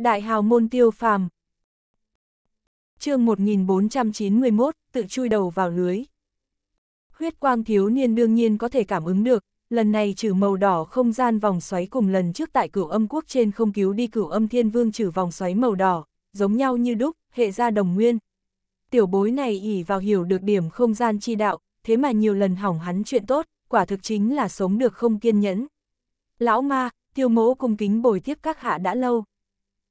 Đại hào môn tiêu phàm. chương 1491, tự chui đầu vào lưới. Huyết quang thiếu niên đương nhiên có thể cảm ứng được, lần này trừ màu đỏ không gian vòng xoáy cùng lần trước tại cửu âm quốc trên không cứu đi cửu âm thiên vương trừ vòng xoáy màu đỏ, giống nhau như đúc, hệ ra đồng nguyên. Tiểu bối này ỉ vào hiểu được điểm không gian chi đạo, thế mà nhiều lần hỏng hắn chuyện tốt, quả thực chính là sống được không kiên nhẫn. Lão ma, tiêu mỗ cung kính bồi tiếp các hạ đã lâu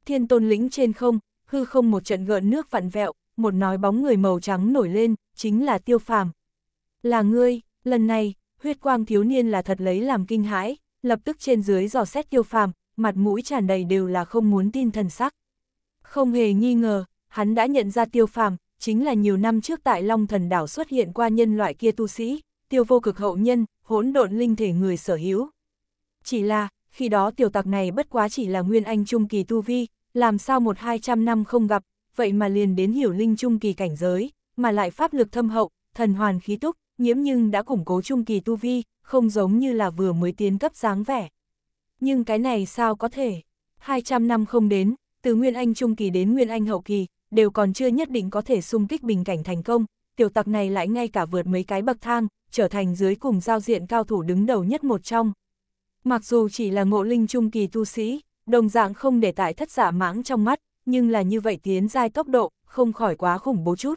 thiên tôn lĩnh trên không, hư không một trận gợn nước vặn vẹo, một nói bóng người màu trắng nổi lên, chính là tiêu phàm. Là ngươi, lần này, huyết quang thiếu niên là thật lấy làm kinh hãi, lập tức trên dưới dò xét tiêu phàm, mặt mũi tràn đầy đều là không muốn tin thần sắc. Không hề nghi ngờ, hắn đã nhận ra tiêu phàm, chính là nhiều năm trước tại Long Thần Đảo xuất hiện qua nhân loại kia tu sĩ, tiêu vô cực hậu nhân, hỗn độn linh thể người sở hữu. Chỉ là, khi đó tiểu tặc này bất quá chỉ là nguyên anh trung kỳ tu vi, làm sao một hai trăm năm không gặp, vậy mà liền đến hiểu linh trung kỳ cảnh giới, mà lại pháp lực thâm hậu, thần hoàn khí túc, nhiễm nhưng đã củng cố trung kỳ tu vi, không giống như là vừa mới tiến cấp dáng vẻ. Nhưng cái này sao có thể? hai trăm năm không đến, từ Nguyên Anh Trung Kỳ đến Nguyên Anh Hậu Kỳ, đều còn chưa nhất định có thể xung kích bình cảnh thành công, tiểu tặc này lại ngay cả vượt mấy cái bậc thang, trở thành dưới cùng giao diện cao thủ đứng đầu nhất một trong. Mặc dù chỉ là ngộ linh Trung Kỳ tu sĩ, đồng dạng không để tại thất giả mãng trong mắt, nhưng là như vậy tiến giai tốc độ, không khỏi quá khủng bố chút.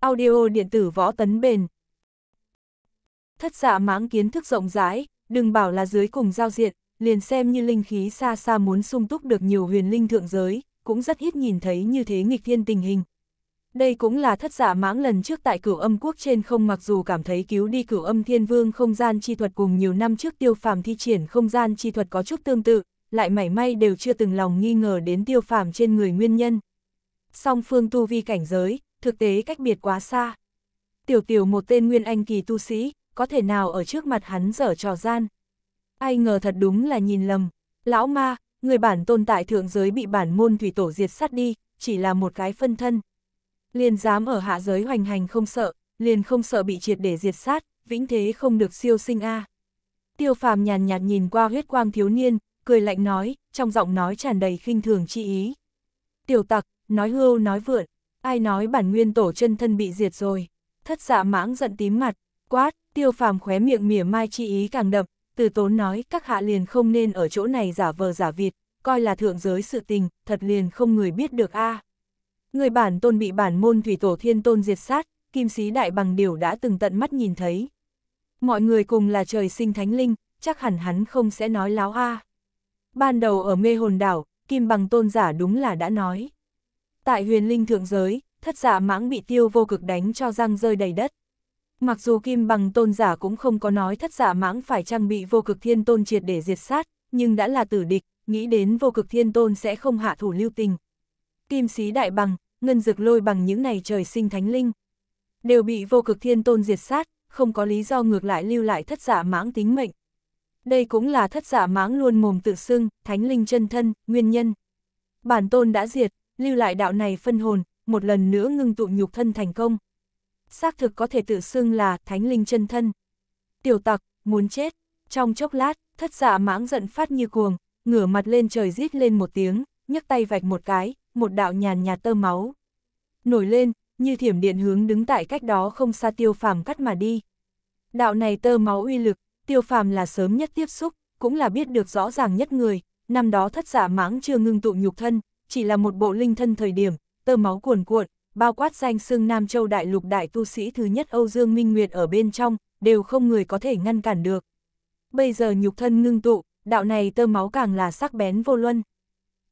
Audio điện tử võ tấn bền Thất giả mãng kiến thức rộng rãi, đừng bảo là dưới cùng giao diện, liền xem như linh khí xa xa muốn sung túc được nhiều huyền linh thượng giới, cũng rất ít nhìn thấy như thế nghịch thiên tình hình, đây cũng là thất giả mãng lần trước tại cửu âm quốc trên không mặc dù cảm thấy cứu đi cửu âm thiên vương không gian chi thuật cùng nhiều năm trước tiêu phàm thi triển không gian chi thuật có chút tương tự, lại mảy may đều chưa từng lòng nghi ngờ đến tiêu phàm trên người nguyên nhân. Song phương tu vi cảnh giới, thực tế cách biệt quá xa. Tiểu tiểu một tên nguyên anh kỳ tu sĩ, có thể nào ở trước mặt hắn dở trò gian. Ai ngờ thật đúng là nhìn lầm, lão ma, người bản tồn tại thượng giới bị bản môn thủy tổ diệt sát đi, chỉ là một cái phân thân, liền dám ở hạ giới hoành hành không sợ, liền không sợ bị triệt để diệt sát, vĩnh thế không được siêu sinh a. Tiêu phàm nhàn nhạt nhìn qua huyết quang thiếu niên, cười lạnh nói, trong giọng nói tràn đầy khinh thường chi ý. Tiểu tặc, nói hưu nói vượn, ai nói bản nguyên tổ chân thân bị diệt rồi. Thất dạ mãng giận tím mặt, quát, tiêu phàm khóe miệng mỉa mai chi ý càng đậm, từ tốn nói các hạ liền không nên ở chỗ này giả vờ giả vịt, coi là thượng giới sự tình, thật liền không người biết được a. À. Người bản tôn bị bản môn thủy tổ thiên tôn diệt sát, kim sĩ đại bằng điều đã từng tận mắt nhìn thấy. Mọi người cùng là trời sinh thánh linh, chắc hẳn hắn không sẽ nói láo a. Ban đầu ở mê hồn đảo, kim bằng tôn giả đúng là đã nói. Tại huyền linh thượng giới, thất giả dạ mãng bị tiêu vô cực đánh cho răng rơi đầy đất. Mặc dù kim bằng tôn giả cũng không có nói thất giả dạ mãng phải trang bị vô cực thiên tôn triệt để diệt sát, nhưng đã là tử địch, nghĩ đến vô cực thiên tôn sẽ không hạ thủ lưu tình, kim xí đại bằng, ngân dược lôi bằng những này trời sinh thánh linh. Đều bị vô cực thiên tôn diệt sát, không có lý do ngược lại lưu lại thất giả dạ mãng tính mệnh. Đây cũng là thất giả dạ mãng luôn mồm tự xưng, thánh linh chân thân, nguyên nhân. Bản tôn đã diệt, lưu lại đạo này phân hồn, một lần nữa ngưng tụ nhục thân thành công. Xác thực có thể tự xưng là thánh linh chân thân. Tiểu tặc, muốn chết. Trong chốc lát, thất giả dạ mãng giận phát như cuồng, ngửa mặt lên trời rít lên một tiếng, nhấc tay vạch một cái, một đạo nhàn nhạt tơ máu. Nổi lên, như thiểm điện hướng đứng tại cách đó không xa tiêu phàm cắt mà đi. Đạo này tơ máu uy lực, tiêu phàm là sớm nhất tiếp xúc, cũng là biết được rõ ràng nhất người, năm đó thất giả dạ mãng chưa ngưng tụ nhục thân, chỉ là một bộ linh thân thời điểm, tơ máu cuồn cuộn, bao quát danh xưng Nam Châu Đại Lục Đại Tu Sĩ thứ nhất Âu Dương Minh Nguyệt ở bên trong, đều không người có thể ngăn cản được. Bây giờ nhục thân ngưng tụ, đạo này tơ máu càng là sắc bén vô luân.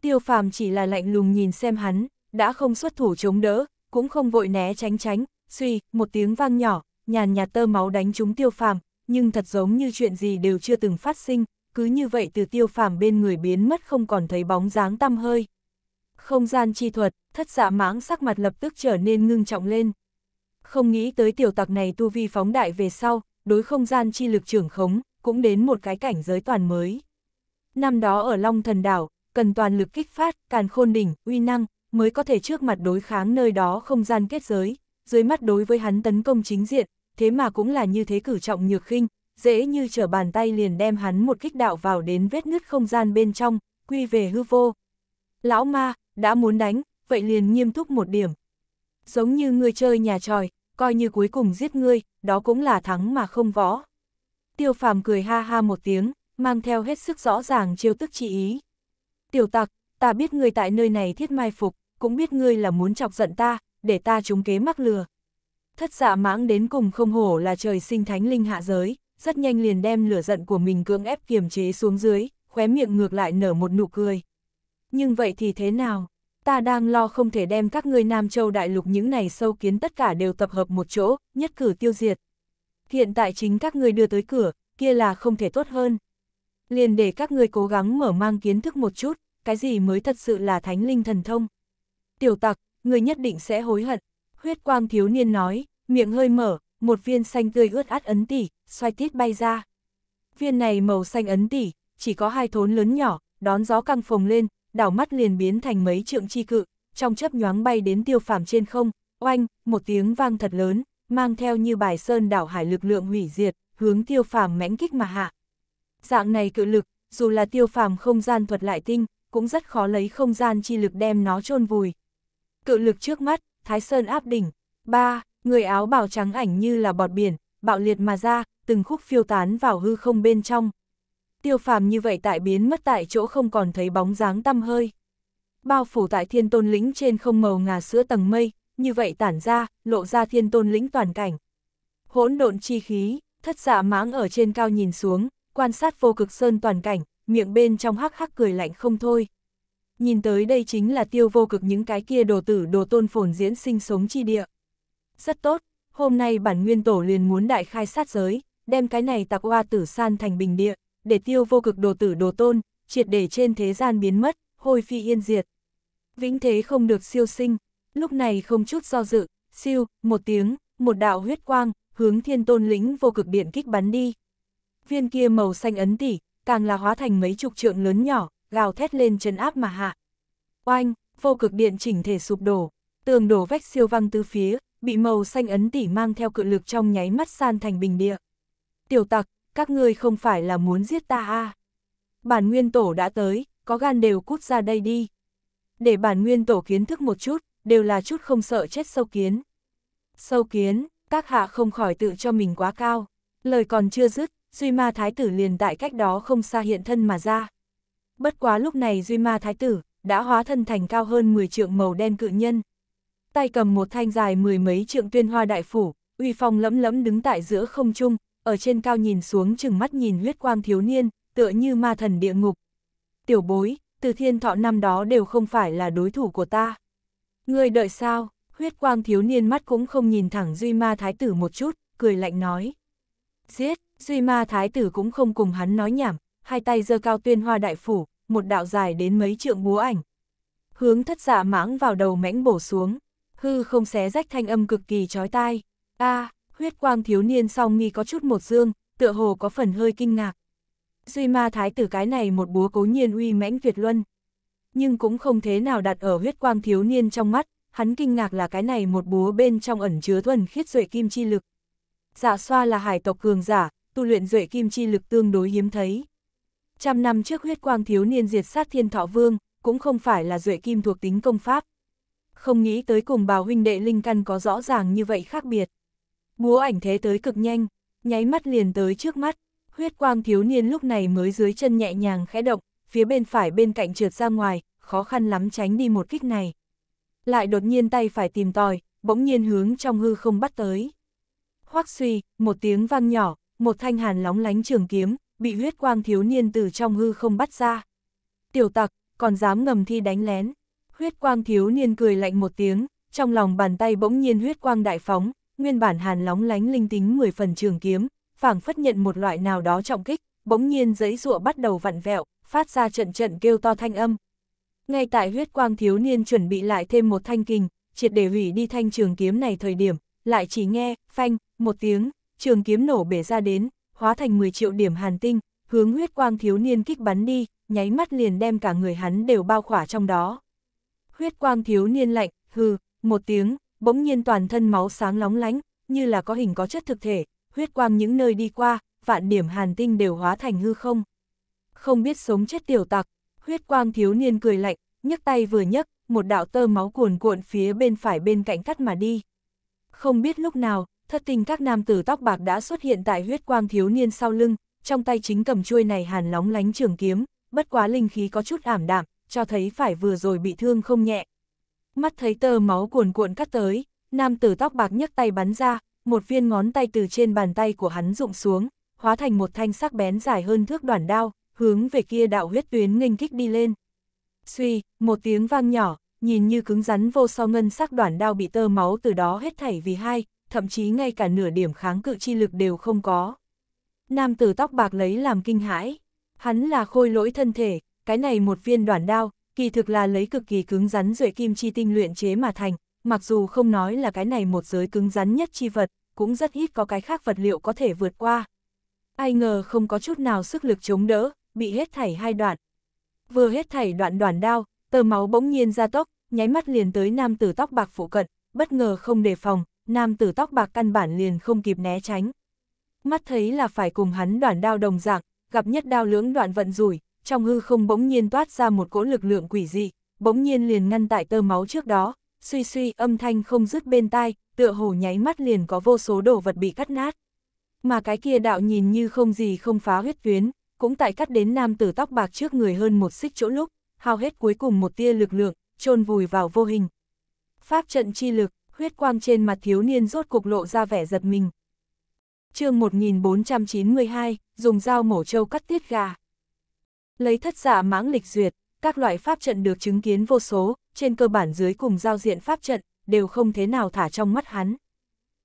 Tiêu phàm chỉ là lạnh lùng nhìn xem hắn, đã không xuất thủ chống đỡ, cũng không vội né tránh tránh, suy, một tiếng vang nhỏ, nhàn nhạt tơ máu đánh trúng tiêu phàm, nhưng thật giống như chuyện gì đều chưa từng phát sinh, cứ như vậy từ tiêu phàm bên người biến mất không còn thấy bóng dáng tăm hơi. Không gian chi thuật, thất dạ mãng sắc mặt lập tức trở nên ngưng trọng lên. Không nghĩ tới tiểu tặc này tu vi phóng đại về sau, đối không gian chi lực trưởng khống, cũng đến một cái cảnh giới toàn mới. Năm đó ở Long Thần Đảo, cần toàn lực kích phát, càn khôn đỉnh, uy năng, mới có thể trước mặt đối kháng nơi đó không gian kết giới, dưới mắt đối với hắn tấn công chính diện, thế mà cũng là như thế cử trọng nhược khinh, dễ như trở bàn tay liền đem hắn một kích đạo vào đến vết nứt không gian bên trong, quy về hư vô. Lão ma, đã muốn đánh, vậy liền nghiêm túc một điểm. Giống như người chơi nhà tròi, coi như cuối cùng giết ngươi, đó cũng là thắng mà không võ. Tiêu phàm cười ha ha một tiếng, mang theo hết sức rõ ràng chiêu tức trị ý. Tiểu tặc, ta biết ngươi tại nơi này thiết mai phục, cũng biết ngươi là muốn chọc giận ta, để ta trúng kế mắc lừa. Thất dạ mãng đến cùng không hổ là trời sinh thánh linh hạ giới, rất nhanh liền đem lửa giận của mình cưỡng ép kiềm chế xuống dưới, khóe miệng ngược lại nở một nụ cười. Nhưng vậy thì thế nào? Ta đang lo không thể đem các ngươi Nam Châu Đại Lục những này sâu kiến tất cả đều tập hợp một chỗ, nhất cử tiêu diệt. Hiện tại chính các ngươi đưa tới cửa, kia là không thể tốt hơn. Liền để các ngươi cố gắng mở mang kiến thức một chút cái gì mới thật sự là thánh linh thần thông. Tiểu tặc, người nhất định sẽ hối hận. Huyết quang thiếu niên nói, miệng hơi mở, một viên xanh tươi ướt át ấn tỉ, xoay tiết bay ra. Viên này màu xanh ấn tỉ, chỉ có hai thốn lớn nhỏ, đón gió căng phồng lên, đảo mắt liền biến thành mấy trượng chi cự, trong chớp nhoáng bay đến tiêu phàm trên không, oanh, một tiếng vang thật lớn, mang theo như bài sơn đảo hải lực lượng hủy diệt, hướng tiêu phàm mãnh kích mà hạ. Dạng này cự lực, dù là tiêu phàm không gian thuật lại tinh, cũng rất khó lấy không gian chi lực đem nó chôn vùi. Cự lực trước mắt, Thái Sơn áp đỉnh. ba Người áo bào trắng ảnh như là bọt biển, bạo liệt mà ra, từng khúc phiêu tán vào hư không bên trong. Tiêu phàm như vậy tại biến mất tại chỗ không còn thấy bóng dáng tăm hơi. Bao phủ tại thiên tôn lĩnh trên không màu ngà sữa tầng mây, như vậy tản ra, lộ ra thiên tôn lĩnh toàn cảnh. Hỗn độn chi khí, thất dạ mãng ở trên cao nhìn xuống, quan sát vô cực sơn toàn cảnh, miệng bên trong hắc hắc cười lạnh không thôi. Nhìn tới đây chính là tiêu vô cực những cái kia đồ tử đồ tôn phồn diễn sinh sống chi địa. Rất tốt, hôm nay bản nguyên tổ liền muốn đại khai sát giới, đem cái này tạc hoa tử san thành bình địa, để tiêu vô cực đồ tử đồ tôn, triệt để trên thế gian biến mất, hôi phi yên diệt. Vĩnh thế không được siêu sinh, lúc này không chút do dự, siêu, một tiếng, một đạo huyết quang, hướng thiên tôn lĩnh vô cực điện kích bắn đi. Viên kia màu xanh ấn tỉ, càng là hóa thành mấy chục trượng lớn nhỏ, gào thét lên chân áp mà hạ. Oanh, vô cực điện chỉnh thể sụp đổ, tường đổ vách siêu văng tứ phía, bị màu xanh ấn tỉ mang theo cự lực trong nháy mắt san thành bình địa. Tiểu tặc, các ngươi không phải là muốn giết ta à. Bản nguyên tổ đã tới, có gan đều cút ra đây đi. Để bản nguyên tổ kiến thức một chút, đều là chút không sợ chết sâu kiến. Sâu kiến, các hạ không khỏi tự cho mình quá cao. Lời còn chưa dứt, Duy Ma Thái Tử liền tại cách đó không xa hiện thân mà ra. Bất quá lúc này Duy Ma Thái Tử đã hóa thân thành cao hơn 10 trượng màu đen cự nhân. Tay cầm một thanh dài mười mấy trượng tuyên hoa đại phủ, uy phong lẫm lẫm đứng tại giữa không trung, ở trên cao nhìn xuống chừng mắt nhìn huyết quang thiếu niên, tựa như ma thần địa ngục. Tiểu bối, từ thiên thọ năm đó đều không phải là đối thủ của ta. người đợi sao, huyết quang thiếu niên mắt cũng không nhìn thẳng Duy Ma Thái Tử một chút, cười lạnh nói. Giết! Duy ma thái tử cũng không cùng hắn nói nhảm, hai tay giơ cao tuyên hoa đại phủ, một đạo dài đến mấy trượng búa ảnh. Hướng thất dạ mãng vào đầu mãnh bổ xuống, hư không xé rách thanh âm cực kỳ chói tai. a à, huyết quang thiếu niên song nghi có chút một dương, tựa hồ có phần hơi kinh ngạc. Duy ma thái tử cái này một búa cố nhiên uy mãnh Việt Luân. Nhưng cũng không thế nào đặt ở huyết quang thiếu niên trong mắt, hắn kinh ngạc là cái này một búa bên trong ẩn chứa thuần khiết duệ kim chi lực. Dạ xoa là hải tộc cường giả, tu luyện duệ kim chi lực tương đối hiếm thấy. Trăm năm trước huyết quang thiếu niên diệt sát thiên thọ vương, cũng không phải là duệ kim thuộc tính công pháp. Không nghĩ tới cùng bào huynh đệ linh căn có rõ ràng như vậy khác biệt. búa ảnh thế tới cực nhanh, nháy mắt liền tới trước mắt, huyết quang thiếu niên lúc này mới dưới chân nhẹ nhàng khẽ động, phía bên phải bên cạnh trượt ra ngoài, khó khăn lắm tránh đi một kích này. Lại đột nhiên tay phải tìm tòi, bỗng nhiên hướng trong hư không bắt tới. Hoắc suy, một tiếng vang nhỏ, một thanh hàn lóng lánh trường kiếm, bị huyết quang thiếu niên từ trong hư không bắt ra. Tiểu tặc, còn dám ngầm thi đánh lén. Huyết quang thiếu niên cười lạnh một tiếng, trong lòng bàn tay bỗng nhiên huyết quang đại phóng, nguyên bản hàn lóng lánh linh tính 10 phần trường kiếm, phảng phất nhận một loại nào đó trọng kích, bỗng nhiên giấy rụa bắt đầu vặn vẹo, phát ra trận trận kêu to thanh âm. Ngay tại huyết quang thiếu niên chuẩn bị lại thêm một thanh kình, triệt để hủy đi thanh trường kiếm này thời điểm, lại chỉ nghe, phanh, một tiếng, trường kiếm nổ bể ra đến, hóa thành 10 triệu điểm hàn tinh, hướng huyết quang thiếu niên kích bắn đi, nháy mắt liền đem cả người hắn đều bao khỏa trong đó. Huyết quang thiếu niên lạnh, hừ, một tiếng, bỗng nhiên toàn thân máu sáng lóng lánh, như là có hình có chất thực thể, huyết quang những nơi đi qua, vạn điểm hàn tinh đều hóa thành hư không. Không biết sống chết tiểu tặc, huyết quang thiếu niên cười lạnh, nhấc tay vừa nhấc, một đạo tơ máu cuồn cuộn phía bên phải bên cạnh cắt mà đi. Không biết lúc nào, thất tình các nam tử tóc bạc đã xuất hiện tại huyết quang thiếu niên sau lưng, trong tay chính cầm chuôi này hàn lóng lánh trường kiếm, bất quá linh khí có chút ảm đạm, cho thấy phải vừa rồi bị thương không nhẹ. Mắt thấy tơ máu cuồn cuộn cắt tới, nam tử tóc bạc nhấc tay bắn ra, một viên ngón tay từ trên bàn tay của hắn rụng xuống, hóa thành một thanh sắc bén dài hơn thước đoản đao, hướng về kia đạo huyết tuyến nghênh kích đi lên. Suy, một tiếng vang nhỏ, nhìn như cứng rắn vô so ngân sắc đoản đao bị tơ máu từ đó hết thảy vì hai, thậm chí ngay cả nửa điểm kháng cự chi lực đều không có. Nam tử tóc bạc lấy làm kinh hãi, hắn là khôi lỗi thân thể, cái này một viên đoạn đao, kỳ thực là lấy cực kỳ cứng rắn duệ kim chi tinh luyện chế mà thành, mặc dù không nói là cái này một giới cứng rắn nhất chi vật, cũng rất ít có cái khác vật liệu có thể vượt qua. Ai ngờ không có chút nào sức lực chống đỡ, bị hết thảy hai đoạn. Vừa hết thảy đoạn đoàn đao, tờ máu bỗng nhiên ra tốc, nháy mắt liền tới nam tử tóc bạc phụ cận, bất ngờ không đề phòng, nam tử tóc bạc căn bản liền không kịp né tránh. Mắt thấy là phải cùng hắn đoạn đao đồng dạng, gặp nhất đao lưỡng đoạn vận rủi, trong hư không bỗng nhiên toát ra một cỗ lực lượng quỷ dị, bỗng nhiên liền ngăn tại tơ máu trước đó, suy suy âm thanh không dứt bên tai, tựa hồ nháy mắt liền có vô số đồ vật bị cắt nát. Mà cái kia đạo nhìn như không gì không phá huyết tuyến, cũng tại cắt đến nam tử tóc bạc trước người hơn một xích chỗ lúc, hao hết cuối cùng một tia lực lượng, chôn vùi vào vô hình. Pháp trận chi lực, huyết quang trên mặt thiếu niên rốt cục lộ ra vẻ giật mình. chương 1492, dùng dao mổ trâu cắt tiết gà. Lấy thất giả dạ mãng lịch duyệt, các loại pháp trận được chứng kiến vô số, trên cơ bản dưới cùng giao diện pháp trận, đều không thế nào thả trong mắt hắn.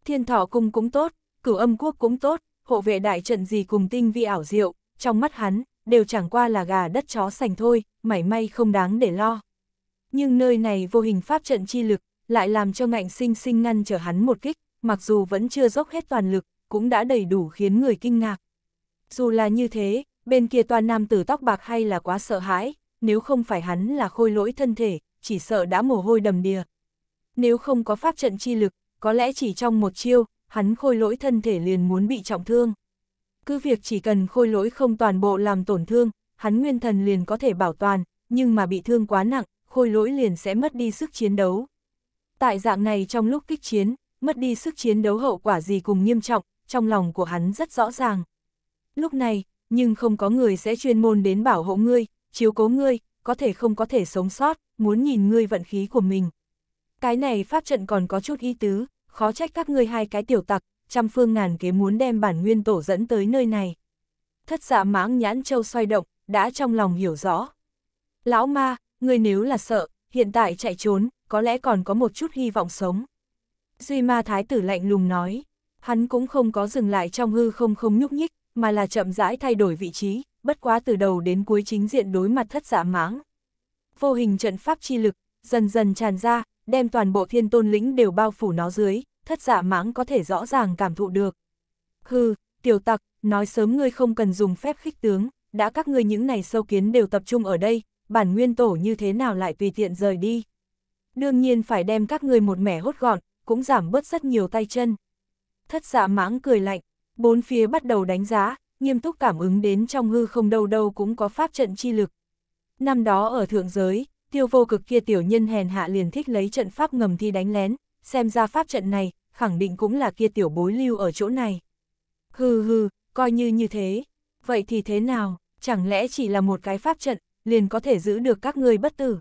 Thiên thọ cung cũng tốt, cửu âm quốc cũng tốt, hộ vệ đại trận gì cùng tinh vi ảo diệu, trong mắt hắn, đều chẳng qua là gà đất chó sành thôi, mảy may không đáng để lo. Nhưng nơi này vô hình pháp trận chi lực, lại làm cho ngạnh sinh sinh ngăn trở hắn một kích, mặc dù vẫn chưa dốc hết toàn lực, cũng đã đầy đủ khiến người kinh ngạc. Dù là như thế, bên kia toàn nam tử tóc bạc hay là quá sợ hãi, nếu không phải hắn là khôi lỗi thân thể, chỉ sợ đã mồ hôi đầm đìa. Nếu không có pháp trận chi lực, có lẽ chỉ trong một chiêu, hắn khôi lỗi thân thể liền muốn bị trọng thương. Cứ việc chỉ cần khôi lỗi không toàn bộ làm tổn thương, hắn nguyên thần liền có thể bảo toàn, nhưng mà bị thương quá nặng, khôi lỗi liền sẽ mất đi sức chiến đấu. Tại dạng này trong lúc kích chiến, mất đi sức chiến đấu hậu quả gì cùng nghiêm trọng, trong lòng của hắn rất rõ ràng. Lúc này, nhưng không có người sẽ chuyên môn đến bảo hộ ngươi, chiếu cố ngươi, có thể không có thể sống sót, muốn nhìn ngươi vận khí của mình. Cái này pháp trận còn có chút ý tứ, khó trách các ngươi hai cái tiểu tặc, trăm phương ngàn kế muốn đem bản nguyên tổ dẫn tới nơi này. Thất dạ mãng nhãn châu xoay động, đã trong lòng hiểu rõ. Lão ma, ngươi nếu là sợ, hiện tại chạy trốn, có lẽ còn có một chút hy vọng sống. Duy ma thái tử lạnh lùng nói, hắn cũng không có dừng lại trong hư không không nhúc nhích, mà là chậm rãi thay đổi vị trí, bất quá từ đầu đến cuối chính diện đối mặt thất giả dạ mãng. Vô hình trận pháp chi lực, dần dần tràn ra, đem toàn bộ thiên tôn lĩnh đều bao phủ nó dưới, thất giả dạ mãng có thể rõ ràng cảm thụ được. Hừ, tiểu tặc, nói sớm ngươi không cần dùng phép khích tướng, đã các ngươi những này sâu kiến đều tập trung ở đây, bản nguyên tổ như thế nào lại tùy tiện rời đi đương nhiên phải đem các người một mẻ hốt gọn, cũng giảm bớt rất nhiều tay chân. Thất dạ mãng cười lạnh, bốn phía bắt đầu đánh giá, nghiêm túc cảm ứng đến trong hư không đâu đâu cũng có pháp trận chi lực. Năm đó ở thượng giới, tiêu vô cực kia tiểu nhân hèn hạ liền thích lấy trận pháp ngầm thi đánh lén, xem ra pháp trận này, khẳng định cũng là kia tiểu bối lưu ở chỗ này. Hừ hừ, coi như như thế, vậy thì thế nào, chẳng lẽ chỉ là một cái pháp trận, liền có thể giữ được các người bất tử.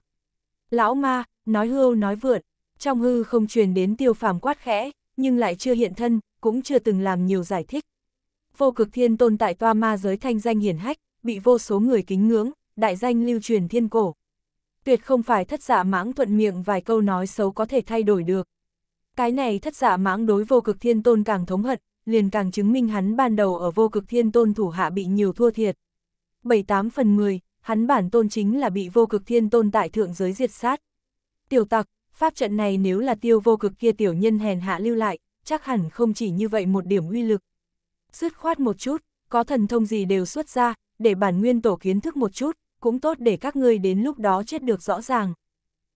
Lão ma, nói hưu nói vượn, trong hư không truyền đến tiêu phàm quát khẽ, nhưng lại chưa hiện thân, cũng chưa từng làm nhiều giải thích. Vô cực thiên tôn tại toa ma giới thanh danh hiển hách, bị vô số người kính ngưỡng, đại danh lưu truyền thiên cổ. Tuyệt không phải thất giả dạ mãng thuận miệng vài câu nói xấu có thể thay đổi được. Cái này thất giả dạ mãng đối vô cực thiên tôn càng thống hận, liền càng chứng minh hắn ban đầu ở vô cực thiên tôn thủ hạ bị nhiều thua thiệt. 78 phần 10, hắn bản tôn chính là bị vô cực thiên tôn tại thượng giới diệt sát. Tiểu tặc, pháp trận này nếu là tiêu vô cực kia tiểu nhân hèn hạ lưu lại, chắc hẳn không chỉ như vậy một điểm uy lực. Dứt khoát một chút, có thần thông gì đều xuất ra, để bản nguyên tổ kiến thức một chút, cũng tốt để các ngươi đến lúc đó chết được rõ ràng.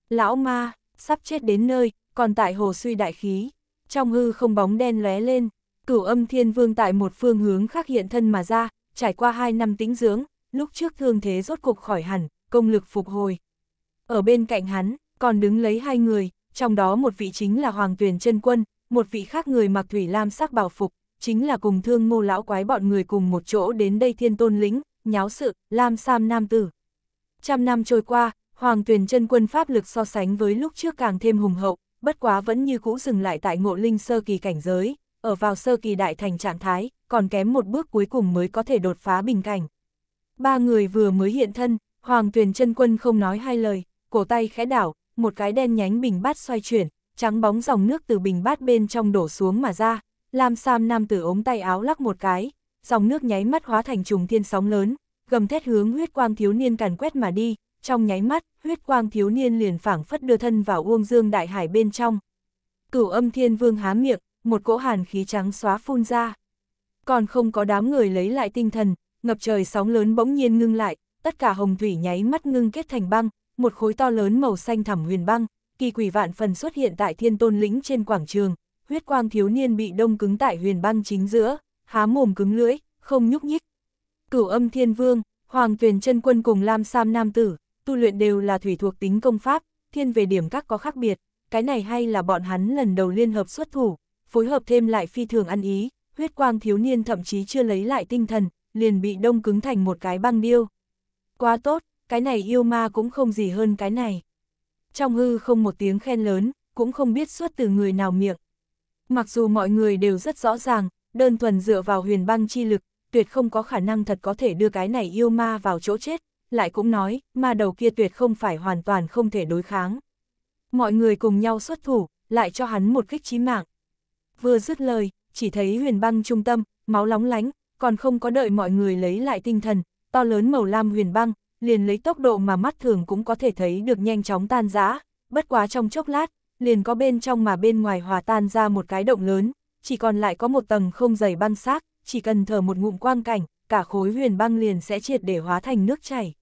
Lão ma, sắp chết đến nơi, còn tại hồ suy đại khí, trong hư không bóng đen lóe lên, cửu âm thiên vương tại một phương hướng khác hiện thân mà ra, trải qua hai năm tĩnh dưỡng, lúc trước thương thế rốt cục khỏi hẳn, công lực phục hồi. Ở bên cạnh hắn, còn đứng lấy hai người, trong đó một vị chính là Hoàng Tuyền chân Quân, một vị khác người mặc thủy lam sắc bảo phục, chính là cùng thương ngô lão quái bọn người cùng một chỗ đến đây thiên tôn lĩnh, nháo sự, lam sam nam tử. Trăm năm trôi qua, Hoàng Tuyền chân Quân pháp lực so sánh với lúc trước càng thêm hùng hậu, bất quá vẫn như cũ dừng lại tại ngộ linh sơ kỳ cảnh giới, ở vào sơ kỳ đại thành trạng thái, còn kém một bước cuối cùng mới có thể đột phá bình cảnh, Ba người vừa mới hiện thân, Hoàng Tuyền chân quân không nói hai lời, cổ tay khẽ đảo, một cái đen nhánh bình bát xoay chuyển, trắng bóng dòng nước từ bình bát bên trong đổ xuống mà ra, Lam Sam nam tử ống tay áo lắc một cái, dòng nước nháy mắt hóa thành trùng thiên sóng lớn, gầm thét hướng huyết quang thiếu niên càn quét mà đi, trong nháy mắt, huyết quang thiếu niên liền phảng phất đưa thân vào uông dương đại hải bên trong. Cửu âm thiên vương há miệng, một cỗ hàn khí trắng xóa phun ra. Còn không có đám người lấy lại tinh thần, ngập trời sóng lớn bỗng nhiên ngưng lại, tất cả hồng thủy nháy mắt ngưng kết thành băng, một khối to lớn màu xanh thẳm huyền băng, kỳ quỷ vạn phần xuất hiện tại thiên tôn lĩnh trên quảng trường, huyết quang thiếu niên bị đông cứng tại huyền băng chính giữa, há mồm cứng lưỡi, không nhúc nhích. Cửu âm thiên vương, hoàng tuyền chân quân cùng lam sam nam tử, tu luyện đều là thủy thuộc tính công pháp, thiên về điểm các có khác biệt, cái này hay là bọn hắn lần đầu liên hợp xuất thủ, phối hợp thêm lại phi thường ăn ý, huyết quang thiếu niên thậm chí chưa lấy lại tinh thần, liền bị đông cứng thành một cái băng điêu. Quá tốt, cái này yêu ma cũng không gì hơn cái này. Trong hư không một tiếng khen lớn, cũng không biết xuất từ người nào miệng. Mặc dù mọi người đều rất rõ ràng, đơn thuần dựa vào huyền băng chi lực, tuyệt không có khả năng thật có thể đưa cái này yêu ma vào chỗ chết, lại cũng nói, ma đầu kia tuyệt không phải hoàn toàn không thể đối kháng. Mọi người cùng nhau xuất thủ, lại cho hắn một kích chí mạng. Vừa dứt lời, chỉ thấy huyền băng trung tâm, máu lóng lánh, còn không có đợi mọi người lấy lại tinh thần, to lớn màu lam huyền băng, liền lấy tốc độ mà mắt thường cũng có thể thấy được nhanh chóng tan rã, bất quá trong chốc lát, liền có bên trong mà bên ngoài hòa tan ra một cái động lớn, chỉ còn lại có một tầng không dày băng xác, chỉ cần thở một ngụm quang cảnh, cả khối huyền băng liền sẽ triệt để hóa thành nước chảy.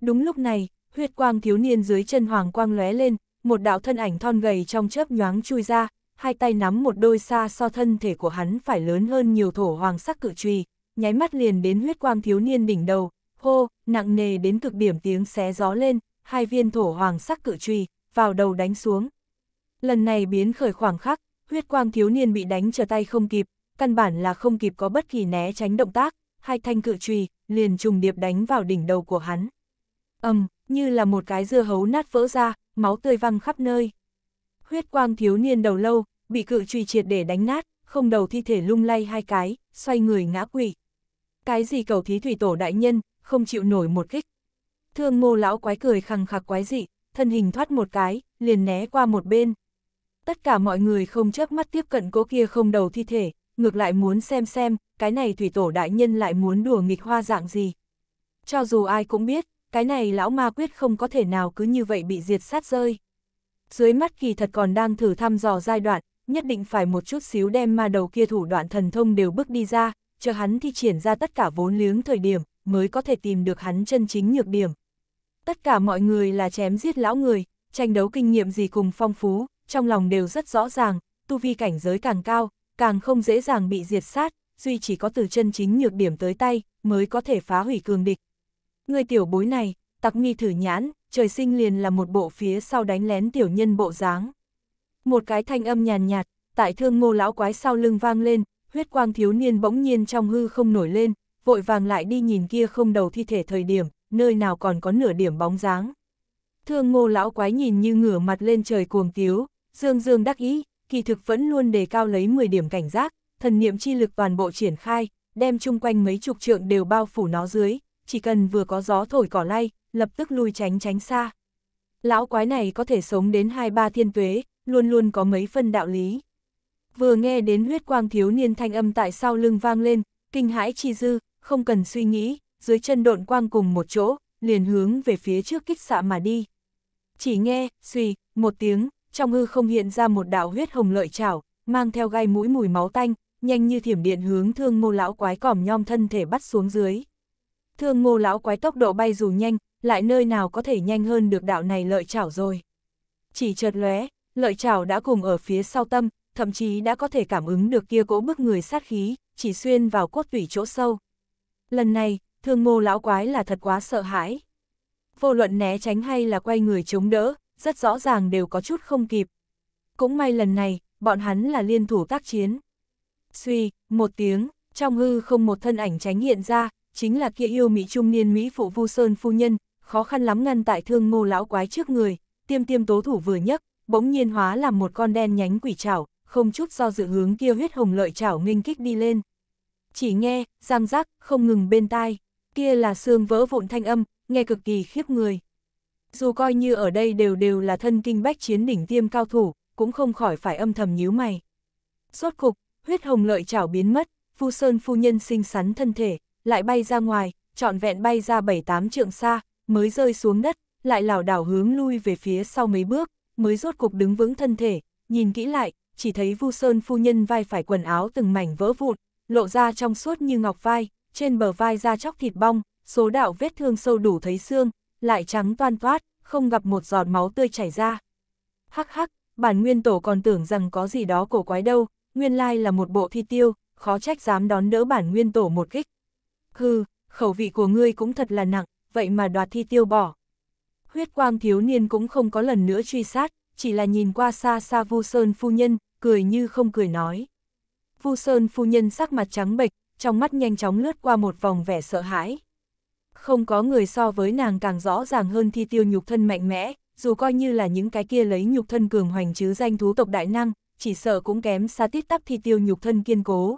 Đúng lúc này, huyết quang thiếu niên dưới chân hoàng quang lóe lên, một đạo thân ảnh thon gầy trong chớp nhoáng chui ra, hai tay nắm một đôi xa so thân thể của hắn phải lớn hơn nhiều thổ hoàng sắc cự trùy, nháy mắt liền đến huyết quang thiếu niên đỉnh đầu, hô, nặng nề đến cực điểm tiếng xé gió lên, hai viên thổ hoàng sắc cự trùy, vào đầu đánh xuống. Lần này biến khởi khoảng khắc, huyết quang thiếu niên bị đánh trở tay không kịp, căn bản là không kịp có bất kỳ né tránh động tác, hai thanh cự trùy liền trùng điệp đánh vào đỉnh đầu của hắn. Ầm, như là một cái dưa hấu nát vỡ ra, máu tươi văng khắp nơi. Huyết quang thiếu niên đầu lâu, bị cự truy triệt để đánh nát, không đầu thi thể lung lay hai cái, xoay người ngã quỵ. Cái gì cầu thí thủy tổ đại nhân, không chịu nổi một kích. Thương ngô lão quái cười khằng khặc quái dị, thân hình thoát một cái, liền né qua một bên. Tất cả mọi người không chớp mắt tiếp cận cố kia không đầu thi thể, ngược lại muốn xem xem, cái này thủy tổ đại nhân lại muốn đùa nghịch hoa dạng gì. Cho dù ai cũng biết, cái này lão ma quyết không có thể nào cứ như vậy bị diệt sát rơi. Dưới mắt kỳ thật còn đang thử thăm dò giai đoạn, nhất định phải một chút xíu đem ma đầu kia thủ đoạn thần thông đều bước đi ra, cho hắn thi triển ra tất cả vốn liếng thời điểm, mới có thể tìm được hắn chân chính nhược điểm. Tất cả mọi người là chém giết lão người, tranh đấu kinh nghiệm gì cùng phong phú, trong lòng đều rất rõ ràng, tu vi cảnh giới càng cao, càng không dễ dàng bị diệt sát, duy chỉ có từ chân chính nhược điểm tới tay, mới có thể phá hủy cường địch. Người tiểu bối này, tặc nghi thử nhãn, trời sinh liền là một bộ phía sau đánh lén tiểu nhân bộ dáng. Một cái thanh âm nhàn nhạt, tại thương ngô lão quái sau lưng vang lên, huyết quang thiếu niên bỗng nhiên trong hư không nổi lên, vội vàng lại đi nhìn kia không đầu thi thể thời điểm, nơi nào còn có nửa điểm bóng dáng. Thương ngô lão quái nhìn như ngửa mặt lên trời cuồng tiếu, dương dương đắc ý, kỳ thực vẫn luôn đề cao lấy 10 điểm cảnh giác, thần niệm chi lực toàn bộ triển khai, đem chung quanh mấy chục trượng đều bao phủ nó dưới, chỉ cần vừa có gió thổi cỏ lay, lập tức lui tránh tránh xa. Lão quái này có thể sống đến hai ba thiên tuế, luôn luôn có mấy phần đạo lý. Vừa nghe đến huyết quang thiếu niên thanh âm tại sau lưng vang lên, kinh hãi chi dư, không cần suy nghĩ, dưới chân độn quang cùng một chỗ, liền hướng về phía trước kích xạ mà đi. Chỉ nghe, suy, một tiếng, trong hư không hiện ra một đạo huyết hồng lợi chảo, mang theo gai mũi mùi máu tanh, nhanh như thiểm điện hướng thương ngô lão quái cỏm nhom thân thể bắt xuống dưới. Thương ngô lão quái tốc độ bay dù nhanh, lại nơi nào có thể nhanh hơn được đạo này lợi chảo rồi. Chỉ chợt lóe, Lợi trảo đã cùng ở phía sau tâm, thậm chí đã có thể cảm ứng được kia cỗ bức người sát khí, chỉ xuyên vào cốt tủy chỗ sâu. Lần này, thương mô lão quái là thật quá sợ hãi. Vô luận né tránh hay là quay người chống đỡ, rất rõ ràng đều có chút không kịp. Cũng may lần này, bọn hắn là liên thủ tác chiến. Suy, một tiếng, trong hư không một thân ảnh tránh hiện ra, chính là kia yêu Mỹ trung niên Mỹ phụ Vu Sơn phu nhân, khó khăn lắm ngăn tại thương mô lão quái trước người, tiêm tiêm tố thủ vừa nhất bỗng nhiên hóa làm một con đen nhánh quỷ chảo, không chút do dự hướng kia huyết hồng lợi chảo nghênh kích đi lên. Chỉ nghe, răng rắc, không ngừng bên tai, kia là xương vỡ vụn thanh âm, nghe cực kỳ khiếp người. Dù coi như ở đây đều đều là thân kinh bách chiến đỉnh tiêm cao thủ, cũng không khỏi phải âm thầm nhíu mày. Rốt cục, huyết hồng lợi chảo biến mất, Phu Sơn phu nhân sinh sắn thân thể, lại bay ra ngoài, trọn vẹn bay ra bảy tám trượng xa, mới rơi xuống đất, lại lảo đảo hướng lui về phía sau mấy bước mới rốt cục đứng vững thân thể, nhìn kỹ lại, chỉ thấy Vu Sơn phu nhân vai phải quần áo từng mảnh vỡ vụn, lộ ra trong suốt như ngọc vai, trên bờ vai da chóc thịt bong, số đạo vết thương sâu đủ thấy xương, lại trắng toan toát, không gặp một giọt máu tươi chảy ra. Hắc hắc, bản nguyên tổ còn tưởng rằng có gì đó cổ quái đâu, nguyên lai là một bộ thi tiêu, khó trách dám đón đỡ bản nguyên tổ một kích. Hừ, khẩu vị của ngươi cũng thật là nặng, vậy mà đoạt thi tiêu bỏ huyết quang thiếu niên cũng không có lần nữa truy sát, chỉ là nhìn qua xa xa Vu Sơn phu nhân, cười như không cười nói. Vu Sơn phu nhân sắc mặt trắng bệch, trong mắt nhanh chóng lướt qua một vòng vẻ sợ hãi. Không có người so với nàng càng rõ ràng hơn thi tiêu nhục thân mạnh mẽ, dù coi như là những cái kia lấy nhục thân cường hoành chứ danh thú tộc đại năng, chỉ sợ cũng kém xa tít tắp thi tiêu nhục thân kiên cố.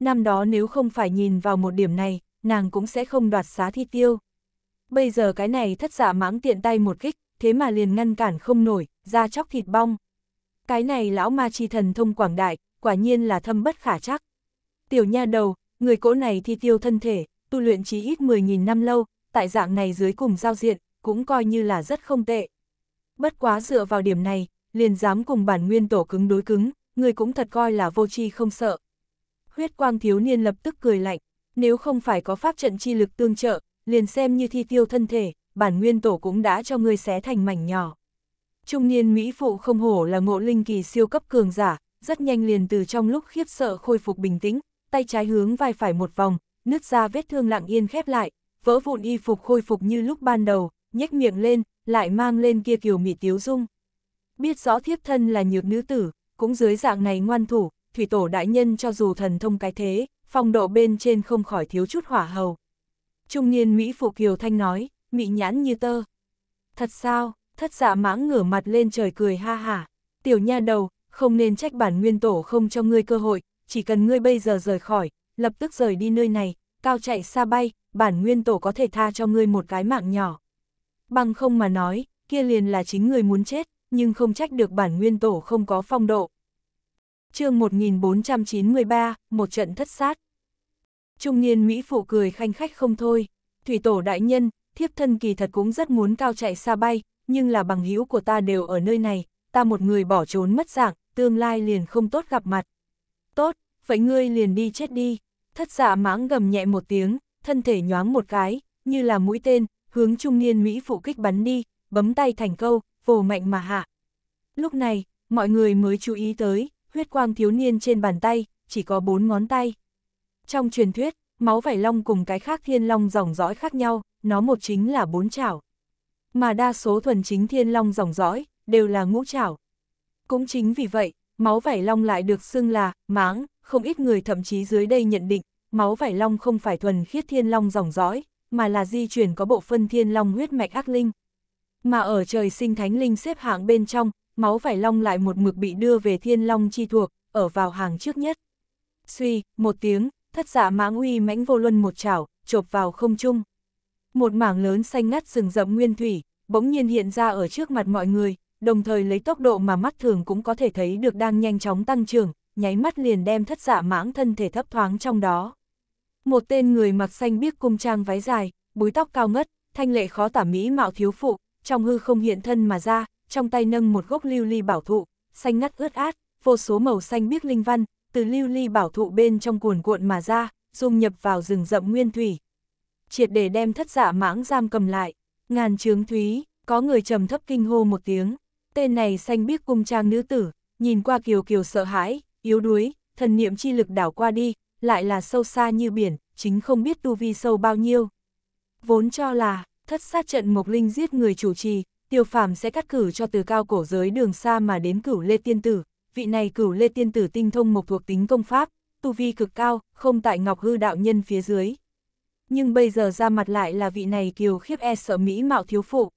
Năm đó nếu không phải nhìn vào một điểm này, nàng cũng sẽ không đoạt xá thi tiêu bây giờ cái này thất giả dạ mãng tiện tay một kích, thế mà liền ngăn cản không nổi, ra chóc thịt bong. Cái này lão ma chi thần thông quảng đại, quả nhiên là thâm bất khả chắc. Tiểu nha đầu, người cỗ này thi tiêu thân thể, tu luyện chí ít 10.000 năm lâu, tại dạng này dưới cùng giao diện, cũng coi như là rất không tệ. Bất quá dựa vào điểm này, liền dám cùng bản nguyên tổ cứng đối cứng, người cũng thật coi là vô tri không sợ. Huyết quang thiếu niên lập tức cười lạnh, nếu không phải có pháp trận chi lực tương trợ, liền xem như thi tiêu thân thể, bản nguyên tổ cũng đã cho ngươi xé thành mảnh nhỏ. Trung niên Mỹ phụ không hổ là ngộ linh kỳ siêu cấp cường giả, rất nhanh liền từ trong lúc khiếp sợ khôi phục bình tĩnh, tay trái hướng vai phải một vòng, nứt ra vết thương lặng yên khép lại, vỡ vụn y phục khôi phục như lúc ban đầu, nhếch miệng lên, lại mang lên kia kiều mị tiếu dung. Biết rõ thiếp thân là nhược nữ tử, cũng dưới dạng này ngoan thủ, thủy tổ đại nhân cho dù thần thông cái thế, phong độ bên trên không khỏi thiếu chút hỏa hầu trung niên Mỹ phụ kiều thanh nói, mị nhãn như tơ. Thật sao, thất dạ mãng ngửa mặt lên trời cười ha hả, tiểu nha đầu, không nên trách bản nguyên tổ không cho ngươi cơ hội, chỉ cần ngươi bây giờ rời khỏi, lập tức rời đi nơi này, cao chạy xa bay, bản nguyên tổ có thể tha cho ngươi một cái mạng nhỏ. Bằng không mà nói, kia liền là chính ngươi muốn chết, nhưng không trách được bản nguyên tổ không có phong độ. chương 1493, một trận thất sát trung niên Mỹ phụ cười khanh khách không thôi. Thủy tổ đại nhân, thiếp thân kỳ thật cũng rất muốn cao chạy xa bay, nhưng là bằng hữu của ta đều ở nơi này, ta một người bỏ trốn mất dạng, tương lai liền không tốt gặp mặt. Tốt, vậy ngươi liền đi chết đi. Thất dạ mãng gầm nhẹ một tiếng, thân thể nhoáng một cái, như là mũi tên, hướng trung niên Mỹ phụ kích bắn đi, bấm tay thành câu, vồ mạnh mà hạ. Lúc này, mọi người mới chú ý tới, huyết quang thiếu niên trên bàn tay, chỉ có bốn ngón tay. Trong truyền thuyết, máu vảy long cùng cái khác thiên long dòng dõi khác nhau, nó một chính là bốn chảo. Mà đa số thuần chính thiên long dòng dõi, đều là ngũ chảo. Cũng chính vì vậy, máu vảy long lại được xưng là máng, không ít người thậm chí dưới đây nhận định, máu vảy long không phải thuần khiết thiên long dòng dõi, mà là di chuyển có bộ phân thiên long huyết mạch ác linh. Mà ở trời sinh thánh linh xếp hạng bên trong, máu vảy long lại một mực bị đưa về thiên long chi thuộc, ở vào hàng trước nhất. Suy, một tiếng, thất dạ mãng uy mãnh vô luân một chảo, chộp vào không trung. Một mảng lớn xanh ngắt rừng rậm nguyên thủy, bỗng nhiên hiện ra ở trước mặt mọi người, đồng thời lấy tốc độ mà mắt thường cũng có thể thấy được đang nhanh chóng tăng trưởng, nháy mắt liền đem thất dạ mãng thân thể thấp thoáng trong đó. Một tên người mặc xanh biếc cung trang váy dài, búi tóc cao ngất, thanh lệ khó tả mỹ mạo thiếu phụ, trong hư không hiện thân mà ra, trong tay nâng một gốc lưu ly li bảo thụ, xanh ngắt ướt át, vô số màu xanh biếc linh văn, từ lưu ly bảo thụ bên trong cuồn cuộn mà ra, dung nhập vào rừng rậm nguyên thủy. Triệt để đem thất dạ mãng giam cầm lại, ngàn trướng thúy, có người trầm thấp kinh hô một tiếng. Tên này xanh biết cung trang nữ tử, nhìn qua kiều kiều sợ hãi, yếu đuối, thần niệm chi lực đảo qua đi, lại là sâu xa như biển, chính không biết tu vi sâu bao nhiêu. Vốn cho là, thất sát trận Mộc Linh giết người chủ trì, tiêu phàm sẽ cắt cử cho từ cao cổ giới đường xa mà đến cửu Lê Tiên Tử, vị này cửu lê tiên tử tinh thông một thuộc tính công pháp, tu vi cực cao, không tại ngọc hư đạo nhân phía dưới. Nhưng bây giờ ra mặt lại là vị này kiều khiếp e sợ mỹ mạo thiếu phụ.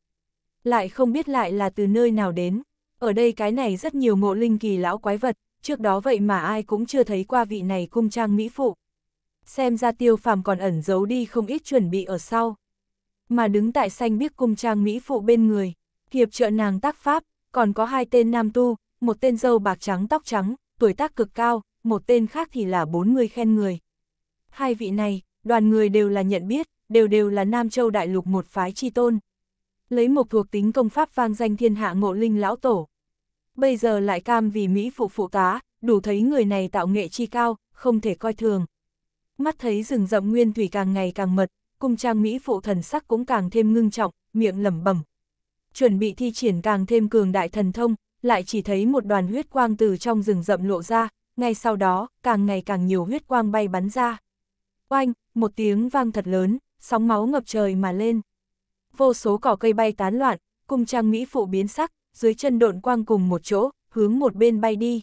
Lại không biết lại là từ nơi nào đến, ở đây cái này rất nhiều mộ linh kỳ lão quái vật, trước đó vậy mà ai cũng chưa thấy qua vị này cung trang mỹ phụ. Xem ra tiêu phàm còn ẩn giấu đi không ít chuẩn bị ở sau. Mà đứng tại xanh biết cung trang mỹ phụ bên người, kiệp trợ nàng tác pháp, còn có hai tên nam tu, một tên dâu bạc trắng tóc trắng, tuổi tác cực cao, một tên khác thì là bốn người khen người. Hai vị này, đoàn người đều là nhận biết, đều đều là Nam Châu Đại Lục một phái chi tôn. Lấy một thuộc tính công pháp vang danh thiên hạ ngộ linh lão tổ. Bây giờ lại cam vì Mỹ phụ phụ tá, đủ thấy người này tạo nghệ chi cao, không thể coi thường. Mắt thấy rừng rậm nguyên thủy càng ngày càng mật, cung trang Mỹ phụ thần sắc cũng càng thêm ngưng trọng, miệng lẩm bẩm. Chuẩn bị thi triển càng thêm cường đại thần thông, lại chỉ thấy một đoàn huyết quang từ trong rừng rậm lộ ra, ngay sau đó, càng ngày càng nhiều huyết quang bay bắn ra. Oanh, một tiếng vang thật lớn, sóng máu ngập trời mà lên. Vô số cỏ cây bay tán loạn, cung trang Mỹ phụ biến sắc, dưới chân độn quang cùng một chỗ, hướng một bên bay đi.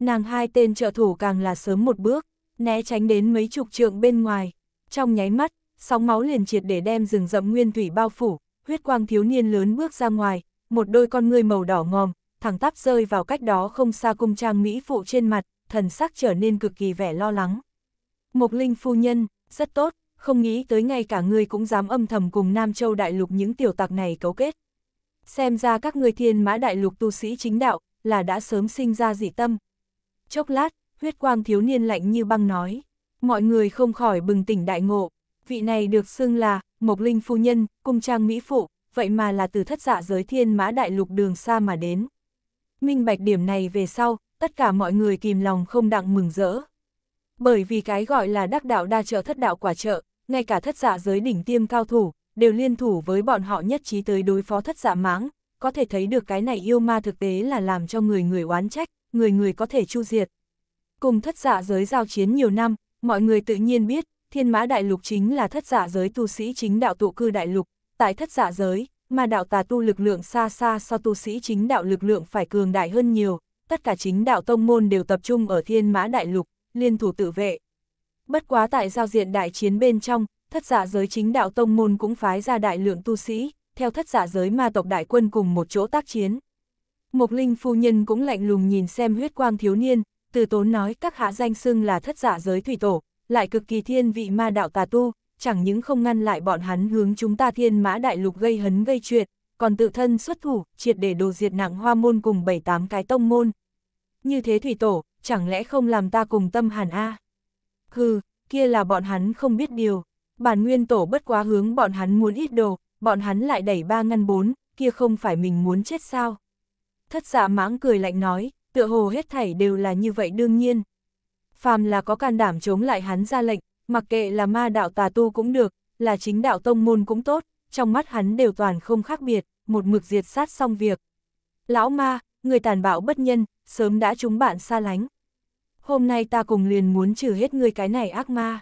Nàng hai tên trợ thủ càng là sớm một bước, né tránh đến mấy chục trượng bên ngoài. Trong nháy mắt, sóng máu liền triệt để đem rừng rậm nguyên thủy bao phủ, huyết quang thiếu niên lớn bước ra ngoài, một đôi con ngươi màu đỏ ngòm, thẳng tắp rơi vào cách đó không xa cung trang Mỹ phụ trên mặt, thần sắc trở nên cực kỳ vẻ lo lắng. Mộc Linh phu nhân, rất tốt, không nghĩ tới ngay cả ngươi cũng dám âm thầm cùng Nam Châu Đại Lục những tiểu tạc này cấu kết. Xem ra các ngươi thiên mã đại lục tu sĩ chính đạo, là đã sớm sinh ra dị tâm. Chốc lát, huyết quang thiếu niên lạnh như băng nói, mọi người không khỏi bừng tỉnh đại ngộ, vị này được xưng là Mộc Linh Phu Nhân, cung trang Mỹ Phụ, vậy mà là từ thất dạ giới thiên mã đại lục đường xa mà đến minh bạch điểm này về sau, tất cả mọi người kìm lòng không đặng mừng rỡ. Bởi vì cái gọi là đắc đạo đa trợ thất đạo quả trợ, ngay cả thất giả dạ giới đỉnh tiêm cao thủ, đều liên thủ với bọn họ nhất trí tới đối phó thất giả dạ máng, có thể thấy được cái này yêu ma thực tế là làm cho người người oán trách, người người có thể chu diệt. Cùng thất giả dạ giới giao chiến nhiều năm, mọi người tự nhiên biết, thiên mã đại lục chính là thất giả giới tu sĩ chính đạo tụ cư đại lục, tại thất giả giới, mà đạo tà tu lực lượng xa xa so tu sĩ chính đạo lực lượng phải cường đại hơn nhiều, tất cả chính đạo tông môn đều tập trung ở thiên mã đại lục, liên thủ tự vệ. Bất quá tại giao diện đại chiến bên trong, thất giả giới chính đạo tông môn cũng phái ra đại lượng tu sĩ, theo thất giả giới ma tộc đại quân cùng một chỗ tác chiến. Mộc Linh phu nhân cũng lạnh lùng nhìn xem huyết quang thiếu niên, từ tốn nói các hạ danh xưng là thất giả giới thủy tổ, lại cực kỳ thiên vị ma đạo tà tu, chẳng những không ngăn lại bọn hắn hướng chúng ta thiên mã đại lục gây hấn gây chuyện, còn tự thân xuất thủ, triệt để đồ diệt nặng hoa môn cùng bảy tám cái tông môn. Như thế thủy tổ, chẳng lẽ không làm ta cùng tâm hàn A? À? Hừ, kia là bọn hắn không biết điều, bản nguyên tổ bất quá hướng bọn hắn muốn ít đồ, bọn hắn lại đẩy ba ngăn bốn, kia không phải mình muốn chết sao? Thất giả dạ mãng cười lạnh nói, tựa hồ hết thảy đều là như vậy đương nhiên. Phàm là có can đảm chống lại hắn ra lệnh, mặc kệ là ma đạo tà tu cũng được, là chính đạo tông môn cũng tốt, trong mắt hắn đều toàn không khác biệt, một mực diệt sát xong việc. Lão ma, người tàn bạo bất nhân, sớm đã chúng bạn xa lánh. Hôm nay ta cùng liền muốn trừ hết người cái này ác ma.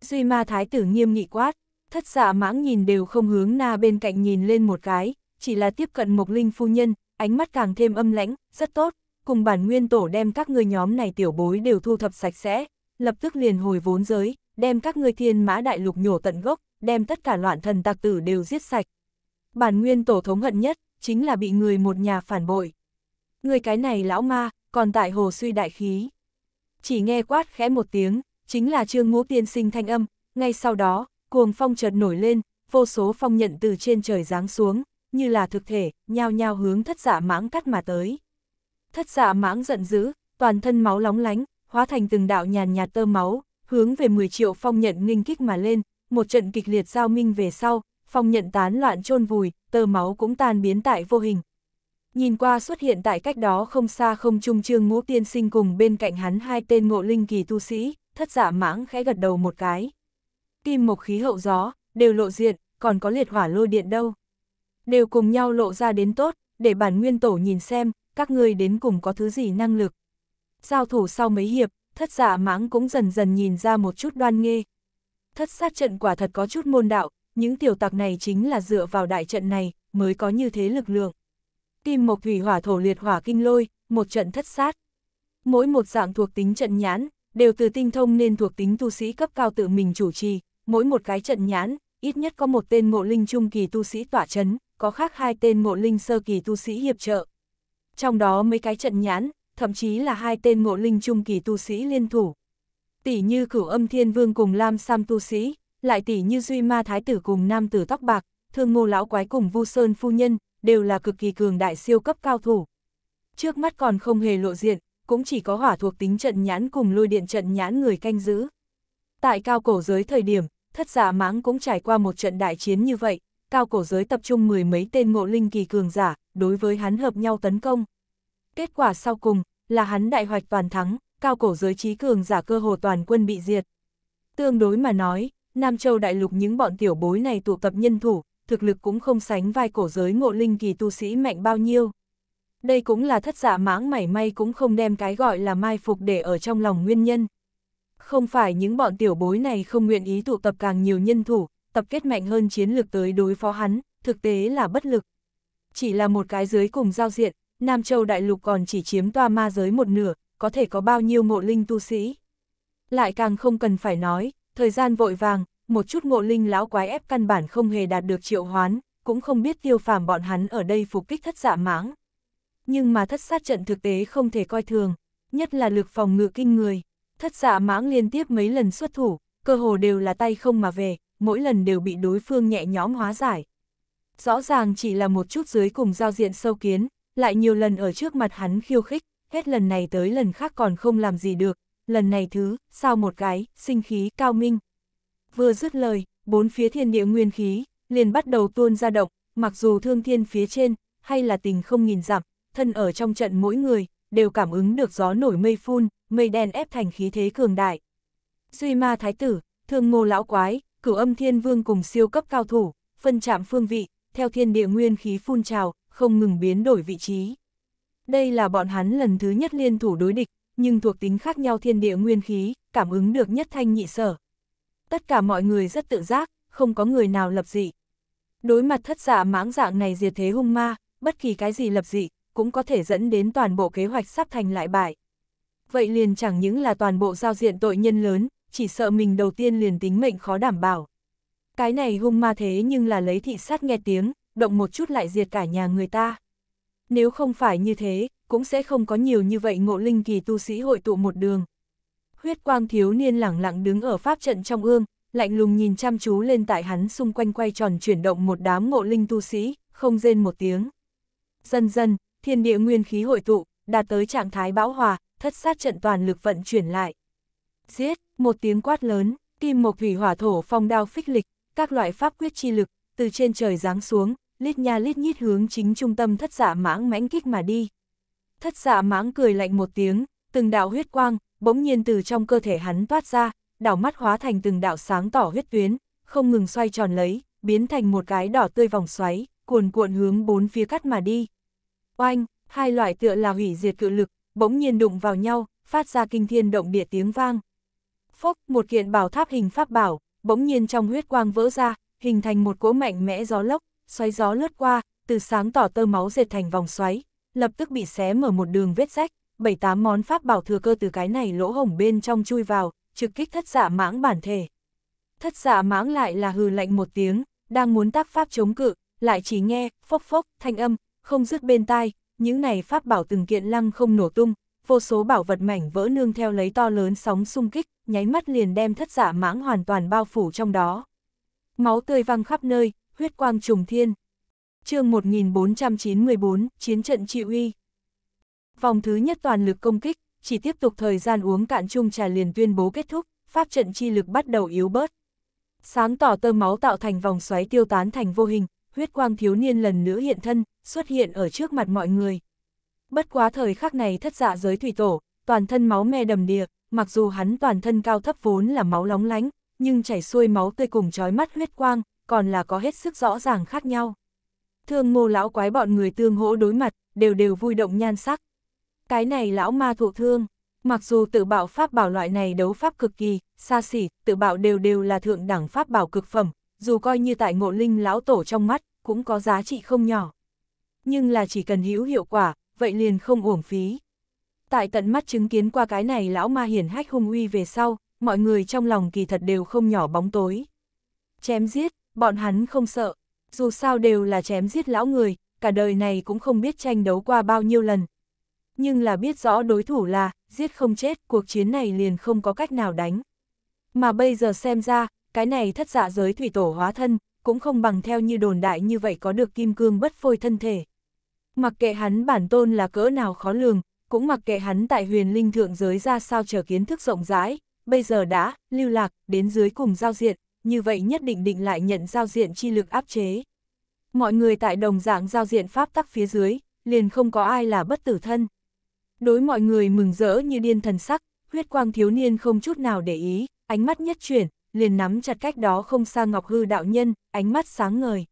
Duy ma thái tử nghiêm nghị quát, thất dạ mãng nhìn đều không hướng na bên cạnh nhìn lên một cái, chỉ là tiếp cận Mộc Linh phu nhân, ánh mắt càng thêm âm lãnh, rất tốt, cùng bản nguyên tổ đem các người nhóm này tiểu bối đều thu thập sạch sẽ, lập tức liền hồi vốn giới, đem các ngươi thiên mã đại lục nhổ tận gốc, đem tất cả loạn thần tạc tử đều giết sạch. Bản nguyên tổ thống hận nhất, chính là bị người một nhà phản bội. Người cái này lão ma, còn tại hồ suy đại khí. Chỉ nghe quát khẽ một tiếng, chính là trương ngũ tiên sinh thanh âm, ngay sau đó, cuồng phong chợt nổi lên, vô số phong nhận từ trên trời giáng xuống, như là thực thể, nhao nhao hướng thất dạ mãng cắt mà tới. Thất dạ mãng giận dữ, toàn thân máu lóng lánh, hóa thành từng đạo nhàn nhạt tơ máu, hướng về 10 triệu phong nhận nghinh kích mà lên, một trận kịch liệt giao minh về sau, phong nhận tán loạn chôn vùi, tơ máu cũng tan biến tại vô hình. Nhìn qua xuất hiện tại cách đó không xa không trung trương ngũ tiên sinh cùng bên cạnh hắn hai tên ngộ linh kỳ tu sĩ, thất dạ mãng khẽ gật đầu một cái. Kim mộc khí hậu gió, đều lộ diện, còn có liệt hỏa lôi điện đâu. Đều cùng nhau lộ ra đến tốt, để bản nguyên tổ nhìn xem, các ngươi đến cùng có thứ gì năng lực. Giao thủ sau mấy hiệp, thất giả mãng cũng dần dần nhìn ra một chút đoan nghê. Thất sát trận quả thật có chút môn đạo, những tiểu tặc này chính là dựa vào đại trận này, mới có như thế lực lượng. Kim một Thủy Hỏa Thổ Liệt Hỏa Kinh Lôi, một trận thất sát. Mỗi một dạng thuộc tính trận nhãn, đều từ tinh thông nên thuộc tính tu sĩ cấp cao tự mình chủ trì, mỗi một cái trận nhãn, ít nhất có một tên ngộ linh trung kỳ tu sĩ tỏa chấn, có khác hai tên ngộ linh sơ kỳ tu sĩ hiệp trợ. Trong đó mấy cái trận nhãn, thậm chí là hai tên ngộ linh trung kỳ tu sĩ liên thủ. Tỷ như cửu âm thiên vương cùng Lam Sam tu sĩ, lại tỷ như Duy Ma Thái tử cùng Nam tử tóc bạc, thương ngô lão quái cùng Vu Sơn phu nhân, đều là cực kỳ cường đại siêu cấp cao thủ. Trước mắt còn không hề lộ diện, cũng chỉ có hỏa thuộc tính trận nhãn cùng lôi điện trận nhãn người canh giữ. Tại cao cổ giới thời điểm, thất giả mãng cũng trải qua một trận đại chiến như vậy, cao cổ giới tập trung mười mấy tên ngộ linh kỳ cường giả, đối với hắn hợp nhau tấn công. Kết quả sau cùng, là hắn đại hoạch toàn thắng, cao cổ giới trí cường giả cơ hồ toàn quân bị diệt. Tương đối mà nói, Nam Châu đại lục những bọn tiểu bối này tụ tập nhân thủ, thực lực cũng không sánh vai cổ giới ngộ linh kỳ tu sĩ mạnh bao nhiêu. Đây cũng là thất dạ mãng mảy may cũng không đem cái gọi là mai phục để ở trong lòng nguyên nhân. Không phải những bọn tiểu bối này không nguyện ý tụ tập càng nhiều nhân thủ, tập kết mạnh hơn chiến lược tới đối phó hắn, thực tế là bất lực. Chỉ là một cái dưới cùng giao diện, Nam Châu Đại Lục còn chỉ chiếm toa ma giới một nửa, có thể có bao nhiêu ngộ linh tu sĩ. Lại càng không cần phải nói, thời gian vội vàng, một chút ngộ linh lão quái ép căn bản không hề đạt được triệu hoán, cũng không biết tiêu phàm bọn hắn ở đây phục kích thất dạ mãng. Nhưng mà thất sát trận thực tế không thể coi thường, nhất là lực phòng ngự kinh người. Thất dạ mãng liên tiếp mấy lần xuất thủ, cơ hồ đều là tay không mà về, mỗi lần đều bị đối phương nhẹ nhõm hóa giải. Rõ ràng chỉ là một chút dưới cùng giao diện sâu kiến, lại nhiều lần ở trước mặt hắn khiêu khích, hết lần này tới lần khác còn không làm gì được, lần này thứ, sao một cái, sinh khí cao minh. Vừa dứt lời, bốn phía thiên địa nguyên khí, liền bắt đầu tuôn ra động, mặc dù thương thiên phía trên, hay là tình không nhìn dặm, thân ở trong trận mỗi người, đều cảm ứng được gió nổi mây phun, mây đen ép thành khí thế cường đại. Duy ma thái tử, thương ngô lão quái, cửu âm thiên vương cùng siêu cấp cao thủ, phân chạm phương vị, theo thiên địa nguyên khí phun trào, không ngừng biến đổi vị trí. Đây là bọn hắn lần thứ nhất liên thủ đối địch, nhưng thuộc tính khác nhau thiên địa nguyên khí, cảm ứng được nhất thanh nhị sở. Tất cả mọi người rất tự giác, không có người nào lập dị. Đối mặt thất dạ mãng dạng này diệt thế hung ma, bất kỳ cái gì lập dị, cũng có thể dẫn đến toàn bộ kế hoạch sắp thành lại bại. Vậy liền chẳng những là toàn bộ giao diện tội nhân lớn, chỉ sợ mình đầu tiên liền tính mệnh khó đảm bảo. Cái này hung ma thế nhưng là lấy thị sát nghe tiếng, động một chút lại diệt cả nhà người ta. Nếu không phải như thế, cũng sẽ không có nhiều như vậy ngộ linh kỳ tu sĩ hội tụ một đường. Huyết quang thiếu niên lẳng lặng đứng ở pháp trận trong ương, lạnh lùng nhìn chăm chú lên tại hắn xung quanh quay tròn chuyển động một đám ngộ linh tu sĩ, không rên một tiếng. Dần dần, thiên địa nguyên khí hội tụ, đạt tới trạng thái bão hòa, thất sát trận toàn lực vận chuyển lại. Giết, một tiếng quát lớn, kim một thủy hỏa thổ phong đao phích lịch, các loại pháp quyết chi lực, từ trên trời giáng xuống, lết nha lết nhít hướng chính trung tâm thất dạ mãng mãnh kích mà đi. Thất dạ mãng cười lạnh một tiếng, từng đạo huyết quang, bỗng nhiên từ trong cơ thể hắn toát ra, đảo mắt hóa thành từng đạo sáng tỏ huyết tuyến, không ngừng xoay tròn lấy, biến thành một cái đỏ tươi vòng xoáy, cuồn cuộn hướng bốn phía cắt mà đi. Oanh, hai loại tựa là hủy diệt cự lực, bỗng nhiên đụng vào nhau, phát ra kinh thiên động địa tiếng vang. Phốc, một kiện bảo tháp hình pháp bảo, bỗng nhiên trong huyết quang vỡ ra, hình thành một cỗ mạnh mẽ gió lốc, xoáy gió lướt qua, từ sáng tỏ tơ máu dệt thành vòng xoáy, lập tức bị xé mở một đường vết rách, bảy tám món pháp bảo thừa cơ từ cái này lỗ hổng bên trong chui vào, trực kích thất dạ mãng bản thể. Thất dạ mãng lại là hừ lạnh một tiếng, đang muốn tác pháp chống cự, lại chỉ nghe, phốc phốc, thanh âm, không dứt bên tai, những này pháp bảo từng kiện lăng không nổ tung, vô số bảo vật mảnh vỡ nương theo lấy to lớn sóng xung kích, nháy mắt liền đem thất dạ mãng hoàn toàn bao phủ trong đó. Máu tươi văng khắp nơi, huyết quang trùng thiên. chương 1494, chiến trận trị uy. Vòng thứ nhất toàn lực công kích, chỉ tiếp tục thời gian uống cạn chung trà liền tuyên bố kết thúc, pháp trận chi lực bắt đầu yếu bớt. Sáng tỏ tơ máu tạo thành vòng xoáy tiêu tán thành vô hình, huyết quang thiếu niên lần nữa hiện thân, xuất hiện ở trước mặt mọi người. Bất quá thời khắc này thất dạ giới thủy tổ, toàn thân máu me đầm đìa, mặc dù hắn toàn thân cao thấp vốn là máu lóng lánh, nhưng chảy xuôi máu tươi cùng trói mắt huyết quang, còn là có hết sức rõ ràng khác nhau. Thương mô lão quái bọn người tương hỗ đối mặt, đều đều vui động nhan sắc. Cái này lão ma thuộc thương, mặc dù tự bạo pháp bảo loại này đấu pháp cực kỳ, xa xỉ, tự bạo đều đều là thượng đẳng pháp bảo cực phẩm, dù coi như tại ngộ linh lão tổ trong mắt, cũng có giá trị không nhỏ. Nhưng là chỉ cần hữu hiệu quả, vậy liền không uổng phí. Tại tận mắt chứng kiến qua cái này lão ma hiển hách hung uy về sau, mọi người trong lòng kỳ thật đều không nhỏ bóng tối. Chém giết, bọn hắn không sợ, dù sao đều là chém giết lão người, cả đời này cũng không biết tranh đấu qua bao nhiêu lần. Nhưng là biết rõ đối thủ là, giết không chết, cuộc chiến này liền không có cách nào đánh. Mà bây giờ xem ra, cái này thất dạ giới thủy tổ hóa thân, cũng không bằng theo như đồn đại như vậy có được kim cương bất phôi thân thể. Mặc kệ hắn bản tôn là cỡ nào khó lường, cũng mặc kệ hắn tại huyền linh thượng giới ra sao trở kiến thức rộng rãi, bây giờ đã, lưu lạc, đến dưới cùng giao diện, như vậy nhất định định lại nhận giao diện chi lực áp chế. Mọi người tại đồng dạng giao diện pháp tắc phía dưới, liền không có ai là bất tử thân. Đối mọi người mừng rỡ như điên thần sắc, huyết quang thiếu niên không chút nào để ý, ánh mắt nhất chuyển, liền nắm chặt cách đó không xa Ngọc Hư đạo nhân, ánh mắt sáng ngời.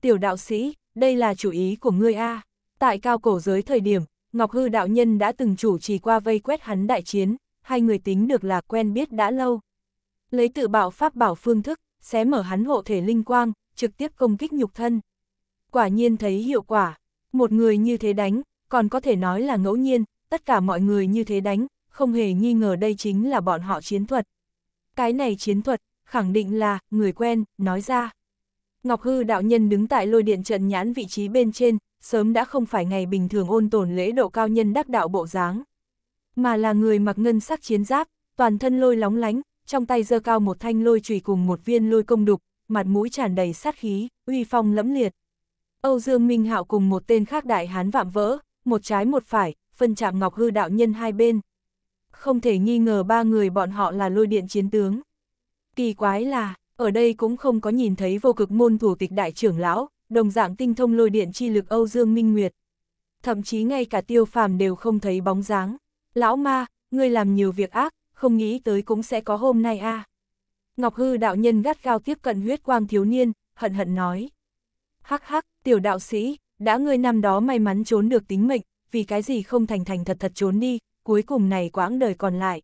Tiểu đạo sĩ, đây là chủ ý của ngươi a. Tại cao cổ giới thời điểm, Ngọc Hư đạo nhân đã từng chủ trì qua vây quét hắn đại chiến, hai người tính được là quen biết đã lâu lấy tự bạo pháp bảo phương thức, xé mở hắn hộ thể linh quang, trực tiếp công kích nhục thân. Quả nhiên thấy hiệu quả, một người như thế đánh, còn có thể nói là ngẫu nhiên, tất cả mọi người như thế đánh, không hề nghi ngờ đây chính là bọn họ chiến thuật. Cái này chiến thuật, khẳng định là, người quen, nói ra. Ngọc Hư đạo nhân đứng tại lôi điện trận nhãn vị trí bên trên, sớm đã không phải ngày bình thường ôn tồn lễ độ cao nhân đắc đạo bộ dáng. Mà là người mặc ngân sắc chiến giáp, toàn thân lôi lóng lánh, trong tay giơ cao một thanh lôi chùy cùng một viên lôi công đục, mặt mũi tràn đầy sát khí, uy phong lẫm liệt. Âu Dương Minh Hạo cùng một tên khác đại hán vạm vỡ, một trái một phải, phân chạm Ngọc Hư đạo nhân hai bên. Không thể nghi ngờ ba người bọn họ là lôi điện chiến tướng. Kỳ quái là, ở đây cũng không có nhìn thấy vô cực môn thủ tịch đại trưởng lão, đồng dạng tinh thông lôi điện chi lực Âu Dương Minh Nguyệt. Thậm chí ngay cả tiêu phàm đều không thấy bóng dáng. Lão ma, ngươi làm nhiều việc ác, không nghĩ tới cũng sẽ có hôm nay a. À. Ngọc Hư đạo nhân gắt gao tiếp cận huyết quang thiếu niên, hận hận nói. Hắc hắc, tiểu đạo sĩ, đã ngươi năm đó may mắn trốn được tính mệnh, vì cái gì không thành thành thật thật trốn đi, cuối cùng này quãng đời còn lại.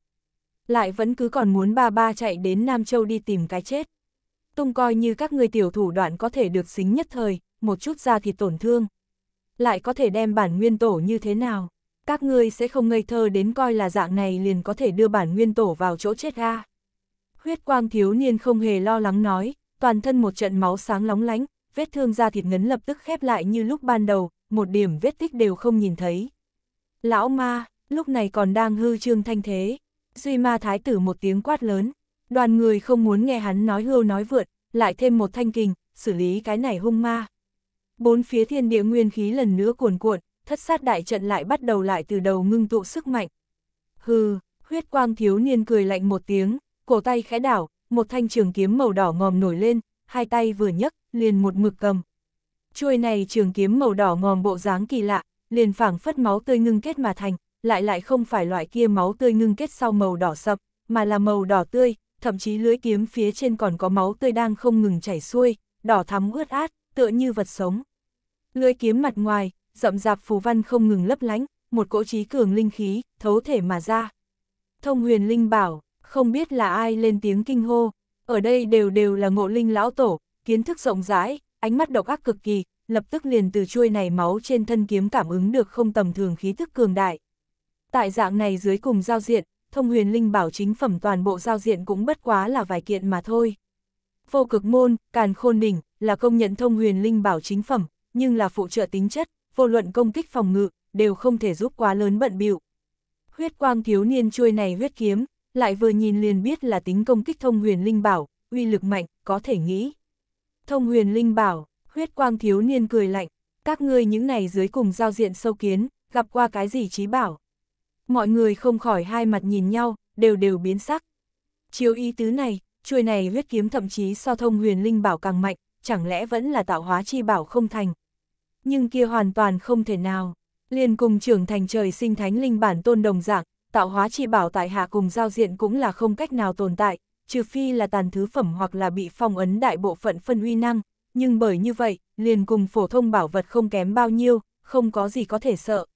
Lại vẫn cứ còn muốn ba ba chạy đến Nam Châu đi tìm cái chết. Tung coi như các ngươi tiểu thủ đoạn có thể được xính nhất thời, một chút ra thì tổn thương. Lại có thể đem bản nguyên tổ như thế nào? các ngươi sẽ không ngây thơ đến coi là dạng này liền có thể đưa bản nguyên tổ vào chỗ chết ga. Huyết quang thiếu niên không hề lo lắng nói, toàn thân một trận máu sáng lóng lánh, vết thương da thịt ngấn lập tức khép lại như lúc ban đầu, một điểm vết tích đều không nhìn thấy. Lão ma, lúc này còn đang hư trương thanh thế, duy ma thái tử một tiếng quát lớn, đoàn người không muốn nghe hắn nói hưu nói vượt, lại thêm một thanh kình, xử lý cái này hung ma. Bốn phía thiên địa nguyên khí lần nữa cuồn cuộn, thất sát đại trận lại bắt đầu lại từ đầu ngưng tụ sức mạnh. Hừ, huyết quang thiếu niên cười lạnh một tiếng, cổ tay khẽ đảo, một thanh trường kiếm màu đỏ ngòm nổi lên, hai tay vừa nhấc, liền một mực cầm. Chuôi này trường kiếm màu đỏ ngòm bộ dáng kỳ lạ, liền phảng phất máu tươi ngưng kết mà thành, lại lại không phải loại kia máu tươi ngưng kết sau màu đỏ sập, mà là màu đỏ tươi, thậm chí lưới kiếm phía trên còn có máu tươi đang không ngừng chảy xuôi, đỏ thắm ướt át, tựa như vật sống. Lưới kiếm mặt ngoài, rậm rạp phù văn không ngừng lấp lánh, một cỗ trí cường linh khí, thấu thể mà ra. Thông huyền linh bảo, không biết là ai lên tiếng kinh hô, ở đây đều đều là ngộ linh lão tổ, kiến thức rộng rãi, ánh mắt độc ác cực kỳ, lập tức liền từ chuôi này máu trên thân kiếm cảm ứng được không tầm thường khí thức cường đại. Tại dạng này dưới cùng giao diện, thông huyền linh bảo chính phẩm toàn bộ giao diện cũng bất quá là vài kiện mà thôi. Vô cực môn, càn khôn đỉnh, là công nhận thông huyền linh bảo chính phẩm, nhưng là phụ trợ tính chất, vô luận công kích phòng ngự, đều không thể giúp quá lớn bận bịu. Huyết quang thiếu niên chuôi này huyết kiếm, lại vừa nhìn liền biết là tính công kích thông huyền linh bảo, uy lực mạnh, có thể nghĩ. Thông huyền linh bảo, huyết quang thiếu niên cười lạnh, các ngươi những này dưới cùng giao diện sâu kiến, gặp qua cái gì trí bảo. Mọi người không khỏi hai mặt nhìn nhau, đều đều biến sắc. Chiếu ý tứ này, chuôi này huyết kiếm thậm chí so thông huyền linh bảo càng mạnh, chẳng lẽ vẫn là tạo hóa chi bảo không thành, nhưng kia hoàn toàn không thể nào. Liền cùng trưởng thành trời sinh thánh linh bản tôn đồng dạng, tạo hóa chi bảo tại hạ cùng giao diện cũng là không cách nào tồn tại, trừ phi là tàn thứ phẩm hoặc là bị phong ấn đại bộ phận phân uy năng, nhưng bởi như vậy, liền cùng phổ thông bảo vật không kém bao nhiêu, không có gì có thể sợ.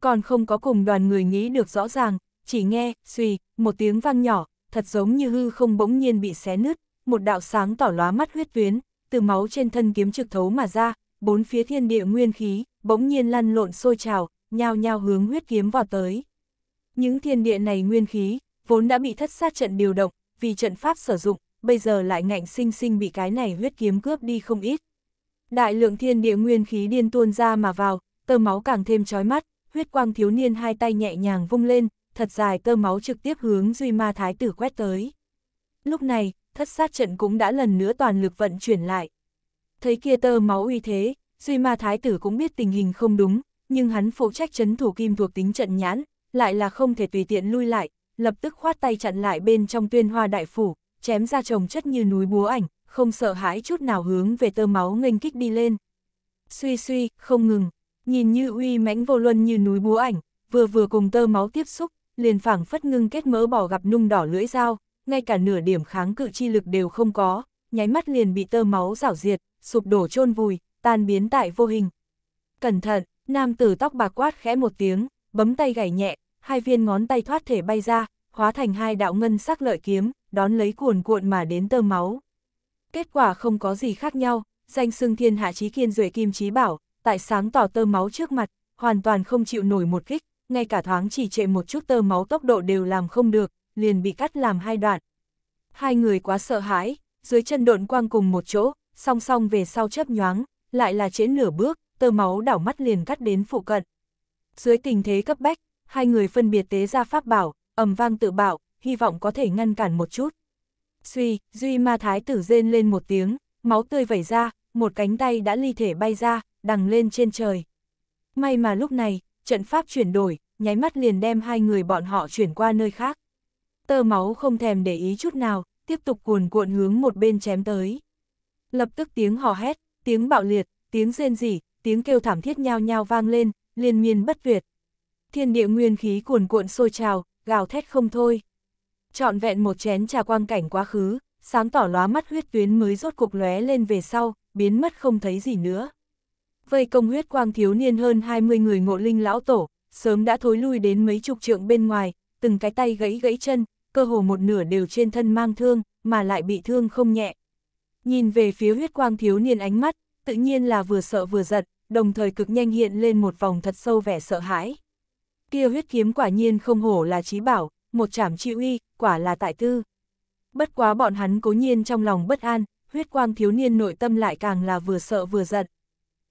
Còn không có cùng đoàn người nghĩ được rõ ràng, chỉ nghe, suy, một tiếng vang nhỏ, thật giống như hư không bỗng nhiên bị xé nứt, một đạo sáng tỏ lóa mắt huyết tuyến, từ máu trên thân kiếm trực thấu mà ra, bốn phía thiên địa nguyên khí, bỗng nhiên lăn lộn sôi trào, nhao nhao hướng huyết kiếm vào tới. Những thiên địa này nguyên khí, vốn đã bị thất sát trận điều động, vì trận pháp sử dụng, bây giờ lại ngạnh sinh sinh bị cái này huyết kiếm cướp đi không ít. Đại lượng thiên địa nguyên khí điên tuôn ra mà vào, tơ máu càng thêm chói mắt, huyết quang thiếu niên hai tay nhẹ nhàng vung lên, thật dài tơ máu trực tiếp hướng Duy Ma Thái Tử quét tới. Lúc này, thất sát trận cũng đã lần nữa toàn lực vận chuyển lại, thấy kia tơ máu uy thế, Duy Ma Thái tử cũng biết tình hình không đúng, nhưng hắn phụ trách chấn thủ kim thuộc tính trận nhãn, lại là không thể tùy tiện lui lại, lập tức khoát tay chặn lại bên trong tuyên hoa đại phủ, chém ra chồng chất như núi búa ảnh, không sợ hãi chút nào hướng về tơ máu nghênh kích đi lên. Suy suy, không ngừng, nhìn như uy mãnh vô luân như núi búa ảnh, vừa vừa cùng tơ máu tiếp xúc, liền phảng phất ngưng kết mỡ bỏ gặp nung đỏ lưỡi dao, ngay cả nửa điểm kháng cự chi lực đều không có, nháy mắt liền bị tơ máu rảo diệt, sụp đổ chôn vùi, tan biến tại vô hình. Cẩn thận, nam tử tóc bạc quát khẽ một tiếng, bấm tay gảy nhẹ, hai viên ngón tay thoát thể bay ra, hóa thành hai đạo ngân sắc lợi kiếm, đón lấy cuồn cuộn mà đến tơ máu. Kết quả không có gì khác nhau, danh xưng thiên hạ chí kiên duệ kim chí bảo, tại sáng tỏ tơ máu trước mặt, hoàn toàn không chịu nổi một kích, ngay cả thoáng chỉ trệ một chút tơ máu tốc độ đều làm không được, liền bị cắt làm hai đoạn. Hai người quá sợ hãi, dưới chân độn quang cùng một chỗ, song song về sau chớp nhoáng, lại là trễ nửa bước, tơ máu đảo mắt liền cắt đến phụ cận. Dưới tình thế cấp bách, hai người phân biệt tế ra pháp bảo, ầm vang tự bạo, hy vọng có thể ngăn cản một chút. Suy, Duy Ma Thái tử rên lên một tiếng, máu tươi vẩy ra, một cánh tay đã ly thể bay ra, đằng lên trên trời. May mà lúc này, trận pháp chuyển đổi, nháy mắt liền đem hai người bọn họ chuyển qua nơi khác. Tơ máu không thèm để ý chút nào, tiếp tục cuồn cuộn hướng một bên chém tới. Lập tức tiếng hò hét, tiếng bạo liệt, tiếng rên rỉ, tiếng kêu thảm thiết nhao nhao vang lên, liên miên bất tuyệt. Thiên địa nguyên khí cuồn cuộn sôi trào, gào thét không thôi. Trọn vẹn một chén trà quang cảnh quá khứ, sáng tỏ lóa mắt huyết tuyến mới rốt cục lóe lên về sau, biến mất không thấy gì nữa. Vây công huyết quang thiếu niên hơn 20 người ngộ linh lão tổ, sớm đã thối lui đến mấy chục trượng bên ngoài, từng cái tay gãy gãy chân, cơ hồ một nửa đều trên thân mang thương, mà lại bị thương không nhẹ nhìn về phía huyết quang thiếu niên ánh mắt, tự nhiên là vừa sợ vừa giật, đồng thời cực nhanh hiện lên một vòng thật sâu vẻ sợ hãi. Kia huyết kiếm quả nhiên không hổ là trí bảo, một chảm chịu y, quả là tại tư. Bất quá bọn hắn cố nhiên trong lòng bất an, huyết quang thiếu niên nội tâm lại càng là vừa sợ vừa giận.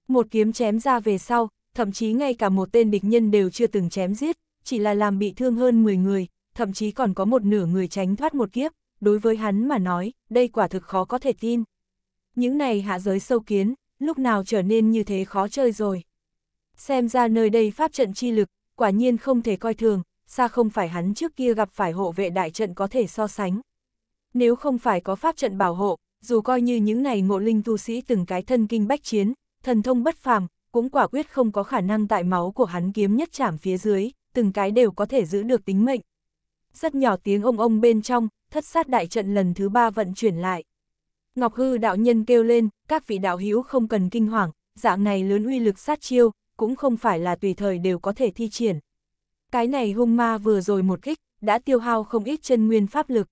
Một kiếm chém ra về sau, thậm chí ngay cả một tên địch nhân đều chưa từng chém giết, chỉ là làm bị thương hơn 10 người, thậm chí còn có một nửa người tránh thoát một kiếp đối với hắn mà nói, đây quả thực khó có thể tin. Những này hạ giới sâu kiến, lúc nào trở nên như thế khó chơi rồi. Xem ra nơi đây pháp trận chi lực, quả nhiên không thể coi thường, xa không phải hắn trước kia gặp phải hộ vệ đại trận có thể so sánh. Nếu không phải có pháp trận bảo hộ, dù coi như những này ngộ linh tu sĩ từng cái thân kinh bách chiến, thần thông bất phàm, cũng quả quyết không có khả năng tại máu của hắn kiếm nhất chảm phía dưới, từng cái đều có thể giữ được tính mệnh rất nhỏ tiếng ông ông bên trong, thất sát đại trận lần thứ ba vận chuyển lại. Ngọc Hư đạo nhân kêu lên, các vị đạo hữu không cần kinh hoàng, dạng này lớn uy lực sát chiêu, cũng không phải là tùy thời đều có thể thi triển. Cái này hung ma vừa rồi một kích, đã tiêu hao không ít chân nguyên pháp lực.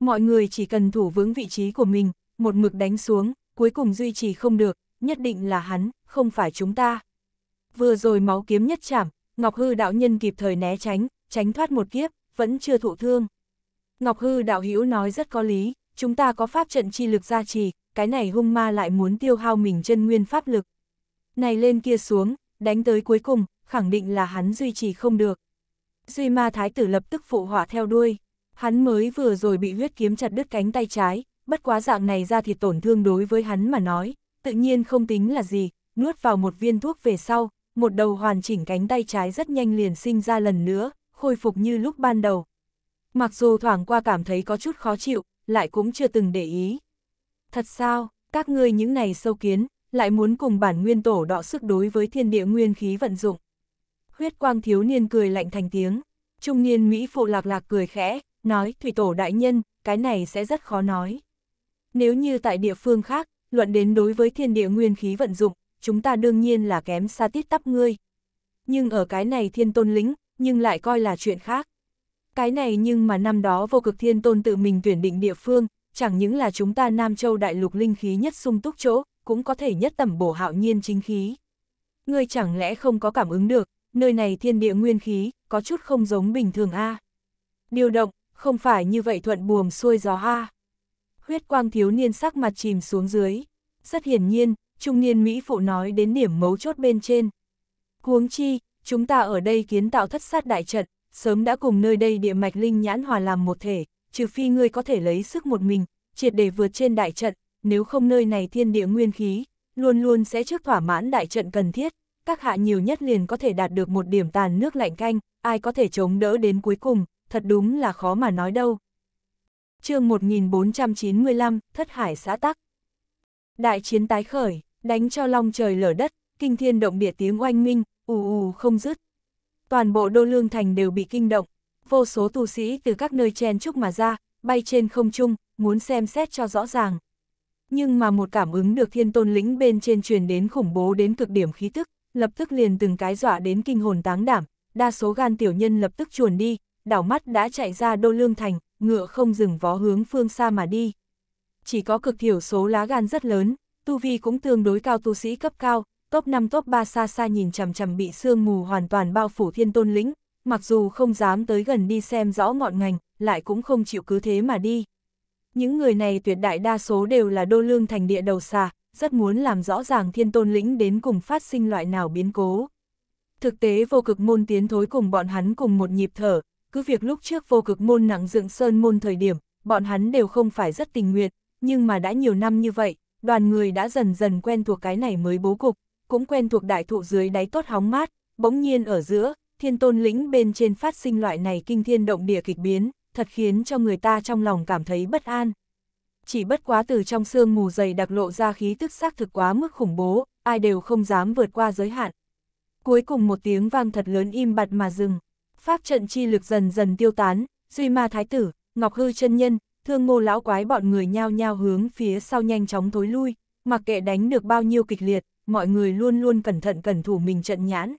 Mọi người chỉ cần thủ vững vị trí của mình, một mực đánh xuống, cuối cùng duy trì không được, nhất định là hắn, không phải chúng ta. Vừa rồi máu kiếm nhất chảm, Ngọc Hư đạo nhân kịp thời né tránh, tránh thoát một kiếp, vẫn chưa thụ thương. Ngọc Hư đạo hữu nói rất có lý, chúng ta có pháp trận chi lực gia trì, cái này hung ma lại muốn tiêu hao mình chân nguyên pháp lực. Này lên kia xuống, đánh tới cuối cùng, khẳng định là hắn duy trì không được. Duy ma thái tử lập tức phụ hỏa theo đuôi, hắn mới vừa rồi bị huyết kiếm chặt đứt cánh tay trái, bất quá dạng này ra thì tổn thương đối với hắn mà nói, tự nhiên không tính là gì, nuốt vào một viên thuốc về sau, một đầu hoàn chỉnh cánh tay trái rất nhanh liền sinh ra lần nữa, khôi phục như lúc ban đầu. Mặc dù thoảng qua cảm thấy có chút khó chịu, lại cũng chưa từng để ý. Thật sao, các ngươi những này sâu kiến, lại muốn cùng bản nguyên tổ đọ sức đối với thiên địa nguyên khí vận dụng. Huyết quang thiếu niên cười lạnh thành tiếng, trung niên Mỹ phụ lạc lạc cười khẽ, nói thủy tổ đại nhân, cái này sẽ rất khó nói. Nếu như tại địa phương khác, luận đến đối với thiên địa nguyên khí vận dụng, chúng ta đương nhiên là kém xa tít tắp ngươi. Nhưng ở cái này thiên tôn lĩnh, nhưng lại coi là chuyện khác. Cái này nhưng mà năm đó vô cực thiên tôn tự mình tuyển định địa phương, chẳng những là chúng ta Nam Châu đại lục linh khí nhất sung túc chỗ, cũng có thể nhất tầm bổ hạo nhiên chính khí. Ngươi chẳng lẽ không có cảm ứng được, nơi này thiên địa nguyên khí, có chút không giống bình thường a. Điều động, không phải như vậy thuận buồm xuôi gió a. Huyết quang thiếu niên sắc mặt chìm xuống dưới. Rất hiển nhiên, trung niên Mỹ phụ nói đến điểm mấu chốt bên trên. Huống chi, chúng ta ở đây kiến tạo thất sát đại trận, sớm đã cùng nơi đây địa mạch linh nhãn hòa làm một thể, trừ phi ngươi có thể lấy sức một mình, triệt để vượt trên đại trận, nếu không nơi này thiên địa nguyên khí, luôn luôn sẽ trước thỏa mãn đại trận cần thiết, các hạ nhiều nhất liền có thể đạt được một điểm tàn nước lạnh canh, ai có thể chống đỡ đến cuối cùng, thật đúng là khó mà nói đâu. chương 1495, Thất Hải xã Tắc Đại chiến tái khởi, đánh cho long trời lở đất, kinh thiên động địa tiếng oanh minh, ù ù không dứt. Toàn bộ đô lương thành đều bị kinh động, vô số tu sĩ từ các nơi chen chúc mà ra, bay trên không trung, muốn xem xét cho rõ ràng. Nhưng mà một cảm ứng được thiên tôn lĩnh bên trên truyền đến khủng bố đến cực điểm khí tức, lập tức liền từng cái dọa đến kinh hồn táng đảm, đa số gan tiểu nhân lập tức chuồn đi, đảo mắt đã chạy ra đô lương thành, ngựa không dừng vó hướng phương xa mà đi. Chỉ có cực thiểu số lá gan rất lớn, tu vi cũng tương đối cao tu sĩ cấp cao, top 5 top 3 xa xa nhìn chằm chằm bị sương mù hoàn toàn bao phủ thiên tôn lĩnh, mặc dù không dám tới gần đi xem rõ ngọn ngành, lại cũng không chịu cứ thế mà đi. Những người này tuyệt đại đa số đều là đô lương thành địa đầu xà, rất muốn làm rõ ràng thiên tôn lĩnh đến cùng phát sinh loại nào biến cố. Thực tế vô cực môn tiến thối cùng bọn hắn cùng một nhịp thở, cứ việc lúc trước vô cực môn nặng dựng sơn môn thời điểm, bọn hắn đều không phải rất tình nguyện, nhưng mà đã nhiều năm như vậy, đoàn người đã dần dần quen thuộc cái này mới bố cục cũng quen thuộc đại thụ dưới đáy tốt hóng mát, bỗng nhiên ở giữa, thiên tôn lĩnh bên trên phát sinh loại này kinh thiên động địa kịch biến, thật khiến cho người ta trong lòng cảm thấy bất an. Chỉ bất quá từ trong xương mù dày đặc lộ ra khí tức xác thực quá mức khủng bố, ai đều không dám vượt qua giới hạn. Cuối cùng một tiếng vang thật lớn im bặt mà dừng, pháp trận chi lực dần dần tiêu tán, duy ma thái tử, ngọc hư chân nhân, thương ngô lão quái bọn người nhao nhao hướng phía sau nhanh chóng thối lui, mặc kệ đánh được bao nhiêu kịch liệt, mọi người luôn luôn cẩn thận cẩn thủ mình trận nhãn.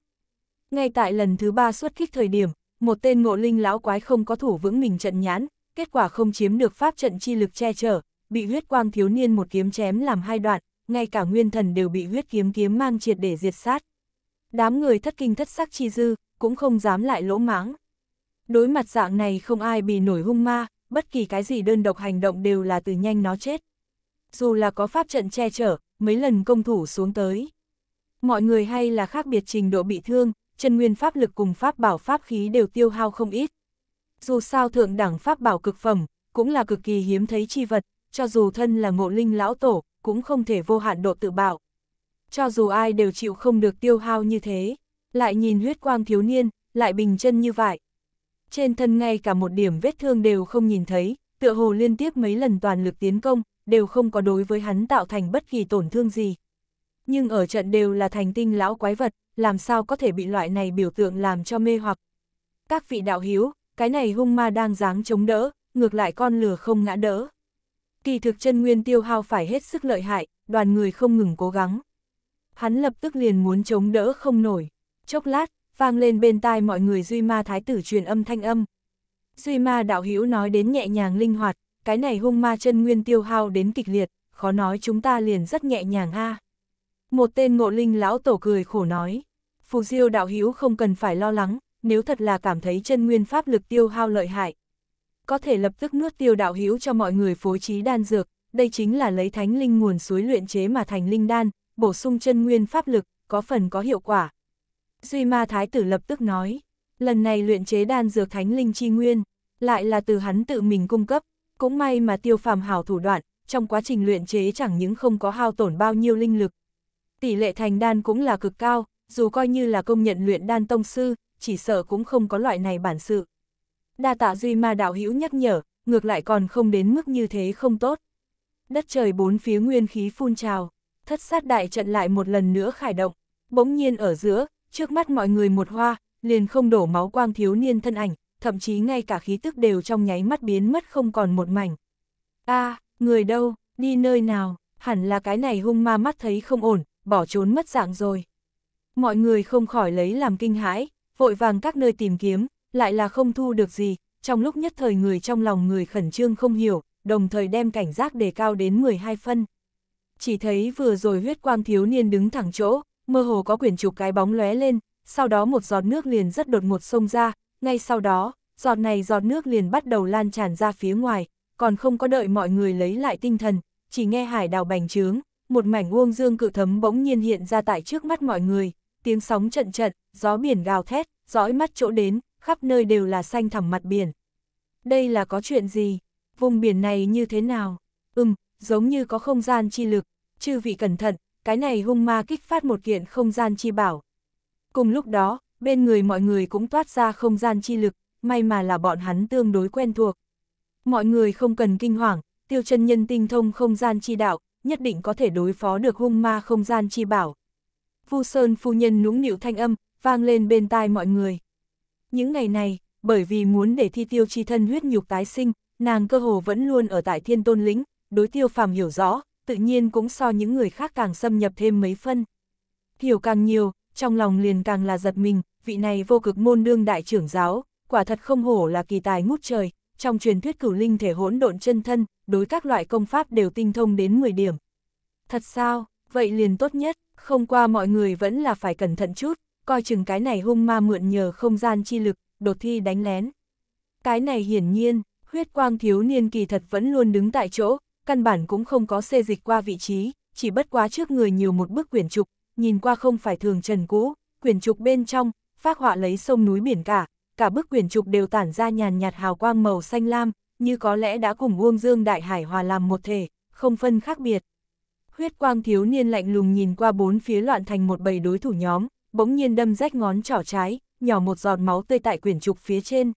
Ngay tại lần thứ ba xuất kích thời điểm, một tên ngộ linh lão quái không có thủ vững mình trận nhãn, kết quả không chiếm được pháp trận chi lực che chở, bị huyết quang thiếu niên một kiếm chém làm hai đoạn, ngay cả nguyên thần đều bị huyết kiếm kiếm mang triệt để diệt sát. Đám người thất kinh thất sắc chi dư, cũng không dám lại lỗ mãng. Đối mặt dạng này không ai bị nổi hung ma, bất kỳ cái gì đơn độc hành động đều là từ nhanh nó chết. Dù là có pháp trận che chở, mấy lần công thủ xuống tới. Mọi người hay là khác biệt trình độ bị thương, chân nguyên pháp lực cùng pháp bảo pháp khí đều tiêu hao không ít. Dù sao thượng đẳng pháp bảo cực phẩm, cũng là cực kỳ hiếm thấy chi vật, cho dù thân là ngộ linh lão tổ, cũng không thể vô hạn độ tự bạo. Cho dù ai đều chịu không được tiêu hao như thế, lại nhìn huyết quang thiếu niên, lại bình chân như vậy. Trên thân ngay cả một điểm vết thương đều không nhìn thấy, tựa hồ liên tiếp mấy lần toàn lực tiến công, đều không có đối với hắn tạo thành bất kỳ tổn thương gì. Nhưng ở trận đều là thành tinh lão quái vật, làm sao có thể bị loại này biểu tượng làm cho mê hoặc. Các vị đạo hiếu, cái này hung ma đang dáng chống đỡ, ngược lại con lừa không ngã đỡ. Kỳ thực chân nguyên tiêu hao phải hết sức lợi hại, đoàn người không ngừng cố gắng. Hắn lập tức liền muốn chống đỡ không nổi. Chốc lát, vang lên bên tai mọi người Duy Ma Thái tử truyền âm thanh âm. Duy Ma đạo hiếu nói đến nhẹ nhàng linh hoạt, cái này hung ma chân nguyên tiêu hao đến kịch liệt, khó nói chúng ta liền rất nhẹ nhàng a. Một tên ngộ linh lão tổ cười khổ nói, Phù Diêu đạo hữu không cần phải lo lắng, nếu thật là cảm thấy chân nguyên pháp lực tiêu hao lợi hại, có thể lập tức nuốt tiêu đạo hữu cho mọi người phối trí đan dược, đây chính là lấy thánh linh nguồn suối luyện chế mà thành linh đan, bổ sung chân nguyên pháp lực, có phần có hiệu quả. Duy Ma Thái tử lập tức nói, lần này luyện chế đan dược thánh linh chi nguyên, lại là từ hắn tự mình cung cấp, cũng may mà tiêu phàm hào thủ đoạn, trong quá trình luyện chế chẳng những không có hao tổn bao nhiêu linh lực. Tỷ lệ thành đan cũng là cực cao, dù coi như là công nhận luyện đan tông sư, chỉ sợ cũng không có loại này bản sự. Đa tạ duy ma đạo hữu nhắc nhở, ngược lại còn không đến mức như thế không tốt. Đất trời bốn phía nguyên khí phun trào, thất sát đại trận lại một lần nữa khải động, bỗng nhiên ở giữa, trước mắt mọi người một hoa, liền không đổ máu quang thiếu niên thân ảnh, thậm chí ngay cả khí tức đều trong nháy mắt biến mất không còn một mảnh. a người đâu, đi nơi nào, hẳn là cái này hung ma mắt thấy không ổn, bỏ trốn mất dạng rồi. Mọi người không khỏi lấy làm kinh hãi, vội vàng các nơi tìm kiếm, lại là không thu được gì, trong lúc nhất thời người trong lòng người khẩn trương không hiểu, đồng thời đem cảnh giác đề cao đến 12 phân. Chỉ thấy vừa rồi huyết quang thiếu niên đứng thẳng chỗ, mơ hồ có quyển trục cái bóng lóe lên, sau đó một giọt nước liền rất đột ngột xông ra, ngay sau đó, giọt này giọt nước liền bắt đầu lan tràn ra phía ngoài, còn không có đợi mọi người lấy lại tinh thần, chỉ nghe hải đào bành trướng, một mảnh uông dương cự thấm bỗng nhiên hiện ra tại trước mắt mọi người, tiếng sóng trận trận, gió biển gào thét, dõi mắt chỗ đến, khắp nơi đều là xanh thẳm mặt biển. Đây là có chuyện gì? Vùng biển này như thế nào? Ừm, giống như có không gian chi lực, chư vị cẩn thận, cái này hung ma kích phát một kiện không gian chi bảo. Cùng lúc đó, bên người mọi người cũng toát ra không gian chi lực, may mà là bọn hắn tương đối quen thuộc. Mọi người không cần kinh hoàng, tiêu chân nhân tinh thông không gian chi đạo, nhất định có thể đối phó được hung ma không gian chi bảo. Vu Sơn phu nhân nũng nịu thanh âm, vang lên bên tai mọi người. Những ngày này, bởi vì muốn để thi tiêu chi thân huyết nhục tái sinh, nàng cơ hồ vẫn luôn ở tại thiên tôn lĩnh, đối tiêu phàm hiểu rõ, tự nhiên cũng so những người khác càng xâm nhập thêm mấy phân. Hiểu càng nhiều, trong lòng liền càng là giật mình, vị này vô cực môn đương đại trưởng giáo, quả thật không hổ là kỳ tài ngút trời, trong truyền thuyết cửu linh thể hỗn độn chân thân, đối các loại công pháp đều tinh thông đến 10 điểm. Thật sao, vậy liền tốt nhất, không qua mọi người vẫn là phải cẩn thận chút, coi chừng cái này hung ma mượn nhờ không gian chi lực, đột thi đánh lén. Cái này hiển nhiên, huyết quang thiếu niên kỳ thật vẫn luôn đứng tại chỗ, căn bản cũng không có xê dịch qua vị trí, chỉ bất quá trước người nhiều một bức quyển trục, nhìn qua không phải thường trần cũ, quyển trục bên trong, phác họa lấy sông núi biển cả, cả bức quyển trục đều tản ra nhàn nhạt hào quang màu xanh lam, như có lẽ đã cùng Uông Dương Đại Hải hòa làm một thể, không phân khác biệt. Huyết quang thiếu niên lạnh lùng nhìn qua bốn phía loạn thành một bầy đối thủ nhóm, bỗng nhiên đâm rách ngón trỏ trái, nhỏ một giọt máu tươi tại quyển trục phía trên.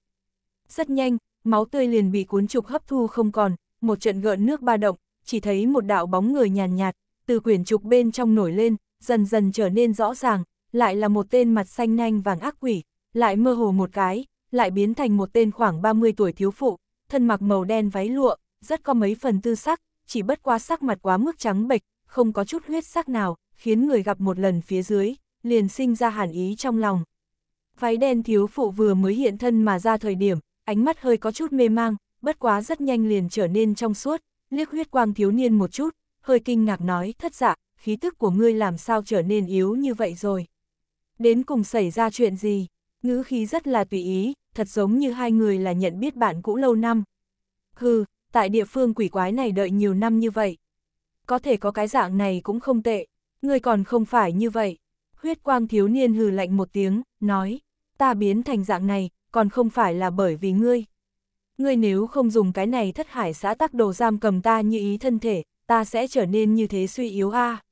Rất nhanh, máu tươi liền bị cuốn trục hấp thu không còn, một trận gợn nước ba động, chỉ thấy một đạo bóng người nhàn nhạt, nhạt, từ quyển trục bên trong nổi lên, dần dần trở nên rõ ràng, lại là một tên mặt xanh nhanh vàng ác quỷ, lại mơ hồ một cái, lại biến thành một tên khoảng 30 tuổi thiếu phụ, thân mặc màu đen váy lụa, rất có mấy phần tư sắc, chỉ bất qua sắc mặt quá mức trắng bệch, không có chút huyết sắc nào, khiến người gặp một lần phía dưới, liền sinh ra hàn ý trong lòng. Váy đen thiếu phụ vừa mới hiện thân mà ra thời điểm, ánh mắt hơi có chút mê mang, bất quá rất nhanh liền trở nên trong suốt, liếc huyết quang thiếu niên một chút, hơi kinh ngạc nói thất dạ, khí tức của ngươi làm sao trở nên yếu như vậy rồi. Đến cùng xảy ra chuyện gì? Ngữ khí rất là tùy ý, thật giống như hai người là nhận biết bạn cũ lâu năm. Hừ, tại địa phương quỷ quái này đợi nhiều năm như vậy. Có thể có cái dạng này cũng không tệ, người còn không phải như vậy. Huyết quang thiếu niên hừ lạnh một tiếng, nói, ta biến thành dạng này, còn không phải là bởi vì ngươi. Ngươi nếu không dùng cái này thất hải xã tắc đồ giam cầm ta như ý thân thể, ta sẽ trở nên như thế suy yếu a.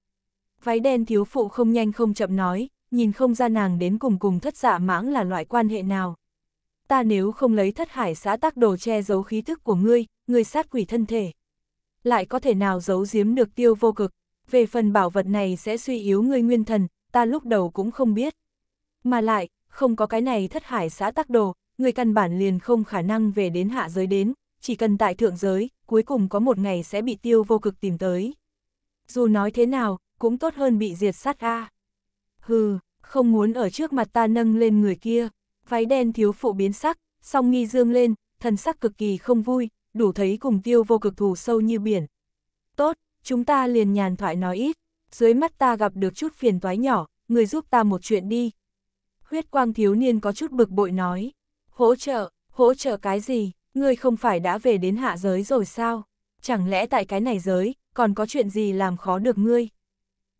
Váy đen thiếu phụ không nhanh không chậm nói, nhìn không ra nàng đến cùng cùng thất dạ mãng là loại quan hệ nào. Ta nếu không lấy thất hải xã tác đồ che giấu khí thức của ngươi, ngươi sát quỷ thân thể. Lại có thể nào giấu giếm được tiêu vô cực, về phần bảo vật này sẽ suy yếu ngươi nguyên thần, ta lúc đầu cũng không biết. Mà lại, không có cái này thất hải xã tác đồ, ngươi căn bản liền không khả năng về đến hạ giới đến, chỉ cần tại thượng giới, cuối cùng có một ngày sẽ bị tiêu vô cực tìm tới. Dù nói thế nào, cũng tốt hơn bị diệt sát a hừ, không muốn ở trước mặt ta nâng lên người kia. Váy đen thiếu phụ biến sắc, song nghi dương lên, thần sắc cực kỳ không vui, đủ thấy cùng tiêu vô cực thù sâu như biển. Tốt, chúng ta liền nhàn thoại nói ít, dưới mắt ta gặp được chút phiền toái nhỏ, người giúp ta một chuyện đi. Huyết quang thiếu niên có chút bực bội nói, hỗ trợ, hỗ trợ cái gì, ngươi không phải đã về đến hạ giới rồi sao? Chẳng lẽ tại cái này giới, còn có chuyện gì làm khó được ngươi?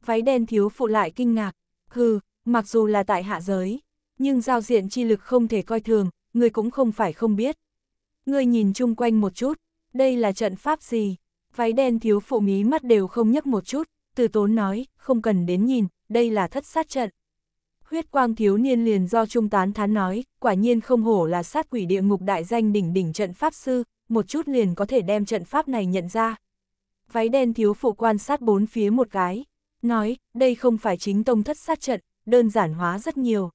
Váy đen thiếu phụ lại kinh ngạc, Hừ, mặc dù là tại hạ giới, nhưng giao diện chi lực không thể coi thường, người cũng không phải không biết. Người nhìn chung quanh một chút, đây là trận pháp gì? Váy đen thiếu phụ mí mắt đều không nhấc một chút, từ tốn nói, không cần đến nhìn, đây là thất sát trận. Huyết quang thiếu niên liền do trung tán thán nói, quả nhiên không hổ là sát quỷ địa ngục đại danh đỉnh đỉnh trận pháp sư, một chút liền có thể đem trận pháp này nhận ra. Váy đen thiếu phụ quan sát bốn phía một cái, nói, đây không phải chính tông thất sát trận, đơn giản hóa rất nhiều.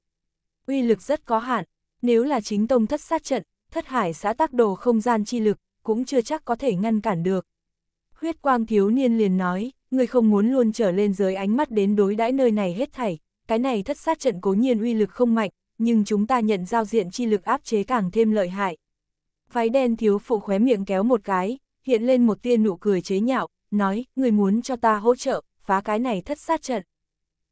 Uy lực rất có hạn, nếu là chính tông thất sát trận, thất hải xã tác đồ không gian chi lực, cũng chưa chắc có thể ngăn cản được. Huyết quang thiếu niên liền nói, người không muốn luôn trở lên giới ánh mắt đến đối đãi nơi này hết thảy, cái này thất sát trận cố nhiên uy lực không mạnh, nhưng chúng ta nhận giao diện chi lực áp chế càng thêm lợi hại. Váy đen thiếu phụ khóe miệng kéo một cái, hiện lên một tia nụ cười chế nhạo, nói, người muốn cho ta hỗ trợ, phá cái này thất sát trận.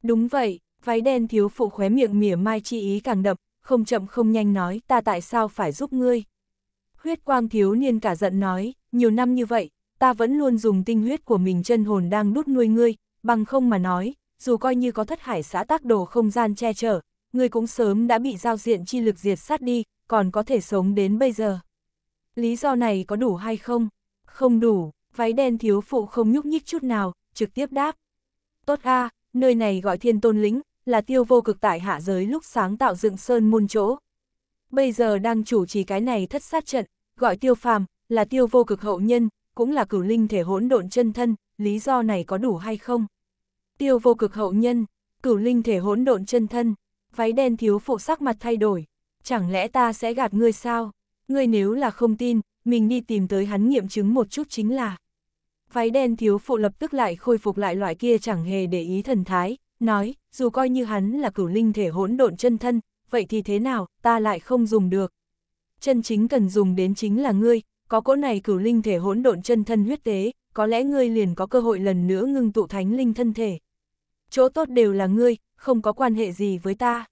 Đúng vậy, váy đen thiếu phụ khóe miệng mỉa mai chi ý càng đậm, không chậm không nhanh nói ta tại sao phải giúp ngươi. Huyết quang thiếu niên cả giận nói, nhiều năm như vậy, ta vẫn luôn dùng tinh huyết của mình chân hồn đang đút nuôi ngươi, bằng không mà nói, dù coi như có thất hải xã tác đồ không gian che chở, ngươi cũng sớm đã bị giao diện chi lực diệt sát đi, còn có thể sống đến bây giờ. Lý do này có đủ hay không? Không đủ, váy đen thiếu phụ không nhúc nhích chút nào, trực tiếp đáp tốt a nơi này gọi thiên tôn lĩnh, là tiêu vô cực tại hạ giới lúc sáng tạo dựng sơn môn chỗ. Bây giờ đang chủ trì cái này thất sát trận, gọi tiêu phàm, là tiêu vô cực hậu nhân, cũng là cửu linh thể hỗn độn chân thân, lý do này có đủ hay không? Tiêu vô cực hậu nhân, cửu linh thể hỗn độn chân thân, váy đen thiếu phụ sắc mặt thay đổi, chẳng lẽ ta sẽ gạt ngươi sao? Ngươi nếu là không tin, mình đi tìm tới hắn nghiệm chứng một chút chính là. Váy đen thiếu phụ lập tức lại khôi phục lại loại kia chẳng hề để ý thần thái, nói, dù coi như hắn là cửu linh thể hỗn độn chân thân, vậy thì thế nào, ta lại không dùng được. Chân chính cần dùng đến chính là ngươi, có cỗ này cửu linh thể hỗn độn chân thân huyết tế, có lẽ ngươi liền có cơ hội lần nữa ngưng tụ thánh linh thân thể. Chỗ tốt đều là ngươi, không có quan hệ gì với ta.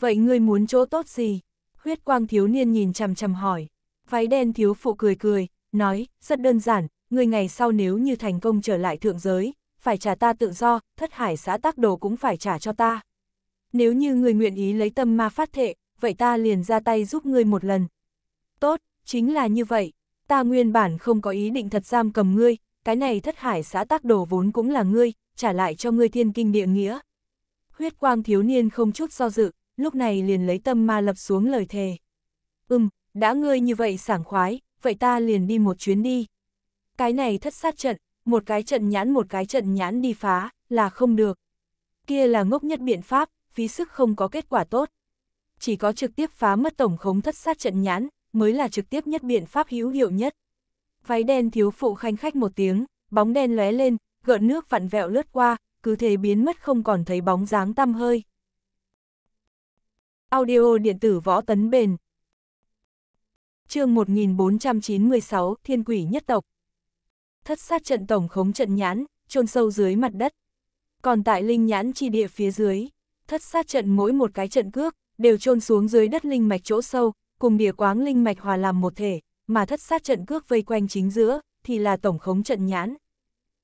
Vậy ngươi muốn chỗ tốt gì? Huyết quang thiếu niên nhìn chằm chằm hỏi. Váy đen thiếu phụ cười cười, nói, rất đơn giản, người ngày sau nếu như thành công trở lại thượng giới, phải trả ta tự do, thất hải xã tác đồ cũng phải trả cho ta. Nếu như người nguyện ý lấy tâm ma phát thệ, vậy ta liền ra tay giúp ngươi một lần. Tốt, chính là như vậy, ta nguyên bản không có ý định thật giam cầm ngươi, cái này thất hải xã tác đồ vốn cũng là ngươi, trả lại cho ngươi thiên kinh địa nghĩa. Huyết quang thiếu niên không chút do dự, lúc này liền lấy tâm ma lập xuống lời thề. Ừm, đã ngươi như vậy sảng khoái, vậy ta liền đi một chuyến đi cái này thất sát trận, một cái trận nhãn một cái trận nhãn đi phá, là không được. Kia là ngốc nhất biện pháp, phí sức không có kết quả tốt. Chỉ có trực tiếp phá mất tổng khống thất sát trận nhãn, mới là trực tiếp nhất biện pháp hữu hiệu nhất. Váy đen thiếu phụ khanh khách một tiếng, bóng đen lóe lên, gợn nước vặn vẹo lướt qua, cứ thế biến mất không còn thấy bóng dáng tăm hơi. Audio điện tử võ tấn bền. Chương 1496, Thiên quỷ nhất tộc thất sát trận tổng khống trận nhãn, chôn sâu dưới mặt đất. Còn tại linh nhãn chi địa phía dưới, thất sát trận mỗi một cái trận cước, đều chôn xuống dưới đất linh mạch chỗ sâu, cùng địa quáng linh mạch hòa làm một thể, mà thất sát trận cước vây quanh chính giữa, thì là tổng khống trận nhãn.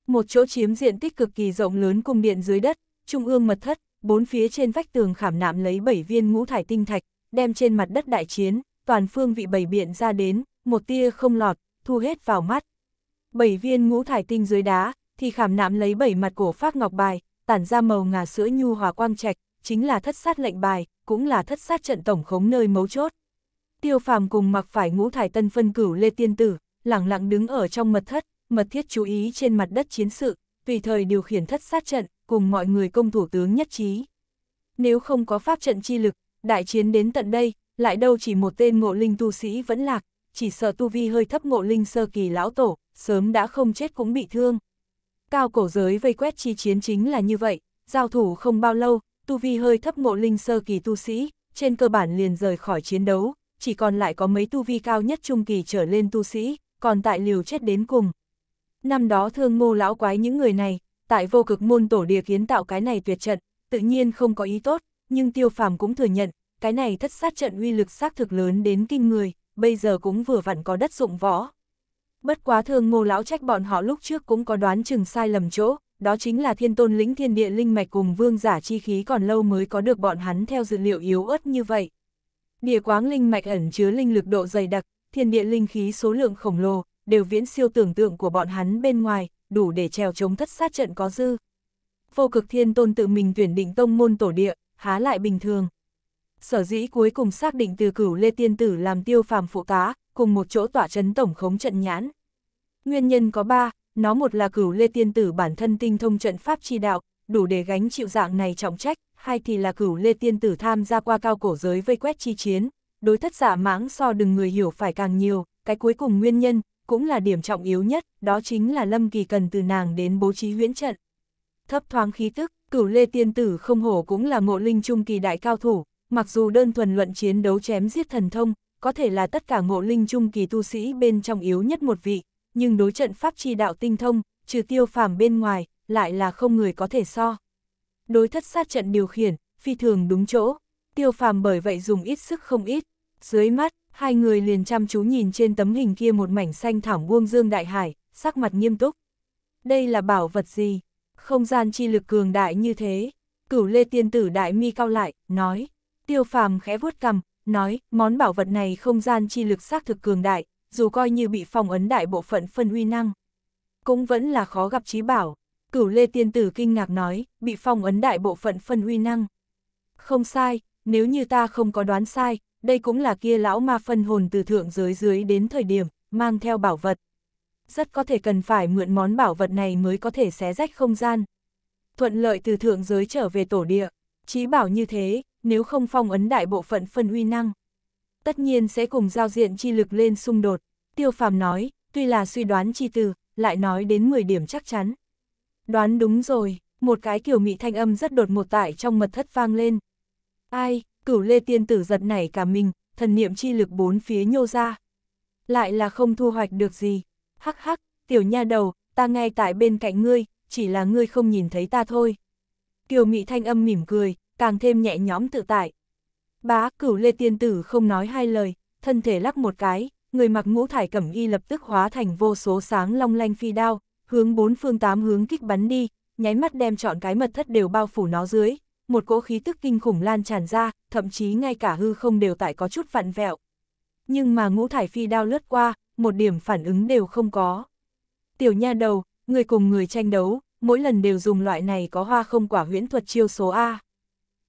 Một chỗ chiếm diện tích cực kỳ rộng lớn cùng điện dưới đất, trung ương mật thất, bốn phía trên vách tường khảm nạm lấy bảy viên ngũ thải tinh thạch, đem trên mặt đất đại chiến, toàn phương vị bảy biện ra đến, một tia không lọt, thu hết vào mắt, bảy viên ngũ thải tinh dưới đá, thì khảm nạm lấy bảy mặt cổ pháp ngọc bài, tản ra màu ngà sữa nhu hòa quang trạch, chính là thất sát lệnh bài, cũng là thất sát trận tổng khống nơi mấu chốt. Tiêu phàm cùng mặc phải ngũ thải tân phân cửu Lê Tiên Tử, lặng lặng đứng ở trong mật thất, mật thiết chú ý trên mặt đất chiến sự, tùy thời điều khiển thất sát trận, cùng mọi người công thủ tướng nhất trí. Nếu không có pháp trận chi lực, đại chiến đến tận đây, lại đâu chỉ một tên ngộ linh tu sĩ vẫn lạc, chỉ sợ tu vi hơi thấp ngộ linh sơ kỳ lão tổ, sớm đã không chết cũng bị thương. Cao cổ giới vây quét chi chiến chính là như vậy, giao thủ không bao lâu, tu vi hơi thấp ngộ linh sơ kỳ tu sĩ, trên cơ bản liền rời khỏi chiến đấu, chỉ còn lại có mấy tu vi cao nhất trung kỳ trở lên tu sĩ, còn tại liều chết đến cùng. Năm đó thương ngô lão quái những người này, tại vô cực môn tổ địa kiến tạo cái này tuyệt trận, tự nhiên không có ý tốt, nhưng tiêu phàm cũng thừa nhận, cái này thất sát trận uy lực xác thực lớn đến kinh người, bây giờ cũng vừa vặn có đất dụng võ. Bất quá thường ngô lão trách bọn họ lúc trước cũng có đoán chừng sai lầm chỗ, đó chính là thiên tôn lĩnh thiên địa linh mạch cùng vương giả chi khí còn lâu mới có được bọn hắn theo dự liệu yếu ớt như vậy. Địa quáng linh mạch ẩn chứa linh lực độ dày đặc, thiên địa linh khí số lượng khổng lồ, đều viễn siêu tưởng tượng của bọn hắn bên ngoài, đủ để trèo chống thất sát trận có dư. Vô cực thiên tôn tự mình tuyển định tông môn tổ địa, há lại bình thường. Sở dĩ cuối cùng xác định từ cửu Lê Tiên Tử làm tiêu phàm phụ tá, cùng một chỗ tỏa chấn tổng khống trận nhãn. Nguyên nhân có ba, nó một là cửu lê tiên tử bản thân tinh thông trận pháp chi đạo, đủ để gánh chịu dạng này trọng trách, hai thì là cửu lê tiên tử tham gia qua cao cổ giới vây quét chi chiến, đối thất giả dạ mãng so đừng người hiểu phải càng nhiều, cái cuối cùng nguyên nhân, cũng là điểm trọng yếu nhất, đó chính là Lâm Kỳ cần từ nàng đến bố trí huyễn trận. Thấp thoáng khí tức, cửu lê tiên tử không hổ cũng là ngộ linh trung kỳ đại cao thủ, mặc dù đơn thuần luận chiến đấu chém giết thần thông, có thể là tất cả ngộ linh trung kỳ tu sĩ bên trong yếu nhất một vị, nhưng đối trận pháp chi đạo tinh thông, trừ tiêu phàm bên ngoài, lại là không người có thể so. Đối thất sát trận điều khiển, phi thường đúng chỗ, tiêu phàm bởi vậy dùng ít sức không ít. Dưới mắt, hai người liền chăm chú nhìn trên tấm hình kia một mảnh xanh thảm buông dương đại hải, sắc mặt nghiêm túc. Đây là bảo vật gì? Không gian chi lực cường đại như thế. Cửu Lê Tiên Tử Đại mi cao lại, nói. Tiêu phàm khẽ vuốt cầm, nói, món bảo vật này không gian chi lực xác thực cường đại, dù coi như bị phong ấn đại bộ phận phân huy năng. Cũng vẫn là khó gặp trí bảo, cửu lê tiên tử kinh ngạc nói, bị phong ấn đại bộ phận phân huy năng. Không sai, nếu như ta không có đoán sai, đây cũng là kia lão ma phân hồn từ thượng giới dưới đến thời điểm, mang theo bảo vật. Rất có thể cần phải mượn món bảo vật này mới có thể xé rách không gian. Thuận lợi từ thượng giới trở về tổ địa, trí bảo như thế, nếu không phong ấn đại bộ phận phân uy năng. Tất nhiên sẽ cùng giao diện chi lực lên xung đột, tiêu phàm nói, tuy là suy đoán chi từ, lại nói đến 10 điểm chắc chắn. Đoán đúng rồi, một cái kiểu mị thanh âm rất đột một tại trong mật thất vang lên. Ai, cửu lê tiên tử giật nảy cả mình, thần niệm chi lực bốn phía nhô ra. Lại là không thu hoạch được gì. Hắc hắc, tiểu nha đầu, ta ngay tại bên cạnh ngươi, chỉ là ngươi không nhìn thấy ta thôi. Kiều mị thanh âm mỉm cười, càng thêm nhẹ nhõm tự tại. Bá cửu lê tiên tử không nói hai lời, thân thể lắc một cái, người mặc ngũ thải cẩm y lập tức hóa thành vô số sáng long lanh phi đao, hướng bốn phương tám hướng kích bắn đi, nháy mắt đem chọn cái mật thất đều bao phủ nó dưới, một cỗ khí tức kinh khủng lan tràn ra, thậm chí ngay cả hư không đều tại có chút vặn vẹo. Nhưng mà ngũ thải phi đao lướt qua, một điểm phản ứng đều không có. Tiểu nha đầu, người cùng người tranh đấu, mỗi lần đều dùng loại này có hoa không quả huyễn thuật chiêu số A.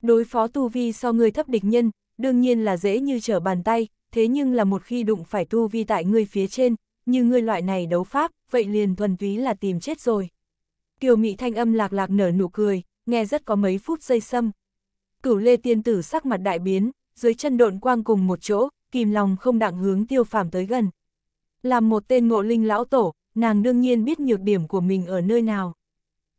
Đối phó tu vi so người thấp địch nhân, đương nhiên là dễ như trở bàn tay, thế nhưng là một khi đụng phải tu vi tại người phía trên, như người loại này đấu pháp, vậy liền thuần túy là tìm chết rồi. Kiều Mỹ thanh âm lạc lạc nở nụ cười, nghe rất có mấy phút dây xâm Cửu Lê Tiên Tử sắc mặt đại biến, dưới chân độn quang cùng một chỗ, kìm lòng không đặng hướng tiêu phàm tới gần. Làm một tên ngộ linh lão tổ, nàng đương nhiên biết nhược điểm của mình ở nơi nào.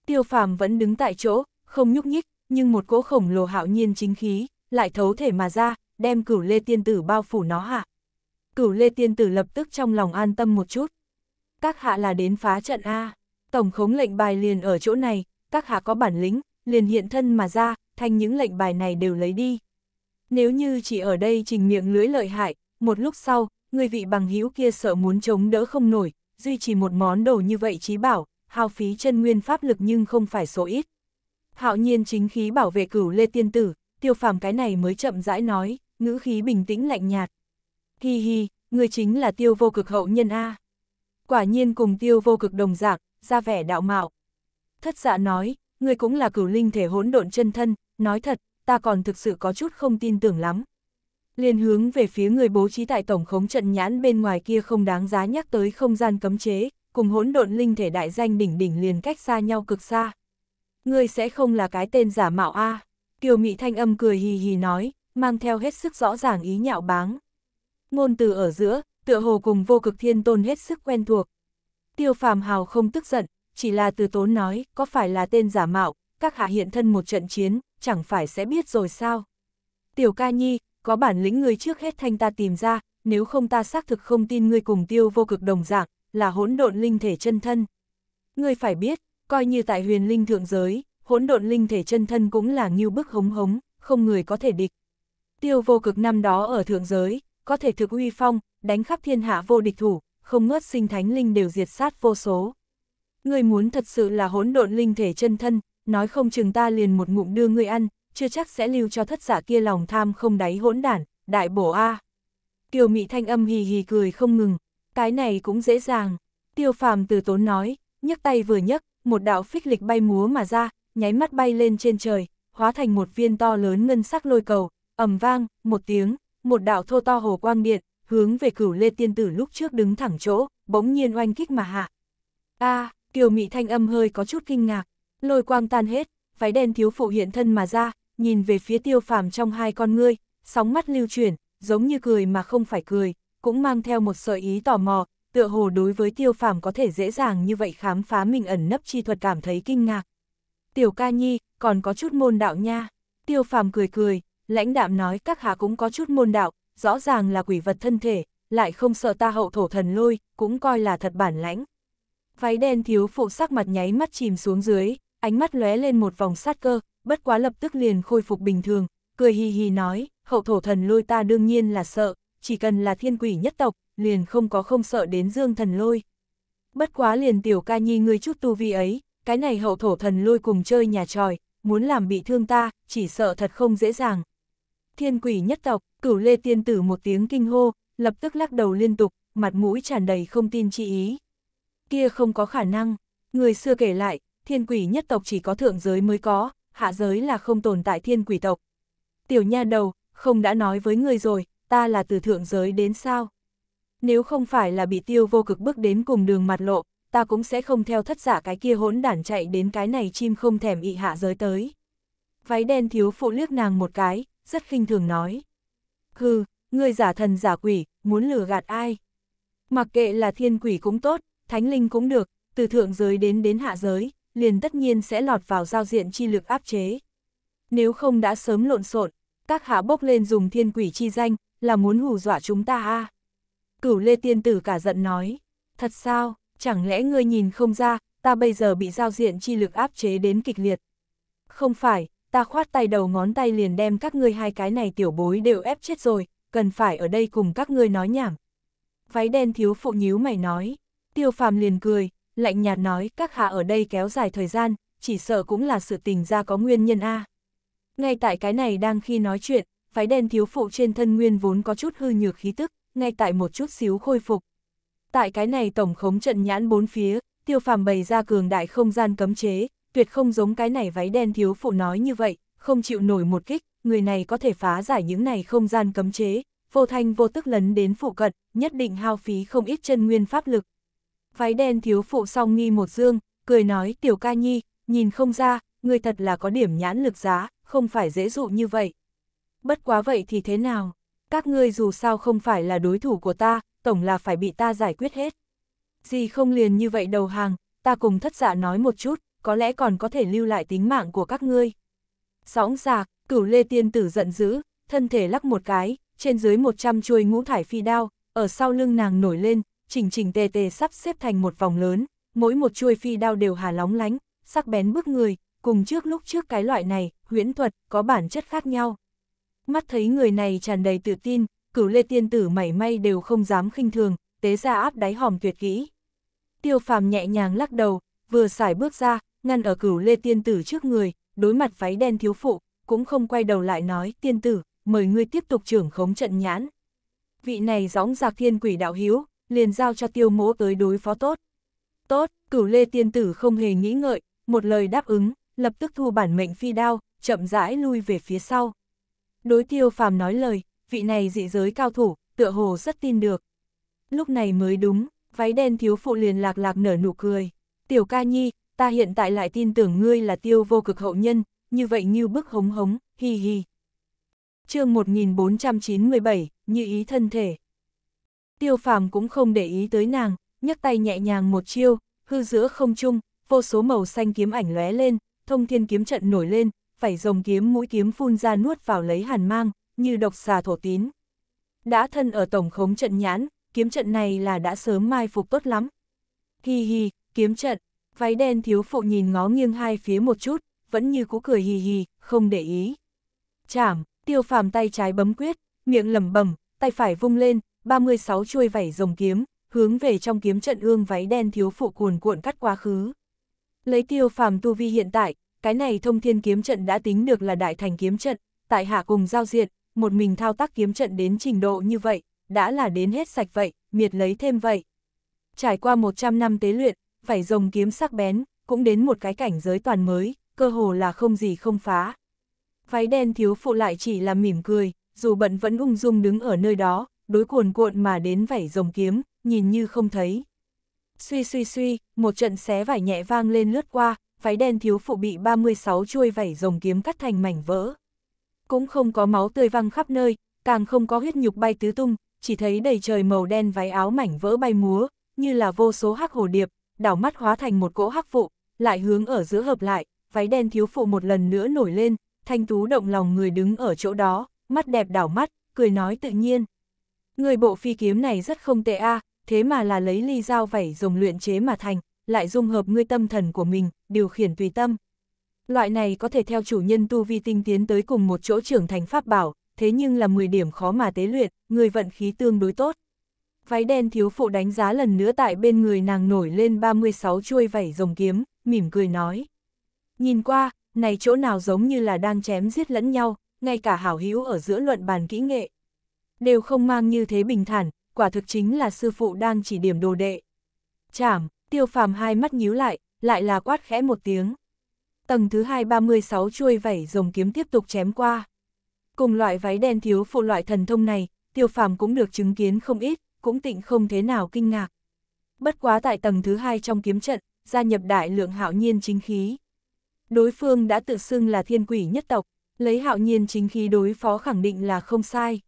Tiêu phàm vẫn đứng tại chỗ, không nhúc nhích, nhưng một cỗ khổng lồ hạo nhiên chính khí, lại thấu thể mà ra, đem cửu lê tiên tử bao phủ nó hạ. Cửu lê tiên tử lập tức trong lòng an tâm một chút. Các hạ là đến phá trận A, tổng khống lệnh bài liền ở chỗ này, các hạ có bản lĩnh, liền hiện thân mà ra, thành những lệnh bài này đều lấy đi. Nếu như chỉ ở đây trình miệng lưới lợi hại, một lúc sau, người vị bằng hữu kia sợ muốn chống đỡ không nổi, duy trì một món đồ như vậy trí bảo, hao phí chân nguyên pháp lực nhưng không phải số ít. Hạo nhiên chính khí bảo vệ cửu lê tiên tử, tiêu phàm cái này mới chậm rãi nói, ngữ khí bình tĩnh lạnh nhạt. Hi hi, người chính là tiêu vô cực hậu nhân A. Quả nhiên cùng tiêu vô cực đồng dạng, ra vẻ đạo mạo. Thất dạ nói, người cũng là cửu linh thể hỗn độn chân thân, nói thật, ta còn thực sự có chút không tin tưởng lắm. Liên hướng về phía người bố trí tại tổng khống trận nhãn bên ngoài kia không đáng giá nhắc tới không gian cấm chế, cùng hỗn độn linh thể đại danh đỉnh đỉnh liền cách xa nhau cực xa, ngươi sẽ không là cái tên giả mạo a à. Kiều Mỹ Thanh âm cười hì hì nói, mang theo hết sức rõ ràng ý nhạo báng. Ngôn từ ở giữa, tựa hồ cùng vô cực thiên tôn hết sức quen thuộc. Tiêu phàm hào không tức giận, chỉ là từ tốn nói, có phải là tên giả mạo, các hạ hiện thân một trận chiến, chẳng phải sẽ biết rồi sao. Tiểu ca nhi, có bản lĩnh ngươi trước hết thanh ta tìm ra, nếu không ta xác thực không tin ngươi cùng tiêu vô cực đồng dạng, là hỗn độn linh thể chân thân. Ngươi phải biết, Coi như tại huyền linh thượng giới, hỗn độn linh thể chân thân cũng là như bức hống hống, không người có thể địch. Tiêu vô cực năm đó ở thượng giới, có thể thực uy phong, đánh khắp thiên hạ vô địch thủ, không ngớt sinh thánh linh đều diệt sát vô số. Ngươi muốn thật sự là hỗn độn linh thể chân thân, nói không chừng ta liền một ngụm đưa ngươi ăn, chưa chắc sẽ lưu cho thất giả kia lòng tham không đáy hỗn đản, đại bổ A. Kiều Mỹ thanh âm hì hì cười không ngừng, cái này cũng dễ dàng. Tiêu phàm từ tốn nói, nhấc tay vừa nhấc, một đạo phích lịch bay múa mà ra, nháy mắt bay lên trên trời, hóa thành một viên to lớn ngân sắc lôi cầu, ầm vang, một tiếng, một đạo thô to hồ quang điện, hướng về cửu lê tiên tử lúc trước đứng thẳng chỗ, bỗng nhiên oanh kích mà hạ. a kiều mị thanh âm hơi có chút kinh ngạc, lôi quang tan hết, váy đen thiếu phụ hiện thân mà ra, nhìn về phía tiêu phàm trong hai con ngươi, sóng mắt lưu chuyển, giống như cười mà không phải cười, cũng mang theo một sợi ý tò mò, tựa hồ đối với tiêu phàm có thể dễ dàng như vậy khám phá mình ẩn nấp chi thuật cảm thấy kinh ngạc. Tiểu ca nhi, còn có chút môn đạo nha. Tiêu phàm cười cười, lãnh đạm nói các hạ cũng có chút môn đạo, rõ ràng là quỷ vật thân thể, lại không sợ ta hậu thổ thần lôi, cũng coi là thật bản lãnh. Váy đen thiếu phụ sắc mặt nháy mắt chìm xuống dưới, ánh mắt lóe lên một vòng sát cơ, bất quá lập tức liền khôi phục bình thường, cười hì hì nói, hậu thổ thần lôi ta đương nhiên là sợ, chỉ cần là thiên quỷ nhất tộc, liền không có không sợ đến dương thần lôi. Bất quá liền tiểu ca nhi ngươi chút tu vi ấy, cái này hậu thổ thần lôi cùng chơi nhà tròi, muốn làm bị thương ta, chỉ sợ thật không dễ dàng. Thiên quỷ nhất tộc, cửu lê tiên tử một tiếng kinh hô, lập tức lắc đầu liên tục, mặt mũi tràn đầy không tin chi ý. Kia không có khả năng, người xưa kể lại, thiên quỷ nhất tộc chỉ có thượng giới mới có, hạ giới là không tồn tại thiên quỷ tộc. Tiểu nha đầu, không đã nói với người rồi, ta là từ thượng giới đến sao? Nếu không phải là bị tiêu vô cực bước đến cùng đường mặt lộ, ta cũng sẽ không theo thất giả cái kia hỗn đản chạy đến cái này chim không thèm ị hạ giới tới. Váy đen thiếu phụ liếc nàng một cái, rất khinh thường nói. Hừ, ngươi giả thần giả quỷ, muốn lừa gạt ai? Mặc kệ là thiên quỷ cũng tốt, thánh linh cũng được, từ thượng giới đến đến hạ giới, liền tất nhiên sẽ lọt vào giao diện chi lực áp chế. Nếu không đã sớm lộn xộn, các hạ bốc lên dùng thiên quỷ chi danh, là muốn hù dọa chúng ta a à? Cửu Lê Tiên Tử cả giận nói, thật sao, chẳng lẽ ngươi nhìn không ra, ta bây giờ bị giao diện chi lực áp chế đến kịch liệt. Không phải, ta khoát tay đầu ngón tay liền đem các ngươi hai cái này tiểu bối đều ép chết rồi, cần phải ở đây cùng các ngươi nói nhảm. Váy đen thiếu phụ nhíu mày nói, tiêu phàm liền cười, lạnh nhạt nói các hạ ở đây kéo dài thời gian, chỉ sợ cũng là sự tình ra có nguyên nhân A. Ngay tại cái này đang khi nói chuyện, váy đen thiếu phụ trên thân nguyên vốn có chút hư nhược khí tức, ngay tại một chút xíu khôi phục. Tại cái này tổng khống trận nhãn bốn phía, tiêu phàm bày ra cường đại không gian cấm chế, tuyệt không giống cái này váy đen thiếu phụ nói như vậy, không chịu nổi một kích, người này có thể phá giải những này không gian cấm chế, vô thanh vô tức lấn đến phụ cận, nhất định hao phí không ít chân nguyên pháp lực. Váy đen thiếu phụ song nghi một dương, cười nói tiểu ca nhi, nhìn không ra, người thật là có điểm nhãn lực giá, không phải dễ dụ như vậy. Bất quá vậy thì thế nào? các ngươi dù sao không phải là đối thủ của ta, tổng là phải bị ta giải quyết hết. Gì không liền như vậy đầu hàng, ta cùng thất dạ nói một chút, có lẽ còn có thể lưu lại tính mạng của các ngươi. Sóng giạc, cửu lê tiên tử giận dữ, thân thể lắc một cái, trên dưới 100 chuôi ngũ thải phi đao, ở sau lưng nàng nổi lên, chỉnh chỉnh tề tề sắp xếp thành một vòng lớn, mỗi một chuôi phi đao đều hà lóng lánh, sắc bén bước người, cùng trước lúc trước cái loại này, huyễn thuật, có bản chất khác nhau mắt thấy người này tràn đầy tự tin, cửu lê tiên tử mảy may đều không dám khinh thường, tế ra áp đáy hòm tuyệt kỹ. Tiêu phàm nhẹ nhàng lắc đầu, vừa xài bước ra, ngăn ở cửu lê tiên tử trước người, đối mặt váy đen thiếu phụ, cũng không quay đầu lại nói, tiên tử, mời ngươi tiếp tục trưởng khống trận nhãn. Vị này gióng giạc thiên quỷ đạo hiếu, liền giao cho tiêu mỗ tới đối phó tốt. Tốt, cửu lê tiên tử không hề nghĩ ngợi, một lời đáp ứng, lập tức thu bản mệnh phi đao, chậm rãi lui về phía sau. Đối tiêu phàm nói lời, vị này dị giới cao thủ, tựa hồ rất tin được. Lúc này mới đúng, váy đen thiếu phụ liền lạc lạc nở nụ cười. Tiểu ca nhi, ta hiện tại lại tin tưởng ngươi là tiêu vô cực hậu nhân, như vậy như bức hống hống, hi hi. chương 1497, như ý thân thể. Tiêu phàm cũng không để ý tới nàng, nhấc tay nhẹ nhàng một chiêu, hư giữa không trung, vô số màu xanh kiếm ảnh lóe lên, thông thiên kiếm trận nổi lên, phải rồng kiếm mũi kiếm phun ra nuốt vào lấy hàn mang, như độc xà thổ tín. Đã thân ở tổng khống trận nhãn, kiếm trận này là đã sớm mai phục tốt lắm. Hi hi, kiếm trận, váy đen thiếu phụ nhìn ngó nghiêng hai phía một chút, vẫn như cũ cười hì hì, không để ý. Chảm, tiêu phàm tay trái bấm quyết, miệng lẩm bẩm, tay phải vung lên, 36 chuôi vảy rồng kiếm, hướng về trong kiếm trận ương váy đen thiếu phụ cuồn cuộn cắt quá khứ. Lấy tiêu phàm tu vi hiện tại, cái này thông thiên kiếm trận đã tính được là đại thành kiếm trận, tại hạ cùng giao diện, một mình thao tác kiếm trận đến trình độ như vậy, đã là đến hết sạch vậy, miệt lấy thêm vậy. Trải qua 100 năm tế luyện, phải rồng kiếm sắc bén, cũng đến một cái cảnh giới toàn mới, cơ hồ là không gì không phá. Váy đen thiếu phụ lại chỉ là mỉm cười, dù bận vẫn ung dung đứng ở nơi đó, đối cuồn cuộn mà đến vảy rồng kiếm, nhìn như không thấy. Suy suy suy, một trận xé vải nhẹ vang lên lướt qua, váy đen thiếu phụ bị 36 chuôi vảy rồng kiếm cắt thành mảnh vỡ. Cũng không có máu tươi văng khắp nơi, càng không có huyết nhục bay tứ tung, chỉ thấy đầy trời màu đen váy áo mảnh vỡ bay múa, như là vô số hắc hồ điệp, đảo mắt hóa thành một cỗ hắc vụ lại hướng ở giữa hợp lại, váy đen thiếu phụ một lần nữa nổi lên, thanh tú động lòng người đứng ở chỗ đó, mắt đẹp đảo mắt, cười nói tự nhiên. Người bộ phi kiếm này rất không tệ a, thế mà là lấy ly dao vảy rồng luyện chế mà thành lại dung hợp ngươi tâm thần của mình, điều khiển tùy tâm. Loại này có thể theo chủ nhân tu vi tinh tiến tới cùng một chỗ trưởng thành pháp bảo, thế nhưng là 10 điểm khó mà tế luyện, người vận khí tương đối tốt. Váy đen thiếu phụ đánh giá lần nữa tại bên người nàng nổi lên 36 chuôi vảy rồng kiếm, mỉm cười nói. Nhìn qua, này chỗ nào giống như là đang chém giết lẫn nhau, ngay cả hảo hữu ở giữa luận bàn kỹ nghệ. Đều không mang như thế bình thản, quả thực chính là sư phụ đang chỉ điểm đồ đệ. Chảm, tiêu phàm hai mắt nhíu lại, lại là quát khẽ một tiếng. Tầng thứ hai 36 chuôi vẩy, rồng kiếm tiếp tục chém qua. Cùng loại váy đen thiếu phụ loại thần thông này, tiêu phàm cũng được chứng kiến không ít, cũng tịnh không thế nào kinh ngạc. Bất quá tại tầng thứ hai trong kiếm trận, gia nhập đại lượng hạo nhiên chính khí. Đối phương đã tự xưng là thiên quỷ nhất tộc, lấy hạo nhiên chính khí đối phó khẳng định là không sai.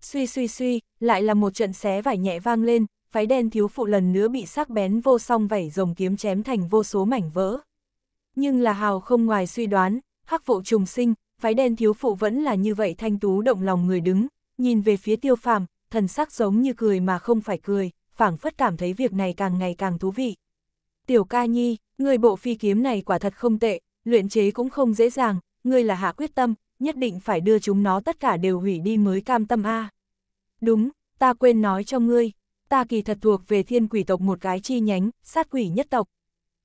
Suy suy suy, lại là một trận xé vải nhẹ vang lên, Phái đen thiếu phụ lần nữa bị sắc bén vô song vảy rồng kiếm chém thành vô số mảnh vỡ. Nhưng là hào không ngoài suy đoán, hắc vụ trùng sinh, phái đen thiếu phụ vẫn là như vậy thanh tú động lòng người đứng, nhìn về phía tiêu phàm, thần sắc giống như cười mà không phải cười, phảng phất cảm thấy việc này càng ngày càng thú vị. Tiểu ca nhi, người bộ phi kiếm này quả thật không tệ, luyện chế cũng không dễ dàng, ngươi là hạ quyết tâm, nhất định phải đưa chúng nó tất cả đều hủy đi mới cam tâm a. Đúng, ta quên nói cho ngươi, ta kỳ thật thuộc về thiên quỷ tộc một cái chi nhánh, sát quỷ nhất tộc.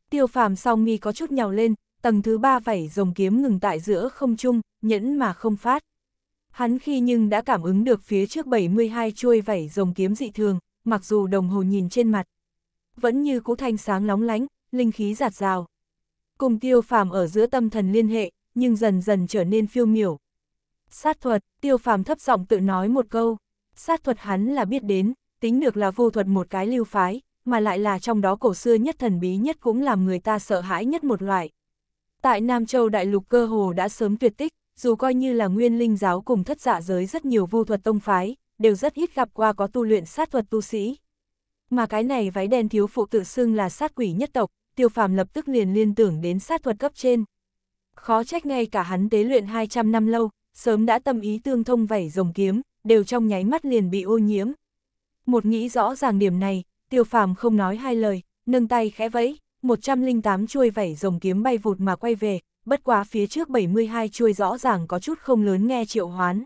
Tiêu phàm song mi có chút nhào lên, tầng thứ ba vảy rồng kiếm ngừng tại giữa không trung, nhẫn mà không phát. Hắn khi nhưng đã cảm ứng được phía trước 72 chuôi vảy rồng kiếm dị thường, mặc dù đồng hồ nhìn trên mặt. Vẫn như cũ thanh sáng lóng lánh, linh khí giạt rào. Cùng tiêu phàm ở giữa tâm thần liên hệ, nhưng dần dần trở nên phiêu miểu. Sát thuật, tiêu phàm thấp giọng tự nói một câu. Sát thuật hắn là biết đến, tính được là vô thuật một cái lưu phái, mà lại là trong đó cổ xưa nhất thần bí nhất cũng làm người ta sợ hãi nhất một loại. Tại Nam Châu đại lục cơ hồ đã sớm tuyệt tích, dù coi như là nguyên linh giáo cùng thất giả dạ giới rất nhiều vô thuật tông phái, đều rất ít gặp qua có tu luyện sát thuật tu sĩ. Mà cái này váy đen thiếu phụ tự xưng là sát quỷ nhất tộc, tiêu phàm lập tức liền liên tưởng đến sát thuật cấp trên. Khó trách ngay cả hắn tế luyện 200 năm lâu, sớm đã tâm ý tương thông vảy rồng kiếm, đều trong nháy mắt liền bị ô nhiễm. Một nghĩ rõ ràng điểm này, tiêu phàm không nói hai lời, nâng tay khẽ vẫy, 108 chuôi vảy rồng kiếm bay vụt mà quay về, bất quá phía trước 72 chuôi rõ ràng có chút không lớn nghe triệu hoán.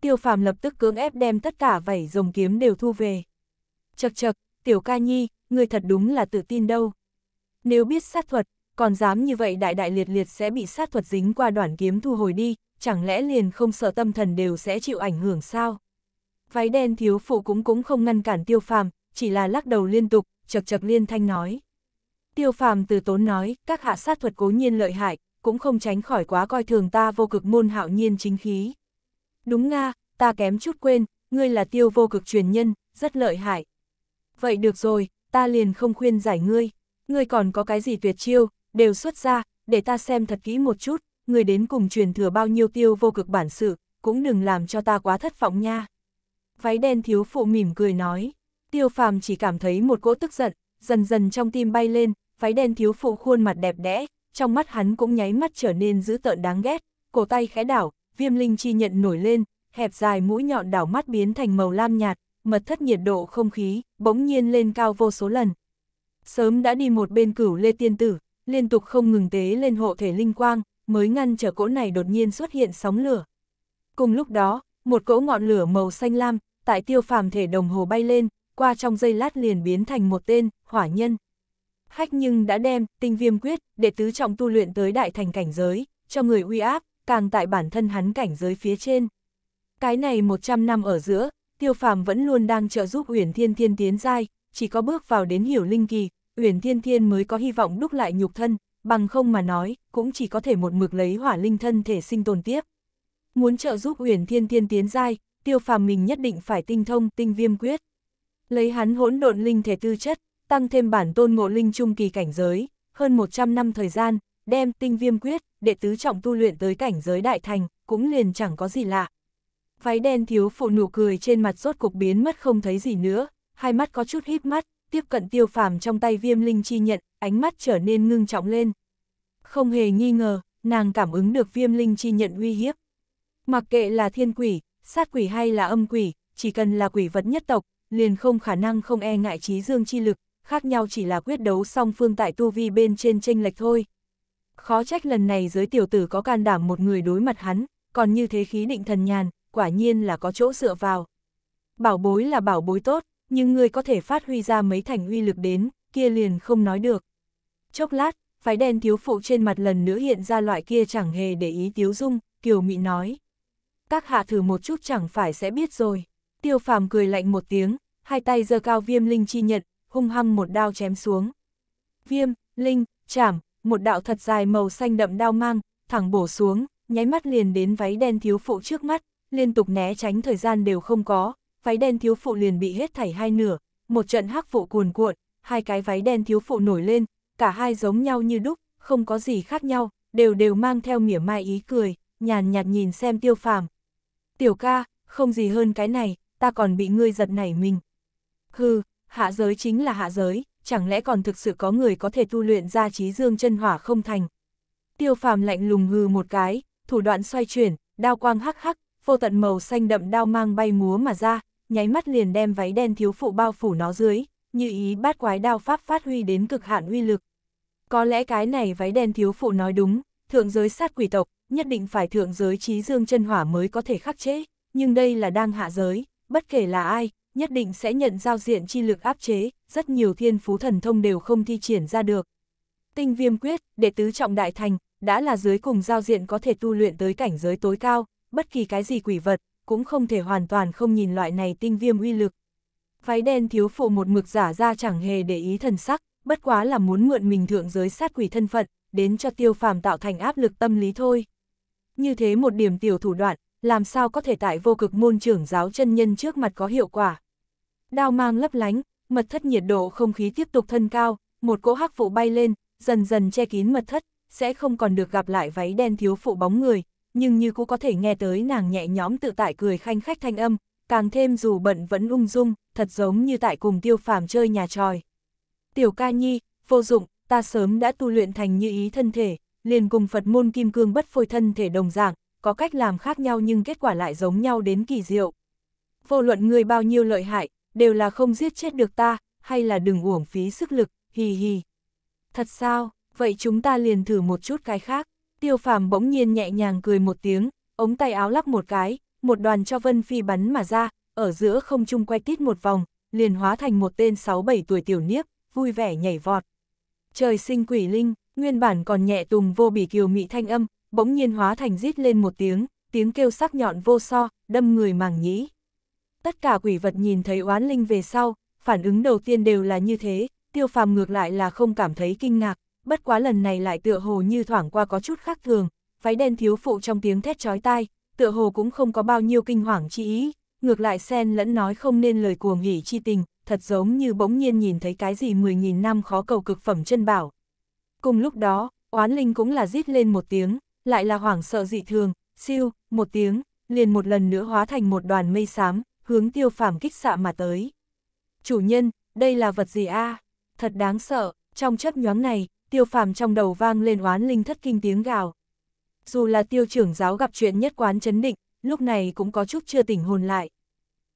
Tiêu phàm lập tức cưỡng ép đem tất cả vảy rồng kiếm đều thu về. Chật chật, tiểu ca nhi, người thật đúng là tự tin đâu. Nếu biết sát thuật, còn dám như vậy đại đại liệt liệt sẽ bị sát thuật dính qua đoạn kiếm thu hồi đi, chẳng lẽ liền không sợ tâm thần đều sẽ chịu ảnh hưởng sao? Váy đen thiếu phụ cũng cũng không ngăn cản tiêu phàm, chỉ là lắc đầu liên tục, chật chật liên thanh nói. Tiêu phàm từ tốn nói, các hạ sát thuật cố nhiên lợi hại, cũng không tránh khỏi quá coi thường ta vô cực môn hạo nhiên chính khí. Đúng nga, ta kém chút quên, ngươi là tiêu vô cực truyền nhân, rất lợi hại. Vậy được rồi, ta liền không khuyên giải ngươi, ngươi còn có cái gì tuyệt chiêu, đều xuất ra, để ta xem thật kỹ một chút, ngươi đến cùng truyền thừa bao nhiêu tiêu vô cực bản sự, cũng đừng làm cho ta quá thất vọng nha váy đen thiếu phụ mỉm cười nói. Tiêu phàm chỉ cảm thấy một cỗ tức giận, dần dần trong tim bay lên, váy đen thiếu phụ khuôn mặt đẹp đẽ, trong mắt hắn cũng nháy mắt trở nên dữ tợn đáng ghét, cổ tay khẽ đảo, viêm linh chi nhận nổi lên, hẹp dài mũi nhọn đảo mắt biến thành màu lam nhạt, mật thất nhiệt độ không khí, bỗng nhiên lên cao vô số lần. Sớm đã đi một bên cửu lê tiên tử, liên tục không ngừng tế lên hộ thể linh quang, mới ngăn trở cỗ này đột nhiên xuất hiện sóng lửa. Cùng lúc đó, một cỗ ngọn lửa màu xanh lam, tại tiêu phàm thể đồng hồ bay lên, qua trong giây lát liền biến thành một tên, hỏa nhân. Hách nhưng đã đem, tinh viêm quyết, để tứ trọng tu luyện tới đại thành cảnh giới, cho người uy áp, càng tại bản thân hắn cảnh giới phía trên. Cái này 100 năm ở giữa, tiêu phàm vẫn luôn đang trợ giúp huyền Thiên Thiên tiến giai, chỉ có bước vào đến hiểu linh kỳ, huyền Thiên Thiên mới có hy vọng đúc lại nhục thân, bằng không mà nói, cũng chỉ có thể một mực lấy hỏa linh thân thể sinh tồn tiếp. Muốn trợ giúp huyền Thiên Thiên tiến giai, tiêu phàm mình nhất định phải tinh thông tinh viêm quyết. Lấy hắn hỗn độn linh thể tư chất, tăng thêm bản tôn ngộ linh trung kỳ cảnh giới, hơn 100 năm thời gian, đem tinh viêm quyết, đệ tứ trọng tu luyện tới cảnh giới đại thành, cũng liền chẳng có gì lạ. Váy đen thiếu phụ nụ cười trên mặt rốt cục biến mất không thấy gì nữa, hai mắt có chút híp mắt, tiếp cận tiêu phàm trong tay viêm linh chi nhận, ánh mắt trở nên ngưng trọng lên. Không hề nghi ngờ, nàng cảm ứng được viêm linh chi nhận uy hiếp. Mặc kệ là thiên quỷ, sát quỷ hay là âm quỷ, chỉ cần là quỷ vật nhất tộc, liền không khả năng không e ngại trí dương chi lực, khác nhau chỉ là quyết đấu song phương tại tu vi bên trên tranh lệch thôi. Khó trách lần này giới tiểu tử có can đảm một người đối mặt hắn, còn như thế khí định thần nhàn, quả nhiên là có chỗ dựa vào. Bảo bối là bảo bối tốt, nhưng người có thể phát huy ra mấy thành uy lực đến, kia liền không nói được. Chốc lát, phái đen thiếu phụ trên mặt lần nữa hiện ra loại kia chẳng hề để ý tiếu dung, kiều mị nói các hạ thử một chút chẳng phải sẽ biết rồi. Tiêu phàm cười lạnh một tiếng, hai tay giơ cao viêm linh chi nhật, hung hăng một đao chém xuống. Viêm, linh, chảm, một đạo thật dài màu xanh đậm đao mang, thẳng bổ xuống, nháy mắt liền đến váy đen thiếu phụ trước mắt, liên tục né tránh thời gian đều không có, váy đen thiếu phụ liền bị hết thảy hai nửa, một trận hắc vụ cuồn cuộn, hai cái váy đen thiếu phụ nổi lên, cả hai giống nhau như đúc, không có gì khác nhau, đều đều mang theo mỉa mai ý cười, nhàn nhạt nhìn xem tiêu phàm, tiểu ca, không gì hơn cái này, ta còn bị ngươi giật nảy mình. Hừ, hạ giới chính là hạ giới, chẳng lẽ còn thực sự có người có thể tu luyện ra trí dương chân hỏa không thành. Tiêu phàm lạnh lùng hừ một cái, thủ đoạn xoay chuyển, đao quang hắc hắc, vô tận màu xanh đậm đao mang bay múa mà ra, nháy mắt liền đem váy đen thiếu phụ bao phủ nó dưới, như ý bát quái đao pháp phát huy đến cực hạn uy lực. Có lẽ cái này váy đen thiếu phụ nói đúng, thượng giới sát quỷ tộc, nhất định phải thượng giới trí dương chân hỏa mới có thể khắc chế, nhưng đây là đang hạ giới, bất kể là ai, nhất định sẽ nhận giao diện chi lực áp chế, rất nhiều thiên phú thần thông đều không thi triển ra được. Tinh viêm quyết, đệ tứ trọng đại thành, đã là dưới cùng giao diện có thể tu luyện tới cảnh giới tối cao, bất kỳ cái gì quỷ vật, cũng không thể hoàn toàn không nhìn loại này tinh viêm uy lực. Phái đen thiếu phụ một mực giả ra chẳng hề để ý thần sắc, bất quá là muốn mượn mình thượng giới sát quỷ thân phận, đến cho tiêu phàm tạo thành áp lực tâm lý thôi như thế một điểm tiểu thủ đoạn, làm sao có thể tại vô cực môn trưởng giáo chân nhân trước mặt có hiệu quả. Đao mang lấp lánh, mật thất nhiệt độ không khí tiếp tục thân cao, một cỗ hắc vụ bay lên, dần dần che kín mật thất, sẽ không còn được gặp lại váy đen thiếu phụ bóng người, nhưng như cũng có thể nghe tới nàng nhẹ nhõm tự tại cười khanh khách thanh âm, càng thêm dù bận vẫn ung dung, thật giống như tại cùng tiêu phàm chơi nhà tròi. Tiểu ca nhi, vô dụng, ta sớm đã tu luyện thành như ý thân thể, liền cùng Phật môn kim cương bất phôi thân thể đồng dạng, có cách làm khác nhau nhưng kết quả lại giống nhau đến kỳ diệu. Vô luận người bao nhiêu lợi hại, đều là không giết chết được ta, hay là đừng uổng phí sức lực, hì hì. Thật sao, vậy chúng ta liền thử một chút cái khác. Tiêu phàm bỗng nhiên nhẹ nhàng cười một tiếng, ống tay áo lắc một cái, một đoàn cho Vân Phi bắn mà ra, ở giữa không trung quay tít một vòng, liền hóa thành một tên 6-7 tuổi tiểu niếp, vui vẻ nhảy vọt. Trời sinh quỷ linh, nguyên bản còn nhẹ tùng vô bỉ kiều mị thanh âm, bỗng nhiên hóa thành rít lên một tiếng, tiếng kêu sắc nhọn vô so, đâm người màng nhĩ. Tất cả quỷ vật nhìn thấy oán linh về sau, phản ứng đầu tiên đều là như thế, tiêu phàm ngược lại là không cảm thấy kinh ngạc, bất quá lần này lại tựa hồ như thoảng qua có chút khác thường, váy đen thiếu phụ trong tiếng thét chói tai, tựa hồ cũng không có bao nhiêu kinh hoàng chi ý, ngược lại sen lẫn nói không nên lời cuồng nghỉ chi tình, thật giống như bỗng nhiên nhìn thấy cái gì 10.000 năm khó cầu cực phẩm chân bảo, Cùng lúc đó, oán linh cũng là rít lên một tiếng, lại là hoảng sợ dị thường, siêu, một tiếng, liền một lần nữa hóa thành một đoàn mây xám, hướng tiêu phàm kích xạ mà tới. Chủ nhân, đây là vật gì a Thật đáng sợ, trong chấp nhóm này, tiêu phàm trong đầu vang lên oán linh thất kinh tiếng gào. Dù là tiêu trưởng giáo gặp chuyện nhất quán chấn định, lúc này cũng có chút chưa tỉnh hồn lại.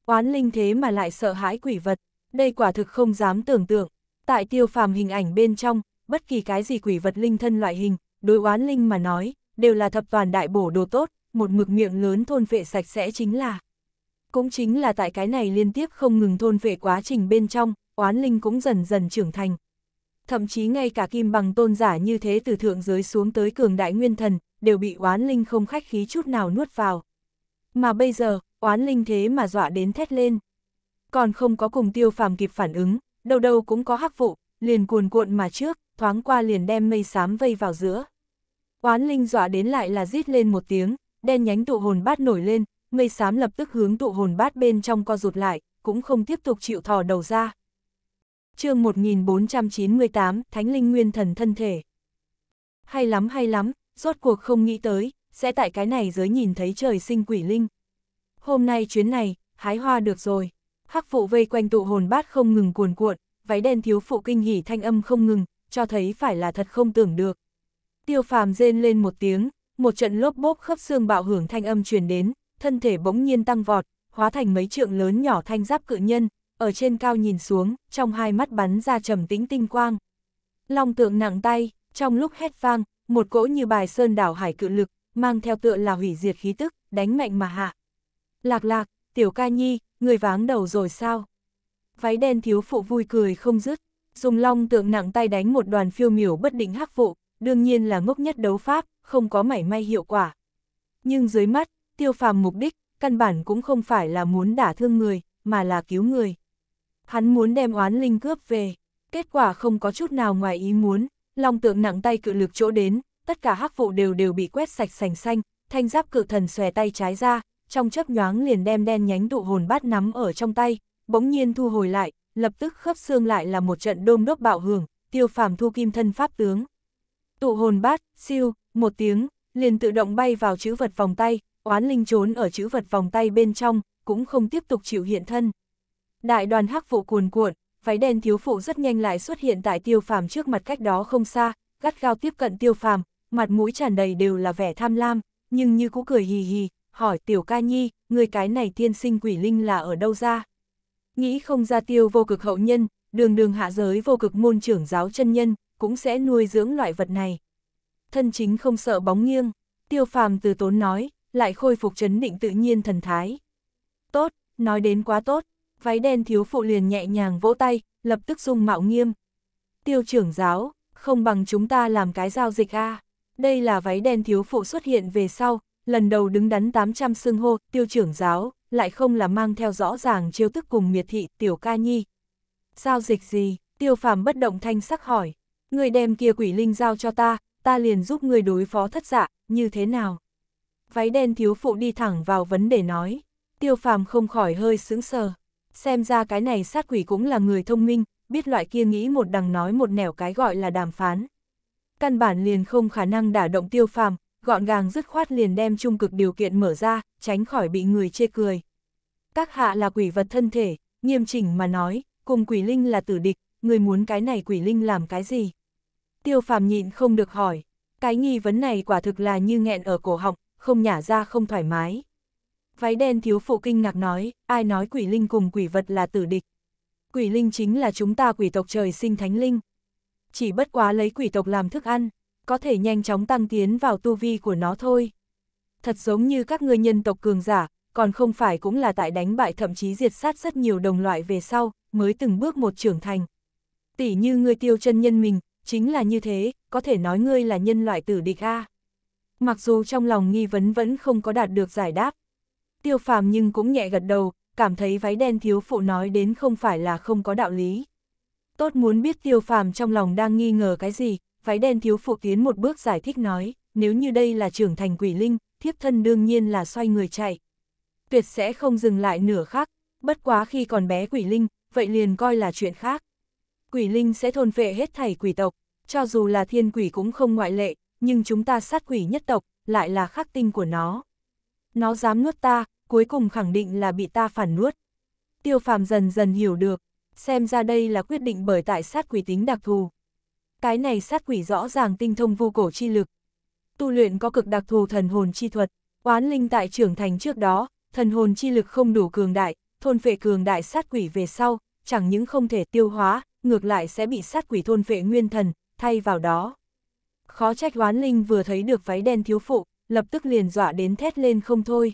Oán linh thế mà lại sợ hãi quỷ vật, đây quả thực không dám tưởng tượng. Tại tiêu phàm hình ảnh bên trong, bất kỳ cái gì quỷ vật linh thân loại hình, đối oán linh mà nói, đều là thập toàn đại bổ đồ tốt, một mực miệng lớn thôn vệ sạch sẽ chính là. Cũng chính là tại cái này liên tiếp không ngừng thôn vệ quá trình bên trong, oán linh cũng dần dần trưởng thành. Thậm chí ngay cả kim bằng tôn giả như thế từ thượng giới xuống tới cường đại nguyên thần, đều bị oán linh không khách khí chút nào nuốt vào. Mà bây giờ, oán linh thế mà dọa đến thét lên. Còn không có cùng tiêu phàm kịp phản ứng, đâu đâu cũng có hắc vụ, liền cuồn cuộn mà trước, thoáng qua liền đem mây xám vây vào giữa. Oán linh dọa đến lại là rít lên một tiếng, đen nhánh tụ hồn bát nổi lên, mây xám lập tức hướng tụ hồn bát bên trong co rụt lại, cũng không tiếp tục chịu thò đầu ra. chương 1498, Thánh Linh Nguyên Thần Thân Thể. Hay lắm hay lắm, rốt cuộc không nghĩ tới, sẽ tại cái này giới nhìn thấy trời sinh quỷ linh. Hôm nay chuyến này, hái hoa được rồi. Hắc phụ vây quanh tụ hồn bát không ngừng cuồn cuộn, váy đen thiếu phụ kinh hỉ thanh âm không ngừng, cho thấy phải là thật không tưởng được. Tiêu phàm rên lên một tiếng, một trận lốp bốp khớp xương bạo hưởng thanh âm truyền đến, thân thể bỗng nhiên tăng vọt, hóa thành mấy trượng lớn nhỏ thanh giáp cự nhân, ở trên cao nhìn xuống, trong hai mắt bắn ra trầm tĩnh tinh quang. Long tượng nặng tay, trong lúc hét vang, một cỗ như bài sơn đảo hải cự lực, mang theo tựa là hủy diệt khí tức, đánh mạnh mà hạ. Lạc lạc, tiểu ca nhi, người váng đầu rồi sao? Váy đen thiếu phụ vui cười không dứt. Dùng long tượng nặng tay đánh một đoàn phiêu miểu bất định hắc vụ, đương nhiên là ngốc nhất đấu pháp, không có mảy may hiệu quả. Nhưng dưới mắt, tiêu phàm mục đích, căn bản cũng không phải là muốn đả thương người, mà là cứu người. Hắn muốn đem oán linh cướp về, kết quả không có chút nào ngoài ý muốn, long tượng nặng tay cự lực chỗ đến, tất cả hắc vụ đều đều bị quét sạch sành xanh, thanh giáp cự thần xòe tay trái ra, trong chớp nhoáng liền đem đen nhánh tụ hồn bát nắm ở trong tay, bỗng nhiên thu hồi lại, lập tức khớp xương lại là một trận đôm đốc bạo hưởng, tiêu phàm thu kim thân pháp tướng. Tụ hồn bát, siêu, một tiếng, liền tự động bay vào chữ vật vòng tay, oán linh trốn ở chữ vật vòng tay bên trong, cũng không tiếp tục chịu hiện thân. Đại đoàn hắc vụ cuồn cuộn, váy đen thiếu phụ rất nhanh lại xuất hiện tại tiêu phàm trước mặt cách đó không xa, gắt gao tiếp cận tiêu phàm, mặt mũi tràn đầy đều là vẻ tham lam, nhưng như cũng cười hì hì, hỏi tiểu ca nhi, người cái này thiên sinh quỷ linh là ở đâu ra nghĩ không ra tiêu vô cực hậu nhân, đường đường hạ giới vô cực môn trưởng giáo chân nhân, cũng sẽ nuôi dưỡng loại vật này. Thân chính không sợ bóng nghiêng, tiêu phàm từ tốn nói, lại khôi phục chấn định tự nhiên thần thái. Tốt, nói đến quá tốt, váy đen thiếu phụ liền nhẹ nhàng vỗ tay, lập tức dung mạo nghiêm. Tiêu trưởng giáo, không bằng chúng ta làm cái giao dịch a Đây là váy đen thiếu phụ xuất hiện về sau, lần đầu đứng đắn 800 xưng hô, tiêu trưởng giáo, lại không là mang theo rõ ràng chiêu thức cùng miệt thị tiểu ca nhi. Giao dịch gì? Tiêu phàm bất động thanh sắc hỏi. Người đem kia quỷ linh giao cho ta, ta liền giúp người đối phó thất dạ, như thế nào? Váy đen thiếu phụ đi thẳng vào vấn đề nói. Tiêu phàm không khỏi hơi sững sờ. Xem ra cái này sát quỷ cũng là người thông minh, biết loại kia nghĩ một đằng nói một nẻo cái gọi là đàm phán. Căn bản liền không khả năng đả động tiêu phàm, gọn gàng dứt khoát liền đem trung cực điều kiện mở ra, tránh khỏi bị người chê cười. Các hạ là quỷ vật thân thể, nghiêm chỉnh mà nói, cùng quỷ linh là tử địch, người muốn cái này quỷ linh làm cái gì? Tiêu phàm nhịn không được hỏi, cái nghi vấn này quả thực là như nghẹn ở cổ họng, không nhả ra không thoải mái. Váy đen thiếu phụ kinh ngạc nói, ai nói quỷ linh cùng quỷ vật là tử địch. Quỷ linh chính là chúng ta quỷ tộc trời sinh thánh linh. Chỉ bất quá lấy quỷ tộc làm thức ăn, có thể nhanh chóng tăng tiến vào tu vi của nó thôi. Thật giống như các ngươi nhân tộc cường giả, còn không phải cũng là tại đánh bại thậm chí diệt sát rất nhiều đồng loại về sau, mới từng bước một trưởng thành. Tỷ như ngươi tiêu chân nhân mình, chính là như thế, có thể nói ngươi là nhân loại tử địch A. Mặc dù trong lòng nghi vấn vẫn không có đạt được giải đáp. Tiêu phàm nhưng cũng nhẹ gật đầu, cảm thấy váy đen thiếu phụ nói đến không phải là không có đạo lý. Tốt muốn biết tiêu phàm trong lòng đang nghi ngờ cái gì, Phái đen thiếu phụ tiến một bước giải thích nói, nếu như đây là trưởng thành quỷ linh, thiếp thân đương nhiên là xoay người chạy. Tuyệt sẽ không dừng lại nửa khắc, bất quá khi còn bé quỷ linh, vậy liền coi là chuyện khác. Quỷ linh sẽ thôn phệ hết thảy quỷ tộc, cho dù là thiên quỷ cũng không ngoại lệ, nhưng chúng ta sát quỷ nhất tộc, lại là khắc tinh của nó. Nó dám nuốt ta, cuối cùng khẳng định là bị ta phản nuốt. Tiêu phàm dần dần hiểu được, xem ra đây là quyết định bởi tại sát quỷ tính đặc thù, cái này sát quỷ rõ ràng tinh thông vô cổ chi lực. Tu luyện có cực đặc thù thần hồn chi thuật, oán linh tại trưởng thành trước đó, thần hồn chi lực không đủ cường đại, thôn phệ cường đại sát quỷ về sau, chẳng những không thể tiêu hóa, ngược lại sẽ bị sát quỷ thôn phệ nguyên thần, thay vào đó. Khó trách oán linh vừa thấy được váy đen thiếu phụ, lập tức liền dọa đến thét lên không thôi.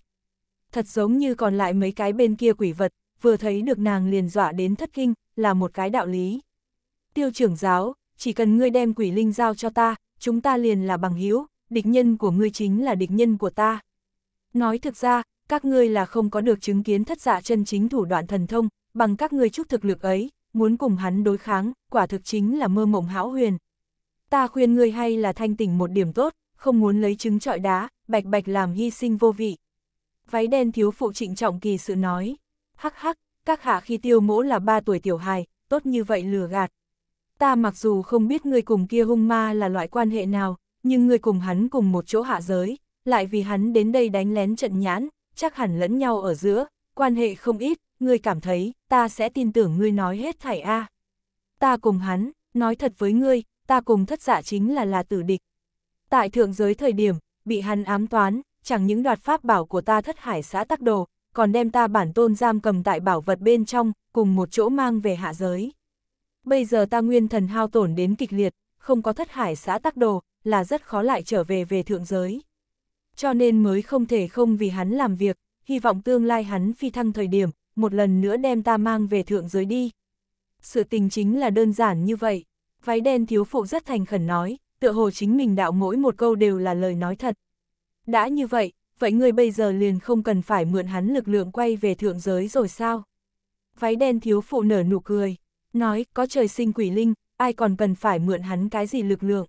Thật giống như còn lại mấy cái bên kia quỷ vật, vừa thấy được nàng liền dọa đến thất kinh, là một cái đạo lý. Tiêu trưởng giáo, chỉ cần ngươi đem quỷ linh giao cho ta, chúng ta liền là bằng hữu, địch nhân của ngươi chính là địch nhân của ta. Nói thực ra, các ngươi là không có được chứng kiến thất giả dạ chân chính thủ đoạn thần thông, bằng các ngươi chút thực lực ấy, muốn cùng hắn đối kháng, quả thực chính là mơ mộng hão huyền. Ta khuyên ngươi hay là thanh tỉnh một điểm tốt, không muốn lấy trứng trọi đá, bạch bạch làm hy sinh vô vị. Váy đen thiếu phụ trịnh trọng kỳ sự nói, hắc hắc, các hạ khi tiêu mỗ là ba tuổi tiểu hài, tốt như vậy lừa gạt, ta mặc dù không biết người cùng kia hung ma là loại quan hệ nào, nhưng người cùng hắn cùng một chỗ hạ giới, lại vì hắn đến đây đánh lén trận nhãn, chắc hẳn lẫn nhau ở giữa, quan hệ không ít, ngươi cảm thấy, ta sẽ tin tưởng ngươi nói hết thảy a. Ta cùng hắn, nói thật với ngươi, ta cùng thất giả dạ chính là là tử địch. Tại thượng giới thời điểm, bị hắn ám toán, chẳng những đoạt pháp bảo của ta thất hải xã tắc đồ, còn đem ta bản tôn giam cầm tại bảo vật bên trong, cùng một chỗ mang về hạ giới bây giờ ta nguyên thần hao tổn đến kịch liệt, không có thất hải xã tắc đồ, là rất khó lại trở về về thượng giới. Cho nên mới không thể không vì hắn làm việc, hy vọng tương lai hắn phi thăng thời điểm, một lần nữa đem ta mang về thượng giới đi. Sự tình chính là đơn giản như vậy, váy đen thiếu phụ rất thành khẩn nói, tựa hồ chính mình đạo mỗi một câu đều là lời nói thật. Đã như vậy, vậy người bây giờ liền không cần phải mượn hắn lực lượng quay về thượng giới rồi sao? Váy đen thiếu phụ nở nụ cười nói có trời sinh quỷ linh, ai còn cần phải mượn hắn cái gì lực lượng.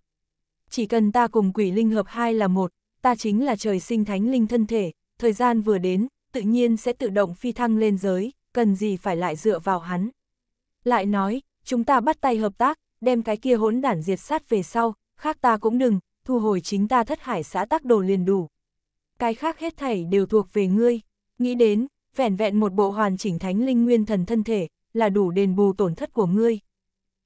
Chỉ cần ta cùng quỷ linh hợp hai là một, ta chính là trời sinh thánh linh thân thể, thời gian vừa đến, tự nhiên sẽ tự động phi thăng lên giới, cần gì phải lại dựa vào hắn. Lại nói, chúng ta bắt tay hợp tác, đem cái kia hỗn đản diệt sát về sau, khác ta cũng đừng, thu hồi chính ta thất hải xã tác đồ liền đủ. Cái khác hết thảy đều thuộc về ngươi, nghĩ đến, vẻn vẹn một bộ hoàn chỉnh thánh linh nguyên thần thân thể, là đủ đền bù tổn thất của ngươi.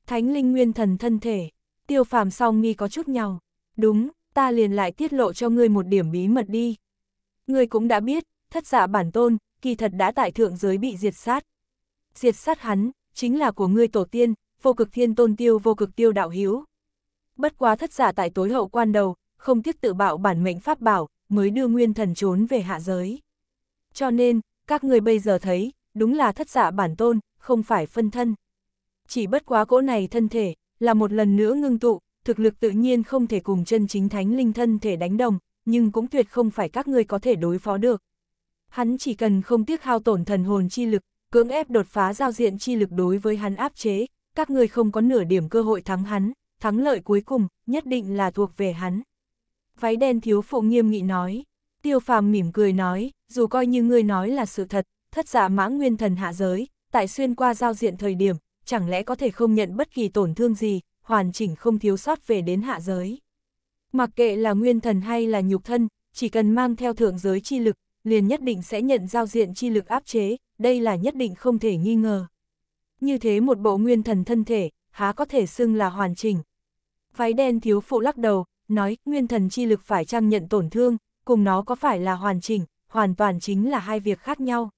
Thánh linh nguyên thần thân thể, tiêu phàm song mi có chút nhau. Đúng, ta liền lại tiết lộ cho ngươi một điểm bí mật đi. Ngươi cũng đã biết, thất giả dạ bản tôn, kỳ thật đã tại thượng giới bị diệt sát. Diệt sát hắn, chính là của ngươi tổ tiên, vô cực thiên tôn tiêu vô cực tiêu đạo hiếu. Bất quá thất giả dạ tại tối hậu quan đầu, không tiếc tự bạo bản mệnh pháp bảo, mới đưa nguyên thần trốn về hạ giới. Cho nên, các người bây giờ thấy, đúng là thất giả dạ bản tôn, không phải phân thân. Chỉ bất quá cỗ này thân thể, là một lần nữa ngưng tụ, thực lực tự nhiên không thể cùng chân chính thánh linh thân thể đánh đồng, nhưng cũng tuyệt không phải các ngươi có thể đối phó được. Hắn chỉ cần không tiếc hao tổn thần hồn chi lực, cưỡng ép đột phá giao diện chi lực đối với hắn áp chế, các ngươi không có nửa điểm cơ hội thắng hắn, thắng lợi cuối cùng nhất định là thuộc về hắn. Váy đen thiếu phụ nghiêm nghị nói, tiêu phàm mỉm cười nói, dù coi như ngươi nói là sự thật, thất giả dạ mã nguyên thần hạ giới, tại xuyên qua giao diện thời điểm, chẳng lẽ có thể không nhận bất kỳ tổn thương gì, hoàn chỉnh không thiếu sót về đến hạ giới. Mặc kệ là nguyên thần hay là nhục thân, chỉ cần mang theo thượng giới chi lực, liền nhất định sẽ nhận giao diện chi lực áp chế, đây là nhất định không thể nghi ngờ. Như thế một bộ nguyên thần thân thể, há có thể xưng là hoàn chỉnh. Phái đen thiếu phụ lắc đầu, nói nguyên thần chi lực phải trang nhận tổn thương, cùng nó có phải là hoàn chỉnh, hoàn toàn chính là hai việc khác nhau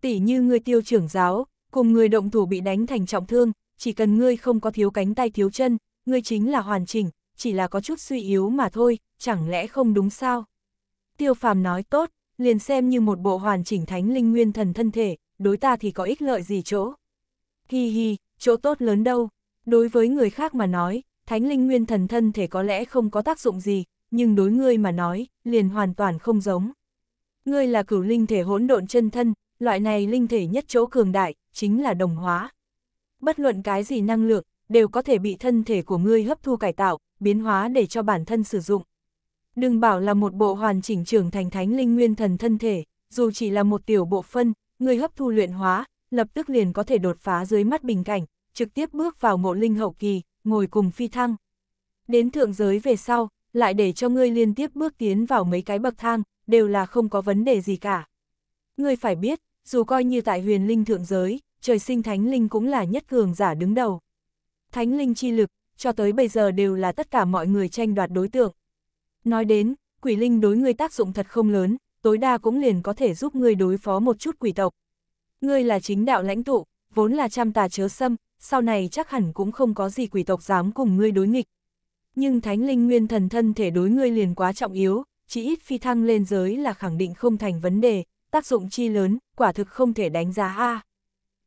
tỉ như ngươi tiêu trưởng giáo, cùng người động thủ bị đánh thành trọng thương, chỉ cần ngươi không có thiếu cánh tay thiếu chân, ngươi chính là hoàn chỉnh, chỉ là có chút suy yếu mà thôi, chẳng lẽ không đúng sao? Tiêu phàm nói tốt, liền xem như một bộ hoàn chỉnh thánh linh nguyên thần thân thể, đối ta thì có ích lợi gì chỗ? Hi hi, chỗ tốt lớn đâu? Đối với người khác mà nói, thánh linh nguyên thần thân thể có lẽ không có tác dụng gì, nhưng đối ngươi mà nói, liền hoàn toàn không giống. Ngươi là cửu linh thể hỗn độn chân thân, loại này linh thể nhất chỗ cường đại, chính là đồng hóa. Bất luận cái gì năng lượng, đều có thể bị thân thể của ngươi hấp thu cải tạo, biến hóa để cho bản thân sử dụng. Đừng bảo là một bộ hoàn chỉnh trưởng thành thánh linh nguyên thần thân thể, dù chỉ là một tiểu bộ phân, ngươi hấp thu luyện hóa, lập tức liền có thể đột phá dưới mắt bình cảnh, trực tiếp bước vào ngộ linh hậu kỳ, ngồi cùng phi thăng. Đến thượng giới về sau, lại để cho ngươi liên tiếp bước tiến vào mấy cái bậc thang, đều là không có vấn đề gì cả. Ngươi phải biết, dù coi như tại huyền linh thượng giới, trời sinh thánh linh cũng là nhất cường giả đứng đầu. Thánh linh chi lực, cho tới bây giờ đều là tất cả mọi người tranh đoạt đối tượng. Nói đến, quỷ linh đối ngươi tác dụng thật không lớn, tối đa cũng liền có thể giúp ngươi đối phó một chút quỷ tộc. Ngươi là chính đạo lãnh tụ, vốn là trăm tà chớ xâm, sau này chắc hẳn cũng không có gì quỷ tộc dám cùng ngươi đối nghịch. Nhưng thánh linh nguyên thần thân thể đối ngươi liền quá trọng yếu, chỉ ít phi thăng lên giới là khẳng định không thành vấn đề, tác dụng chi lớn, quả thực không thể đánh giá a.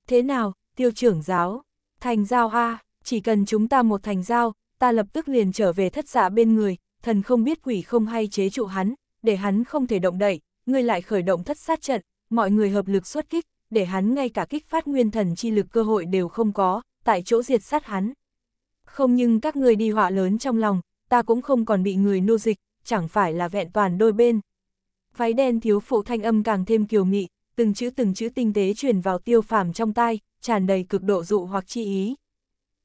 Thế nào, tiêu trưởng giáo, thành giao a, chỉ cần chúng ta một thành giao, ta lập tức liền trở về thất giả dạ bên người, thần không biết quỷ không hay chế trụ hắn, để hắn không thể động đậy, người lại khởi động thất sát trận, mọi người hợp lực xuất kích, để hắn ngay cả kích phát nguyên thần chi lực cơ hội đều không có, tại chỗ diệt sát hắn. Không nhưng các người đi họa lớn trong lòng, ta cũng không còn bị người nô dịch, chẳng phải là vẹn toàn đôi bên. Váy đen thiếu phụ thanh âm càng thêm kiều mị, từng chữ từng chữ tinh tế truyền vào tiêu phàm trong tai, tràn đầy cực độ dụ hoặc chi ý.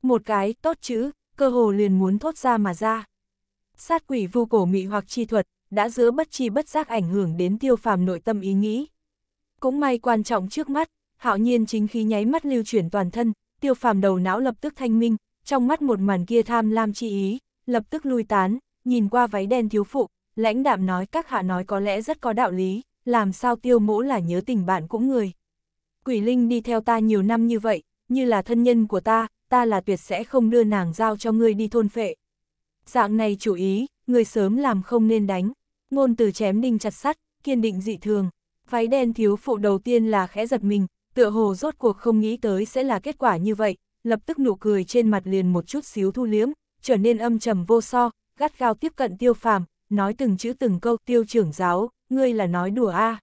Một cái, tốt chữ, cơ hồ liền muốn thốt ra mà ra. Sát quỷ vu cổ mị hoặc chi thuật, đã giữa bất chi bất giác ảnh hưởng đến tiêu phàm nội tâm ý nghĩ. Cũng may quan trọng trước mắt, hạo nhiên chính khí nháy mắt lưu chuyển toàn thân, tiêu phàm đầu não lập tức thanh minh, trong mắt một màn kia tham lam chi ý, lập tức lui tán, nhìn qua váy đen thiếu phụ, lãnh đạm nói các hạ nói có lẽ rất có đạo lý, làm sao tiêu mỗ là nhớ tình bạn cũng người. Quỷ Linh đi theo ta nhiều năm như vậy, như là thân nhân của ta, ta là tuyệt sẽ không đưa nàng giao cho ngươi đi thôn phệ. Dạng này chủ ý, người sớm làm không nên đánh, ngôn từ chém đinh chặt sắt, kiên định dị thường. Váy đen thiếu phụ đầu tiên là khẽ giật mình, tựa hồ rốt cuộc không nghĩ tới sẽ là kết quả như vậy, lập tức nụ cười trên mặt liền một chút xíu thu liếm, trở nên âm trầm vô so, gắt gao tiếp cận tiêu phàm, nói từng chữ từng câu tiêu trưởng giáo, ngươi là nói đùa a à.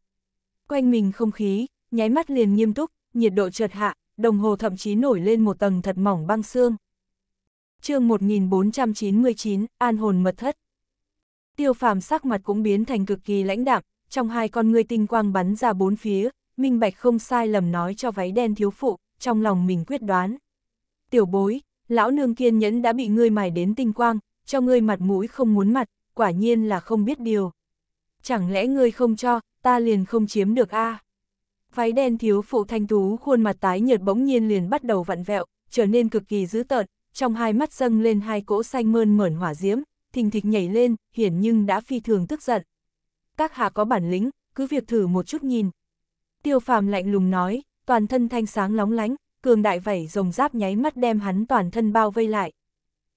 Quanh mình không khí, nháy mắt liền nghiêm túc, nhiệt độ chợt hạ, đồng hồ thậm chí nổi lên một tầng thật mỏng băng xương. chương 1499, An hồn mật thất. Tiêu phàm sắc mặt cũng biến thành cực kỳ lãnh đạm, trong hai con ngươi tinh quang bắn ra bốn phía, minh bạch không sai lầm nói cho váy đen thiếu phụ, trong lòng mình quyết đoán. Tiểu bối, lão nương kiên nhẫn đã bị ngươi mài đến tinh quang, cho ngươi mặt mũi không muốn mặt, quả nhiên là không biết điều. Chẳng lẽ ngươi không cho, ta liền không chiếm được a? À? Váy đen thiếu phụ thanh tú khuôn mặt tái nhợt bỗng nhiên liền bắt đầu vặn vẹo, trở nên cực kỳ dữ tợn, trong hai mắt dâng lên hai cỗ xanh mơn mởn hỏa diễm, thình thịch nhảy lên, hiển nhưng đã phi thường tức giận. Các hạ có bản lĩnh, cứ việc thử một chút nhìn. Tiêu phàm lạnh lùng nói, toàn thân thanh sáng lóng lánh, cường đại vảy rồng giáp nháy mắt đem hắn toàn thân bao vây lại.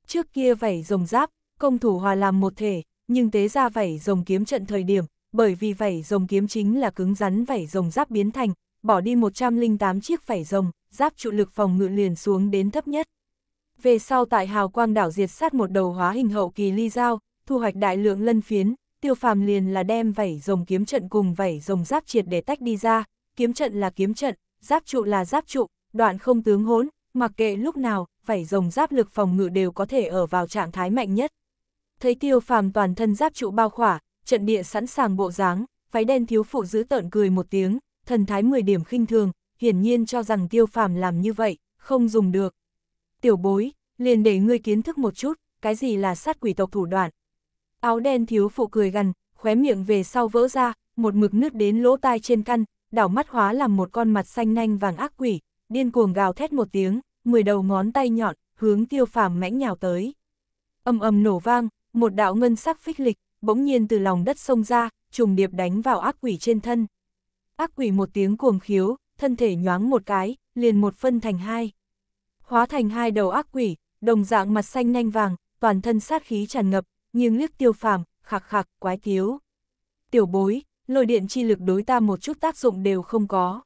Trước kia vảy rồng giáp, công thủ hòa làm một thể, nhưng tế ra vảy rồng kiếm trận thời điểm, bởi vì vảy rồng kiếm chính là cứng rắn vảy rồng giáp biến thành, bỏ đi 108 chiếc vảy rồng, giáp trụ lực phòng ngự liền xuống đến thấp nhất. Về sau tại Hào Quang đảo diệt sát một đầu hóa hình hậu kỳ ly dao, thu hoạch đại lượng lân phiến, tiêu phàm liền là đem vảy rồng kiếm trận cùng vảy rồng giáp triệt để tách đi ra, kiếm trận là kiếm trận, giáp trụ là giáp trụ, đoạn không tướng hỗn, mặc kệ lúc nào, vảy rồng giáp lực phòng ngự đều có thể ở vào trạng thái mạnh nhất, thấy tiêu phàm toàn thân giáp trụ bao khỏa, trận địa sẵn sàng bộ dáng, váy đen thiếu phụ giữ tợn cười một tiếng, thần thái 10 điểm khinh thường, hiển nhiên cho rằng tiêu phàm làm như vậy, không dùng được. Tiểu bối, liền để ngươi kiến thức một chút, cái gì là sát quỷ tộc thủ đoạn. Áo đen thiếu phụ cười gần, khóe miệng về sau vỡ ra, một mực nước đến lỗ tai trên căn, đảo mắt hóa làm một con mặt xanh nanh vàng ác quỷ, điên cuồng gào thét một tiếng, mười đầu ngón tay nhọn, hướng tiêu phàm mãnh nhào tới. Âm ầm nổ vang, một đạo ngân sắc phích lịch, bỗng nhiên từ lòng đất sông ra, trùng điệp đánh vào ác quỷ trên thân. Ác quỷ một tiếng cuồng khiếu, thân thể nhoáng một cái, liền một phân thành hai. Hóa thành hai đầu ác quỷ, đồng dạng mặt xanh nanh vàng, toàn thân sát khí tràn ngập, nhưng liếc tiêu phàm, khạc khạc, quái tiếu. Tiểu bối, lôi điện chi lực đối ta một chút tác dụng đều không có.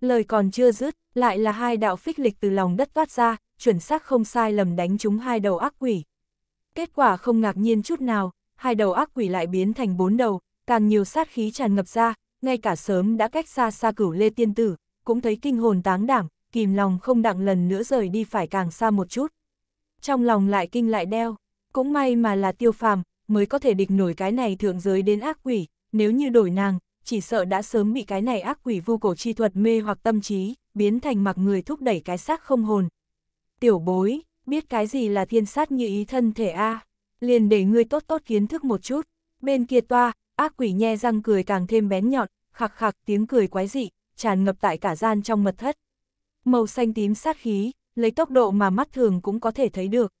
Lời còn chưa dứt, lại là hai đạo phích lịch từ lòng đất toát ra, chuẩn xác không sai lầm đánh trúng hai đầu ác quỷ. Kết quả không ngạc nhiên chút nào, hai đầu ác quỷ lại biến thành bốn đầu, càng nhiều sát khí tràn ngập ra, ngay cả sớm đã cách xa xa cửu lê tiên tử, cũng thấy kinh hồn táng đảm, kìm lòng không đặng lần nữa rời đi phải càng xa một chút. Trong lòng lại kinh lại đeo, cũng may mà là tiêu phàm, mới có thể địch nổi cái này thượng giới đến ác quỷ, nếu như đổi nàng, chỉ sợ đã sớm bị cái này ác quỷ vu cổ chi thuật mê hoặc tâm trí, biến thành mặc người thúc đẩy cái xác không hồn. Tiểu bối, biết cái gì là thiên sát như ý thân thể a à? liền để ngươi tốt tốt kiến thức một chút. Bên kia toa, ác quỷ nhe răng cười càng thêm bén nhọn, khạc khạc tiếng cười quái dị, tràn ngập tại cả gian trong mật thất. Màu xanh tím sát khí, lấy tốc độ mà mắt thường cũng có thể thấy được.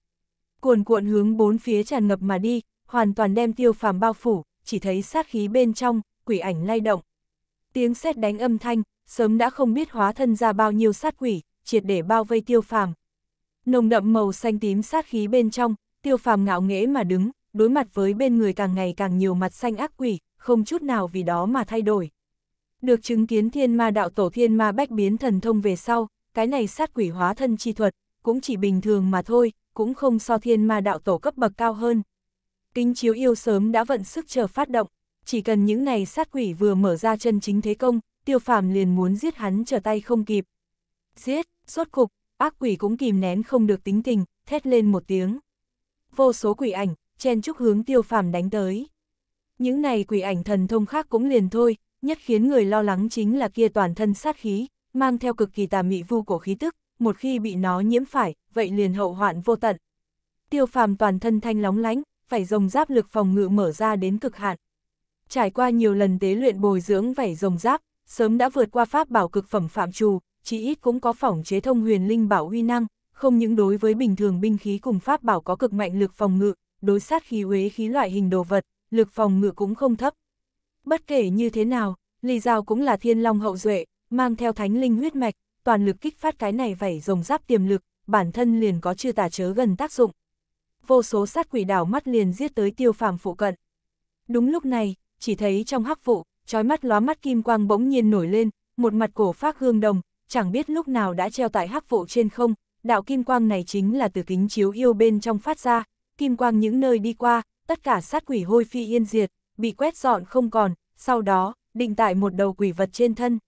Cuồn cuộn hướng bốn phía tràn ngập mà đi, hoàn toàn đem tiêu phàm bao phủ, chỉ thấy sát khí bên trong, quỷ ảnh lay động. Tiếng sét đánh âm thanh, sớm đã không biết hóa thân ra bao nhiêu sát quỷ, triệt để bao vây tiêu phàm, Nồng đậm màu xanh tím sát khí bên trong, tiêu phàm ngạo nghễ mà đứng, đối mặt với bên người càng ngày càng nhiều mặt xanh ác quỷ, không chút nào vì đó mà thay đổi. Được chứng kiến thiên ma đạo tổ thiên ma bách biến thần thông về sau, cái này sát quỷ hóa thân chi thuật, cũng chỉ bình thường mà thôi, cũng không so thiên ma đạo tổ cấp bậc cao hơn. Kính chiếu yêu sớm đã vận sức chờ phát động, chỉ cần những này sát quỷ vừa mở ra chân chính thế công, tiêu phàm liền muốn giết hắn trở tay không kịp. Giết, rốt cục, ác quỷ cũng kìm nén không được tính tình, thét lên một tiếng. Vô số quỷ ảnh, chen chúc hướng tiêu phàm đánh tới. Những này quỷ ảnh thần thông khác cũng liền thôi, nhất khiến người lo lắng chính là kia toàn thân sát khí, mang theo cực kỳ tà mị vu cổ khí tức, một khi bị nó nhiễm phải, vậy liền hậu hoạn vô tận. Tiêu phàm toàn thân thanh lóng lánh, phải rồng giáp lực phòng ngự mở ra đến cực hạn. Trải qua nhiều lần tế luyện bồi dưỡng vảy rồng giáp, sớm đã vượt qua pháp bảo cực phẩm phạm trù, chí ít cũng có phỏng chế thông huyền linh bảo uy năng, không những đối với bình thường binh khí cùng pháp bảo có cực mạnh lực phòng ngự, đối sát khí uế khí loại hình đồ vật, lực phòng ngự cũng không thấp. Bất kể như thế nào, Lý Giao cũng là thiên long hậu duệ, mang theo thánh linh huyết mạch, toàn lực kích phát cái này vảy rồng giáp tiềm lực, bản thân liền có chưa tả chớ gần tác dụng. Vô số sát quỷ đảo mắt liền giết tới tiêu phàm phụ cận. Đúng lúc này, chỉ thấy trong hắc vụ, trói mắt lóa mắt kim quang bỗng nhiên nổi lên, một mặt cổ phát hương đồng, chẳng biết lúc nào đã treo tại hắc vụ trên không, đạo kim quang này chính là từ kính chiếu yêu bên trong phát ra, kim quang những nơi đi qua, tất cả sát quỷ hôi phi yên diệt, bị quét dọn không còn, sau đó, định tại một đầu quỷ vật trên thân.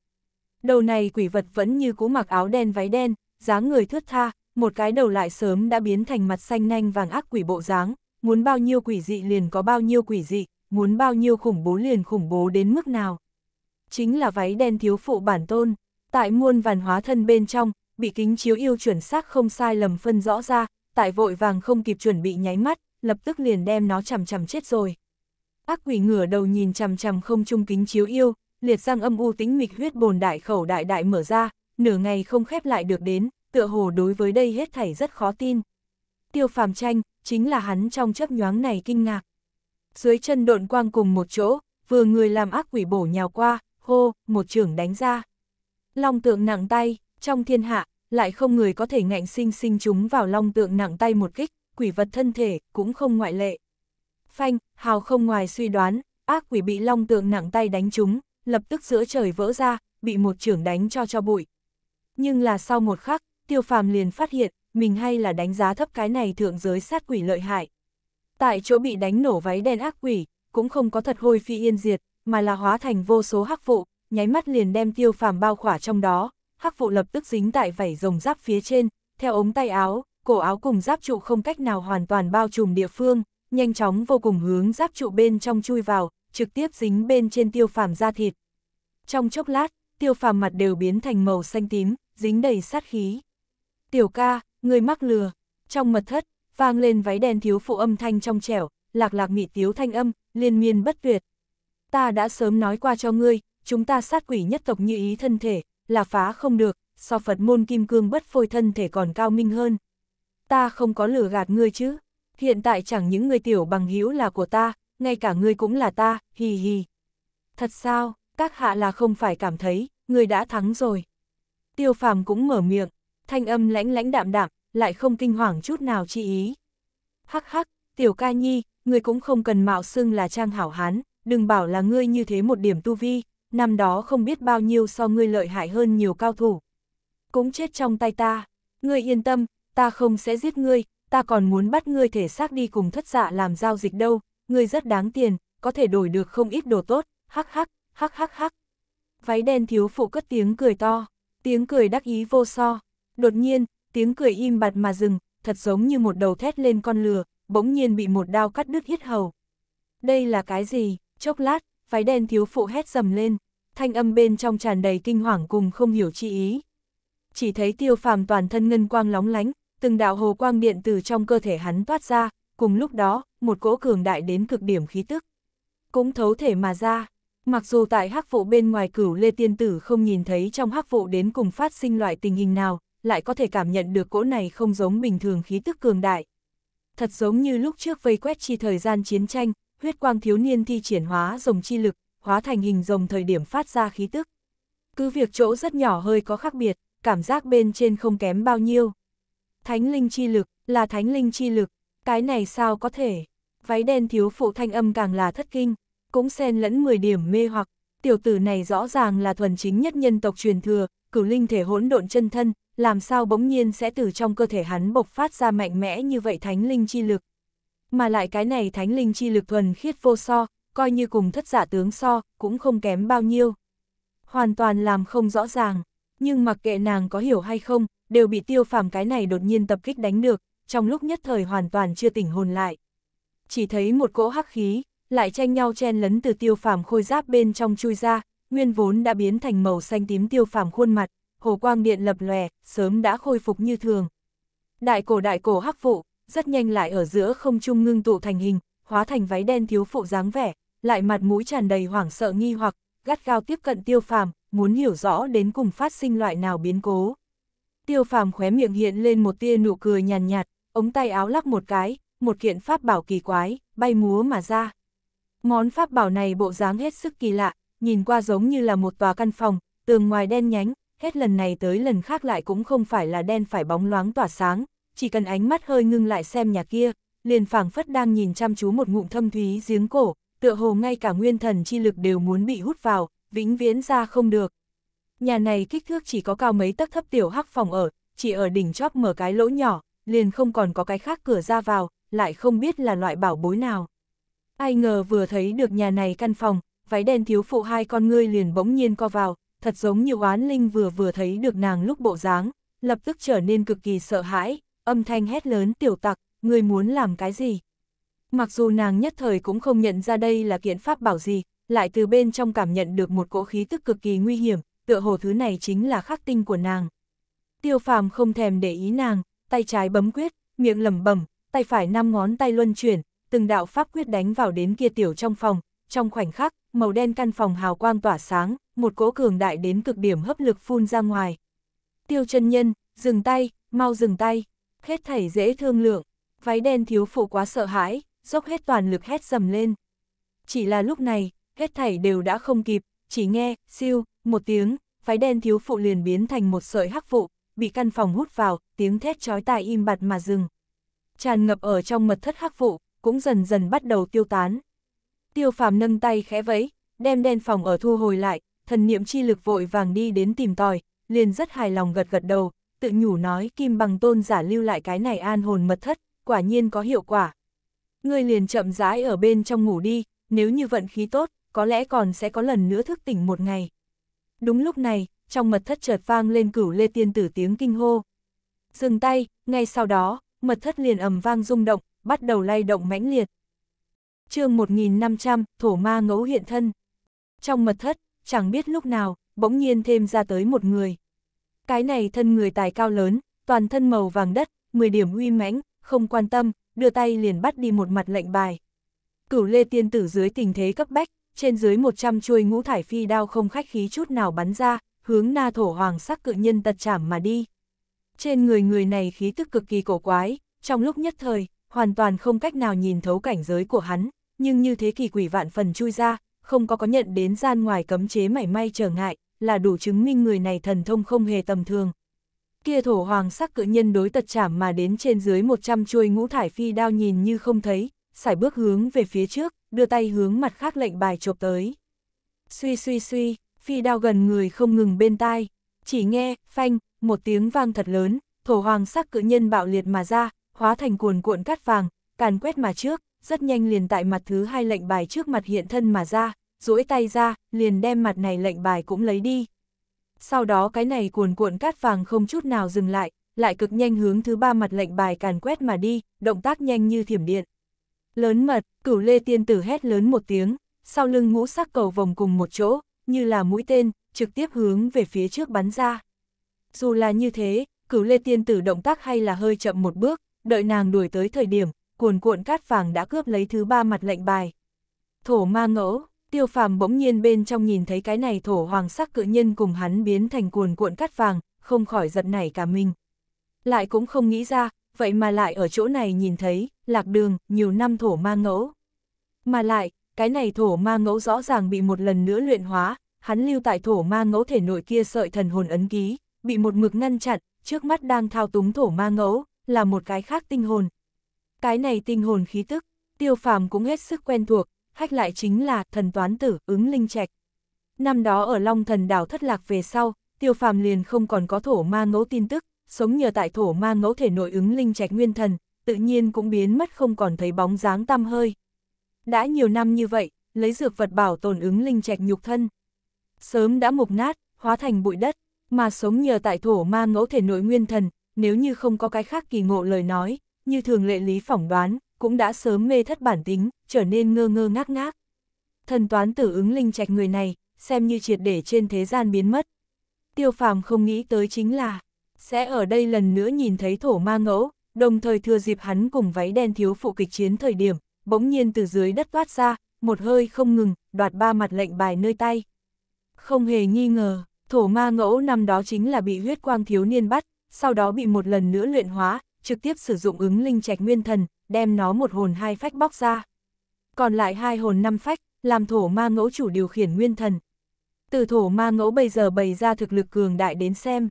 Đầu này quỷ vật vẫn như cú mặc áo đen váy đen, dáng người thướt tha, một cái đầu lại sớm đã biến thành mặt xanh nanh vàng ác quỷ bộ dáng, muốn bao nhiêu quỷ dị liền có bao nhiêu quỷ dị, muốn bao nhiêu khủng bố liền khủng bố đến mức nào. Chính là váy đen thiếu phụ bản tôn tại muôn vàn hóa thân bên trong, bị kính chiếu yêu chuẩn xác không sai lầm phân rõ ra, tại vội vàng không kịp chuẩn bị nháy mắt, lập tức liền đem nó chằm chằm chết rồi. Ác quỷ ngửa đầu nhìn chằm chằm không trung kính chiếu yêu, liệt răng âm u tính mịch huyết bồn đại khẩu đại đại mở ra, nửa ngày không khép lại được đến, tựa hồ đối với đây hết thảy rất khó tin. Tiêu phàm tranh, chính là hắn trong chấp nhoáng này kinh ngạc. Dưới chân độn quang cùng một chỗ, vừa người làm ác quỷ bổ nhào qua, hô, một trưởng đánh ra. Long tượng nặng tay, trong thiên hạ, lại không người có thể ngạnh sinh sinh chúng vào long tượng nặng tay một kích, quỷ vật thân thể, cũng không ngoại lệ. Phanh, hào không ngoài suy đoán, ác quỷ bị long tượng nặng tay đánh chúng lập tức giữa trời vỡ ra, bị một trưởng đánh cho cho bụi. Nhưng là sau một khắc, tiêu phàm liền phát hiện, mình hay là đánh giá thấp cái này thượng giới sát quỷ lợi hại. Tại chỗ bị đánh nổ váy đen ác quỷ, cũng không có thật hôi phi yên diệt, mà là hóa thành vô số hắc vụ, nháy mắt liền đem tiêu phàm bao khỏa trong đó, hắc vụ lập tức dính tại vảy rồng giáp phía trên, theo ống tay áo, cổ áo cùng giáp trụ không cách nào hoàn toàn bao trùm địa phương, nhanh chóng vô cùng hướng giáp trụ bên trong chui vào, trực tiếp dính bên trên tiêu phàm da thịt. Trong chốc lát, tiêu phàm mặt đều biến thành màu xanh tím, dính đầy sát khí. Tiểu ca, người mắc lừa, trong mật thất, vang lên váy đen thiếu phụ âm thanh trong trẻo, lạc lạc mị tiếu thanh âm, liên miên bất tuyệt. Ta đã sớm nói qua cho ngươi, chúng ta sát quỷ nhất tộc như ý thân thể, là phá không được, so Phật môn kim cương bất phôi thân thể còn cao minh hơn. Ta không có lừa gạt ngươi chứ, hiện tại chẳng những người tiểu bằng hữu là của ta, ngay cả ngươi cũng là ta, hì hì. Thật sao, các hạ là không phải cảm thấy, ngươi đã thắng rồi. Tiêu phàm cũng mở miệng, thanh âm lãnh lãnh đạm đạm, lại không kinh hoàng chút nào chi ý. Hắc hắc, tiểu ca nhi, ngươi cũng không cần mạo xưng là trang hảo hán, đừng bảo là ngươi như thế một điểm tu vi, năm đó không biết bao nhiêu so ngươi lợi hại hơn nhiều cao thủ. Cũng chết trong tay ta, ngươi yên tâm, ta không sẽ giết ngươi, ta còn muốn bắt ngươi thể xác đi cùng thất dạ làm giao dịch đâu, ngươi rất đáng tiền, có thể đổi được không ít đồ tốt, hắc hắc, hắc hắc hắc. Váy đen thiếu phụ cất tiếng cười to, tiếng cười đắc ý vô so, đột nhiên, tiếng cười im bặt mà dừng, thật giống như một đầu thét lên con lừa, bỗng nhiên bị một đao cắt đứt hết hầu. Đây là cái gì? Chốc lát, váy đen thiếu phụ hét dầm lên thanh âm bên trong tràn đầy kinh hoàng cùng không hiểu chi ý. Chỉ thấy tiêu phàm toàn thân ngân quang lóng lánh, từng đạo hồ quang điện từ trong cơ thể hắn toát ra, cùng lúc đó, một cỗ cường đại đến cực điểm khí tức. Cũng thấu thể mà ra, mặc dù tại hắc vụ bên ngoài cửu Lê Tiên Tử không nhìn thấy trong hắc vụ đến cùng phát sinh loại tình hình nào, lại có thể cảm nhận được cỗ này không giống bình thường khí tức cường đại. Thật giống như lúc trước vây quét chi thời gian chiến tranh, huyết quang thiếu niên thi triển hóa rồng chi lực, hóa thành hình rồng thời điểm phát ra khí tức. Cứ việc chỗ rất nhỏ hơi có khác biệt, cảm giác bên trên không kém bao nhiêu. Thánh linh chi lực, là thánh linh chi lực, cái này sao có thể? Váy đen thiếu phụ thanh âm càng là thất kinh, cũng xen lẫn 10 điểm mê hoặc, tiểu tử này rõ ràng là thuần chính nhất nhân tộc truyền thừa, cửu linh thể hỗn độn chân thân, làm sao bỗng nhiên sẽ từ trong cơ thể hắn bộc phát ra mạnh mẽ như vậy thánh linh chi lực. Mà lại cái này thánh linh chi lực thuần khiết vô so, coi như cùng thất giả tướng so, cũng không kém bao nhiêu. Hoàn toàn làm không rõ ràng, nhưng mặc kệ nàng có hiểu hay không, đều bị tiêu phàm cái này đột nhiên tập kích đánh được, trong lúc nhất thời hoàn toàn chưa tỉnh hồn lại. Chỉ thấy một cỗ hắc khí, lại tranh nhau chen lấn từ tiêu phàm khôi giáp bên trong chui ra, nguyên vốn đã biến thành màu xanh tím tiêu phàm khuôn mặt, hồ quang điện lập lòe, sớm đã khôi phục như thường. Đại cổ đại cổ hắc phụ rất nhanh lại ở giữa không trung ngưng tụ thành hình, hóa thành váy đen thiếu phụ dáng vẻ, lại mặt mũi tràn đầy hoảng sợ nghi hoặc, gắt gao tiếp cận tiêu phàm, muốn hiểu rõ đến cùng phát sinh loại nào biến cố. Tiêu phàm khóe miệng hiện lên một tia nụ cười nhàn nhạt, nhạt, ống tay áo lắc một cái, một kiện pháp bảo kỳ quái, bay múa mà ra. Món pháp bảo này bộ dáng hết sức kỳ lạ, nhìn qua giống như là một tòa căn phòng, tường ngoài đen nhánh, hết lần này tới lần khác lại cũng không phải là đen phải bóng loáng tỏa sáng, chỉ cần ánh mắt hơi ngưng lại xem nhà kia, liền phảng phất đang nhìn chăm chú một ngụm thâm thúy giếng cổ, tựa hồ ngay cả nguyên thần chi lực đều muốn bị hút vào, vĩnh viễn ra không được. Nhà này kích thước chỉ có cao mấy tấc thấp tiểu hắc phòng ở, chỉ ở đỉnh chóp mở cái lỗ nhỏ, liền không còn có cái khác cửa ra vào, lại không biết là loại bảo bối nào. Ai ngờ vừa thấy được nhà này căn phòng, váy đen thiếu phụ hai con ngươi liền bỗng nhiên co vào, thật giống như oán linh vừa vừa thấy được nàng lúc bộ dáng, lập tức trở nên cực kỳ sợ hãi, âm thanh hét lớn tiểu tặc, ngươi muốn làm cái gì? Mặc dù nàng nhất thời cũng không nhận ra đây là kiện pháp bảo gì, lại từ bên trong cảm nhận được một cỗ khí tức cực kỳ nguy hiểm, tựa hồ thứ này chính là khắc tinh của nàng. Tiêu phàm không thèm để ý nàng, tay trái bấm quyết, miệng lẩm bẩm tay phải năm ngón tay luân chuyển, từng đạo pháp quyết đánh vào đến kia tiểu trong phòng, trong khoảnh khắc, màu đen căn phòng hào quang tỏa sáng, một cỗ cường đại đến cực điểm hấp lực phun ra ngoài. Tiêu chân nhân, dừng tay, mau dừng tay, hết thảy dễ thương lượng, váy đen thiếu phụ quá sợ hãi, dốc hết toàn lực hét dầm lên. Chỉ là lúc này, hết thảy đều đã không kịp, chỉ nghe, siêu, một tiếng, phái đen thiếu phụ liền biến thành một sợi hắc vụ, bị căn phòng hút vào, tiếng thét chói tai im bặt mà dừng. Tràn ngập ở trong mật thất hắc vụ, cũng dần dần bắt đầu tiêu tán. Tiêu phàm nâng tay khẽ vẫy, đem đen phòng ở thu hồi lại, thần niệm chi lực vội vàng đi đến tìm tòi, liền rất hài lòng gật gật đầu, tự nhủ nói kim bằng tôn giả lưu lại cái này an hồn mật thất, quả nhiên có hiệu quả, ngươi liền chậm rãi ở bên trong ngủ đi, nếu như vận khí tốt, có lẽ còn sẽ có lần nữa thức tỉnh một ngày. Đúng lúc này, trong mật thất chợt vang lên cửu lê tiên tử tiếng kinh hô. Dừng tay, ngay sau đó, mật thất liền ầm vang rung động, bắt đầu lay động mãnh liệt. chương 1500, thổ ma ngẫu hiện thân. Trong mật thất, chẳng biết lúc nào, bỗng nhiên thêm ra tới một người. Cái này thân người tài cao lớn, toàn thân màu vàng đất, 10 điểm uy mãnh, không quan tâm, đưa tay liền bắt đi một mặt lệnh bài. Cửu lê tiên tử dưới tình thế cấp bách, trên dưới 100 chuôi ngũ thải phi đao không khách khí chút nào bắn ra, hướng na thổ hoàng sắc cự nhân tật chảm mà đi. Trên người người này khí tức cực kỳ cổ quái, trong lúc nhất thời, hoàn toàn không cách nào nhìn thấu cảnh giới của hắn, nhưng như thế kỳ quỷ vạn phần chui ra, không có có nhận đến gian ngoài cấm chế mảy may trở ngại, là đủ chứng minh người này thần thông không hề tầm thường, kia thổ hoàng sắc cự nhân đối tật chảm mà đến trên dưới 100 chuôi ngũ thải phi đao nhìn như không thấy, sải bước hướng về phía trước, đưa tay hướng mặt khác lệnh bài chộp tới. Suy suy suy, phi đao gần người không ngừng bên tai, chỉ nghe, phanh, một tiếng vang thật lớn, thổ hoàng sắc cự nhân bạo liệt mà ra, hóa thành cuồn cuộn cát vàng, càn quét mà trước, rất nhanh liền tại mặt thứ hai lệnh bài trước mặt hiện thân mà ra, duỗi tay ra, liền đem mặt này lệnh bài cũng lấy đi, sau đó cái này cuồn cuộn cát vàng không chút nào dừng lại, lại cực nhanh hướng thứ ba mặt lệnh bài càn quét mà đi, động tác nhanh như thiểm điện. Lớn mật, cửu lê tiên tử hét lớn một tiếng, sau lưng ngũ sắc cầu vòng cùng một chỗ, như là mũi tên, trực tiếp hướng về phía trước bắn ra. Dù là như thế, cửu lê tiên tử động tác hay là hơi chậm một bước, đợi nàng đuổi tới thời điểm, cuồn cuộn cát vàng đã cướp lấy thứ ba mặt lệnh bài. Thổ ma ngẫu, tiêu phàm bỗng nhiên bên trong nhìn thấy cái này thổ hoàng sắc cự nhân cùng hắn biến thành cuồn cuộn cắt vàng, không khỏi giật nảy cả mình. Lại cũng không nghĩ ra, vậy mà lại ở chỗ này nhìn thấy, lạc đường, nhiều năm thổ ma ngẫu. Mà lại, cái này thổ ma ngẫu rõ ràng bị một lần nữa luyện hóa, hắn lưu tại thổ ma ngẫu thể nội kia sợi thần hồn ấn ký, bị một mực ngăn chặn, trước mắt đang thao túng thổ ma ngẫu, là một cái khác tinh hồn. Cái này tinh hồn khí tức, tiêu phàm cũng hết sức quen thuộc, hách lại chính là thần toán tử, ứng linh trạch. Năm đó ở Long Thần Đảo thất lạc về sau, tiêu phàm liền không còn có thổ ma ngẫu tin tức, sống nhờ tại thổ ma ngẫu thể nội ứng linh trạch nguyên thần, tự nhiên cũng biến mất không còn thấy bóng dáng tăm hơi. Đã nhiều năm như vậy, lấy dược vật bảo tồn ứng linh trạch nhục thân. Sớm đã mục nát, hóa thành bụi đất, mà sống nhờ tại thổ ma ngẫu thể nội nguyên thần, nếu như không có cái khác kỳ ngộ lời nói, như thường lệ lý phỏng đoán, cũng đã sớm mê thất bản tính, trở nên ngơ ngơ ngác ngác. Thần toán tử ứng linh trạch người này, xem như triệt để trên thế gian biến mất. Tiêu phàm không nghĩ tới chính là, sẽ ở đây lần nữa nhìn thấy thổ ma ngẫu, đồng thời thừa dịp hắn cùng váy đen thiếu phụ kịch chiến thời điểm, bỗng nhiên từ dưới đất toát ra, một hơi không ngừng, đoạt ba mặt lệnh bài nơi tay. Không hề nghi ngờ, thổ ma ngẫu năm đó chính là bị huyết quang thiếu niên bắt, sau đó bị một lần nữa luyện hóa, trực tiếp sử dụng ứng linh trạch nguyên thần, đem nó một hồn hai phách bóc ra. Còn lại hai hồn năm phách, làm thổ ma ngẫu chủ điều khiển nguyên thần. Từ thổ ma ngẫu bây giờ bày ra thực lực cường đại đến xem.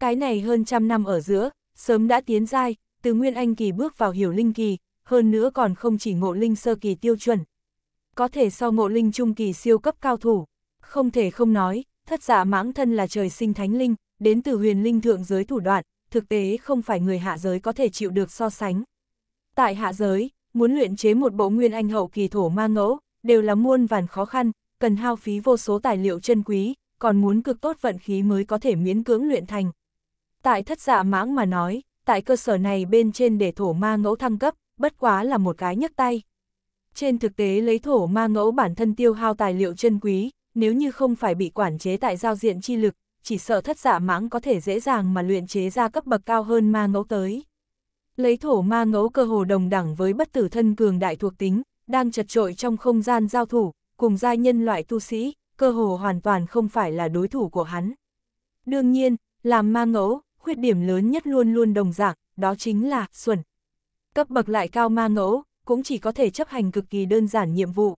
Cái này hơn trăm năm ở giữa, sớm đã tiến giai, từ nguyên anh kỳ bước vào hiểu linh kỳ, hơn nữa còn không chỉ ngộ linh sơ kỳ tiêu chuẩn. Có thể so ngộ linh trung kỳ siêu cấp cao thủ, không thể không nói, thất giả dạ mãng thân là trời sinh thánh linh, đến từ huyền linh thượng giới thủ đoạn, thực tế không phải người hạ giới có thể chịu được so sánh. Tại hạ giới, muốn luyện chế một bộ nguyên anh hậu kỳ thổ ma ngẫu, đều là muôn vàn khó khăn, cần hao phí vô số tài liệu chân quý, còn muốn cực tốt vận khí mới có thể miễn cưỡng luyện thành. Tại thất dạ mãng mà nói, tại cơ sở này bên trên để thổ ma ngẫu thăng cấp, bất quá là một cái nhấc tay. Trên thực tế lấy thổ ma ngẫu bản thân tiêu hao tài liệu chân quý, nếu như không phải bị quản chế tại giao diện chi lực, chỉ sợ thất dạ mãng có thể dễ dàng mà luyện chế ra cấp bậc cao hơn ma ngẫu tới. Lấy thổ ma ngẫu cơ hồ đồng đẳng với bất tử thân cường đại thuộc tính, đang chật trội trong không gian giao thủ, cùng gia nhân loại tu sĩ, cơ hồ hoàn toàn không phải là đối thủ của hắn. Đương nhiên, làm ma ngẫu, khuyết điểm lớn nhất luôn luôn đồng dạng, đó chính là xuẩn. Cấp bậc lại cao ma ngẫu, cũng chỉ có thể chấp hành cực kỳ đơn giản nhiệm vụ.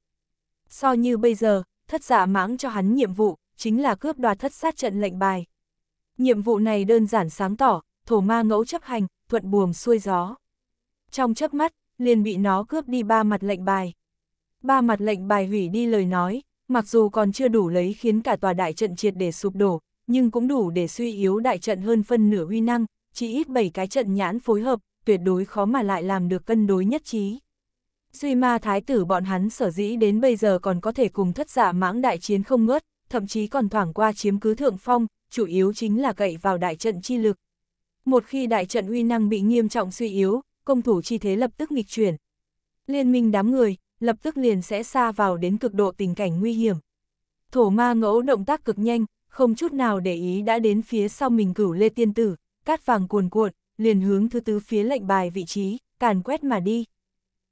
So như bây giờ, thất dạ mãng cho hắn nhiệm vụ, chính là cướp đoạt thất sát trận lệnh bài. Nhiệm vụ này đơn giản sáng tỏ, thổ ma ngẫu chấp hành, thuận buồm xuôi gió. Trong chớp mắt, liền bị nó cướp đi ba mặt lệnh bài. Ba mặt lệnh bài hủy đi lời nói, mặc dù còn chưa đủ lấy khiến cả tòa đại trận triệt để sụp đổ, nhưng cũng đủ để suy yếu đại trận hơn phân nửa uy năng, chỉ ít bảy cái trận nhãn phối hợp, tuyệt đối khó mà lại làm được cân đối nhất trí. Duy ma thái tử bọn hắn sở dĩ đến bây giờ còn có thể cùng thất giả dạ mãng đại chiến không ngớt, thậm chí còn thoảng qua chiếm cứ thượng phong, chủ yếu chính là gậy vào đại trận chi lực. Một khi đại trận uy năng bị nghiêm trọng suy yếu, công thủ chi thế lập tức nghịch chuyển. Liên minh đám người, lập tức liền sẽ xa vào đến cực độ tình cảnh nguy hiểm. Thổ ma ngẫu động tác cực nhanh, không chút nào để ý đã đến phía sau mình cửu lê tiên tử, cát vàng cuồn cuộn, liền hướng thứ tứ phía lệnh bài vị trí, càn quét mà đi.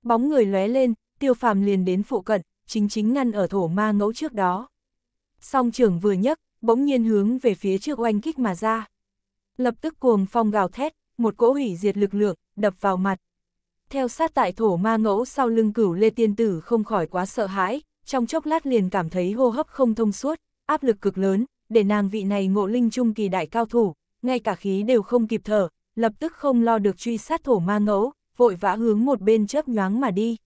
Bóng người lóe lên, tiêu phàm liền đến phụ cận, chính chính ngăn ở thổ ma ngẫu trước đó song trưởng vừa nhấc, bỗng nhiên hướng về phía trước oanh kích mà ra. Lập tức cuồng phong gào thét, một cỗ hủy diệt lực lượng, đập vào mặt. Theo sát tại thổ ma ngẫu sau lưng cửu Lê Tiên Tử không khỏi quá sợ hãi, trong chốc lát liền cảm thấy hô hấp không thông suốt, áp lực cực lớn, để nàng vị này ngộ linh trung kỳ đại cao thủ, ngay cả khí đều không kịp thở, lập tức không lo được truy sát thổ ma ngẫu, vội vã hướng một bên chớp nhoáng mà đi.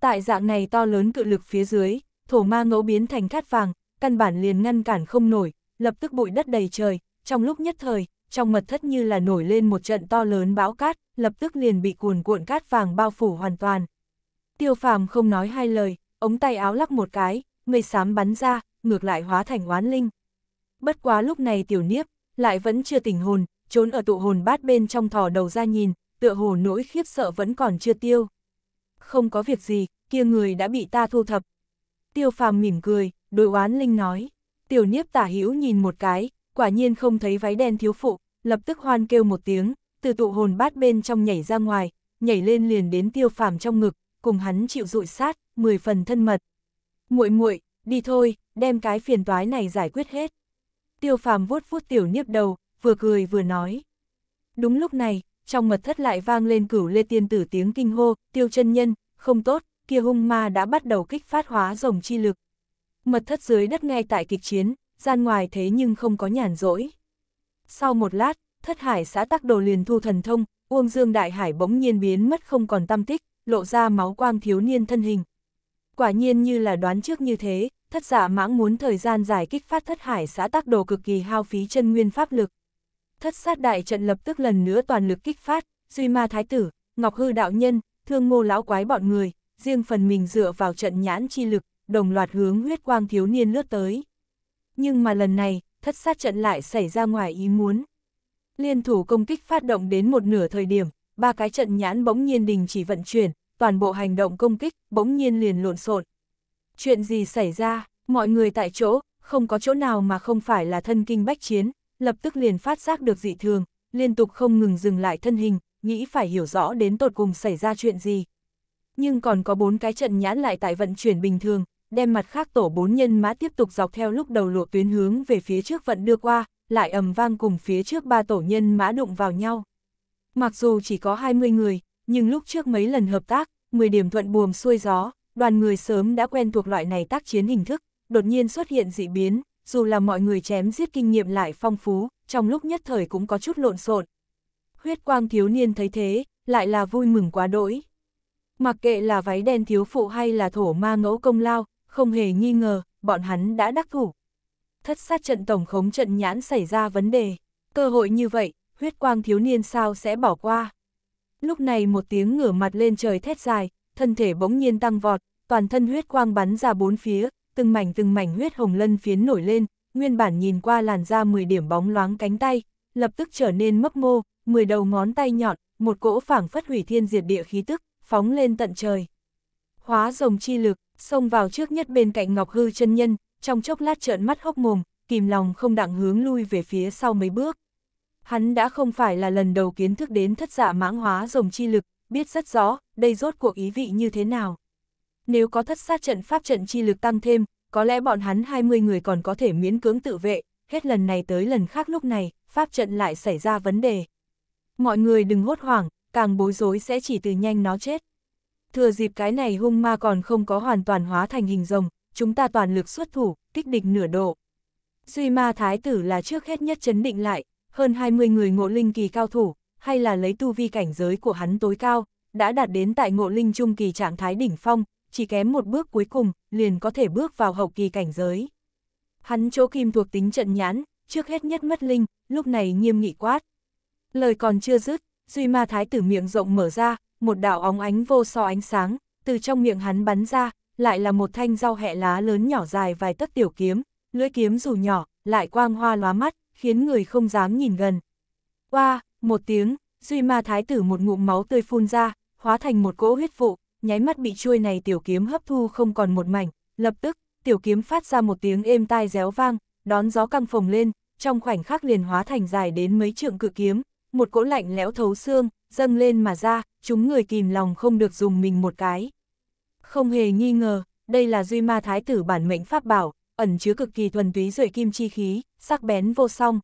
Tại dạng này to lớn cự lực phía dưới, thổ ma ngẫu biến thành cát vàng, căn bản liền ngăn cản không nổi, lập tức bụi đất đầy trời, trong lúc nhất thời, trong mật thất như là nổi lên một trận to lớn bão cát, lập tức liền bị cuồn cuộn cát vàng bao phủ hoàn toàn. Tiêu phàm không nói hai lời, ống tay áo lắc một cái, mây xám bắn ra, ngược lại hóa thành oán linh. Bất quá lúc này tiểu niếp, lại vẫn chưa tỉnh hồn, trốn ở tụ hồn bát bên trong thò đầu ra nhìn, tựa hồ nỗi khiếp sợ vẫn còn chưa tiêu. Không có việc gì, kia người đã bị ta thu thập. Tiêu phàm mỉm cười, đội oán linh nói. Tiểu niếp tả hữu nhìn một cái, quả nhiên không thấy váy đen thiếu phụ, lập tức hoan kêu một tiếng, từ tụ hồn bát bên trong nhảy ra ngoài, nhảy lên liền đến tiêu phàm trong ngực, cùng hắn chịu dụi sát, mười phần thân mật. muội muội đi thôi, đem cái phiền toái này giải quyết hết. Tiêu phàm vuốt vuốt tiểu niếp đầu, vừa cười vừa nói. Đúng lúc này, trong mật thất lại vang lên cửu lê tiên tử tiếng kinh hô, tiêu chân nhân, không tốt, kia hung ma đã bắt đầu kích phát hóa rồng chi lực. Mật thất dưới đất ngay tại kịch chiến, gian ngoài thế nhưng không có nhàn rỗi. Sau một lát, thất hải xã tắc đồ liền thu thần thông, Uông Dương Đại Hải bỗng nhiên biến mất không còn tâm tích, lộ ra máu quang thiếu niên thân hình. Quả nhiên như là đoán trước như thế, thất giả dạ mãng muốn thời gian dài kích phát thất hải xã tác đồ cực kỳ hao phí chân nguyên pháp lực. Thất sát đại trận lập tức lần nữa toàn lực kích phát, duy ma thái tử, ngọc hư đạo nhân, thương ngô lão quái bọn người, riêng phần mình dựa vào trận nhãn chi lực, đồng loạt hướng huyết quang thiếu niên lướt tới. Nhưng mà lần này, thất sát trận lại xảy ra ngoài ý muốn. Liên thủ công kích phát động đến một nửa thời điểm, ba cái trận nhãn bỗng nhiên đình chỉ vận chuyển, toàn bộ hành động công kích bỗng nhiên liền lộn xộn. Chuyện gì xảy ra, mọi người tại chỗ, không có chỗ nào mà không phải là thân kinh bách chiến, lập tức liền phát giác được dị thường, liên tục không ngừng dừng lại thân hình, nghĩ phải hiểu rõ đến tột cùng xảy ra chuyện gì. Nhưng còn có bốn cái trận nhãn lại tại vận chuyển bình thường, đem mặt khác tổ bốn nhân mã tiếp tục dọc theo lúc đầu lộ tuyến hướng về phía trước vận đưa qua, lại ầm vang cùng phía trước ba tổ nhân mã đụng vào nhau. Mặc dù chỉ có 20 người, nhưng lúc trước mấy lần hợp tác, 10 điểm thuận buồm xuôi gió, đoàn người sớm đã quen thuộc loại này tác chiến hình thức, đột nhiên xuất hiện dị biến, dù là mọi người chém giết kinh nghiệm lại phong phú, trong lúc nhất thời cũng có chút lộn xộn. Huyết quang thiếu niên thấy thế, lại là vui mừng quá đỗi. Mặc kệ là váy đen thiếu phụ hay là thổ ma ngẫu công lao, không hề nghi ngờ, bọn hắn đã đắc thủ. Thất sát trận tổng khống trận nhãn xảy ra vấn đề, cơ hội như vậy, huyết quang thiếu niên sao sẽ bỏ qua. Lúc này một tiếng ngửa mặt lên trời thét dài, thân thể bỗng nhiên tăng vọt, toàn thân huyết quang bắn ra bốn phía, từng mảnh từng mảnh huyết hồng lân phiến nổi lên, nguyên bản nhìn qua làn ra 10 điểm bóng loáng cánh tay, lập tức trở nên mấp mô, 10 đầu ngón tay nhọn, một cỗ phảng phất hủy thiên diệt địa khí tức, phóng lên tận trời. Hóa rồng chi lực, xông vào trước nhất bên cạnh Ngọc Hư chân nhân, trong chốc lát trợn mắt hốc mồm, kìm lòng không đặng hướng lui về phía sau mấy bước. Hắn đã không phải là lần đầu kiến thức đến thất giả dạ mãng hóa rồng chi lực, biết rất rõ, đây rốt cuộc ý vị như thế nào. Nếu có thất sát trận pháp trận chi lực tăng thêm, có lẽ bọn hắn 20 người còn có thể miễn cưỡng tự vệ, hết lần này tới lần khác lúc này, pháp trận lại xảy ra vấn đề. Mọi người đừng hốt hoảng, càng bối rối sẽ chỉ từ nhanh nó chết thừa dịp cái này hung ma còn không có hoàn toàn hóa thành hình rồng, chúng ta toàn lực xuất thủ, kích địch nửa độ. Duy ma thái tử là trước hết nhất chấn định lại, hơn 20 người ngộ linh kỳ cao thủ, hay là lấy tu vi cảnh giới của hắn tối cao, đã đạt đến tại ngộ linh trung kỳ trạng thái đỉnh phong, chỉ kém một bước cuối cùng, liền có thể bước vào hậu kỳ cảnh giới. Hắn chỗ kim thuộc tính trận nhãn, trước hết nhất mất linh, lúc này nghiêm nghị quát. Lời còn chưa dứt, Duy ma thái tử miệng rộng mở ra, một đạo óng ánh vô so ánh sáng, từ trong miệng hắn bắn ra, lại là một thanh rau hẹ lá lớn nhỏ dài vài tấc tiểu kiếm, lưỡi kiếm dù nhỏ, lại quang hoa lóa mắt, khiến người không dám nhìn gần. Qua, một tiếng, Duy ma thái tử một ngụm máu tươi phun ra, hóa thành một cỗ huyết vụ, nháy mắt bị chuôi này tiểu kiếm hấp thu không còn một mảnh, lập tức, tiểu kiếm phát ra một tiếng êm tai réo vang, đón gió căng phồng lên, trong khoảnh khắc liền hóa thành dài đến mấy trượng cự kiếm, một cỗ lạnh lẽo thấu xương, dâng lên mà ra, chúng người kìm lòng không được dùng mình một cái. Không hề nghi ngờ, đây là Duy Ma Thái tử bản mệnh pháp bảo, ẩn chứa cực kỳ thuần túy rưỡi kim chi khí, sắc bén vô song.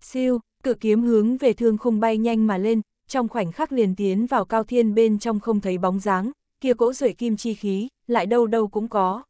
Siêu, cự kiếm hướng về thương khung bay nhanh mà lên, trong khoảnh khắc liền tiến vào cao thiên bên trong không thấy bóng dáng, kia cỗ rưỡi kim chi khí, lại đâu đâu cũng có.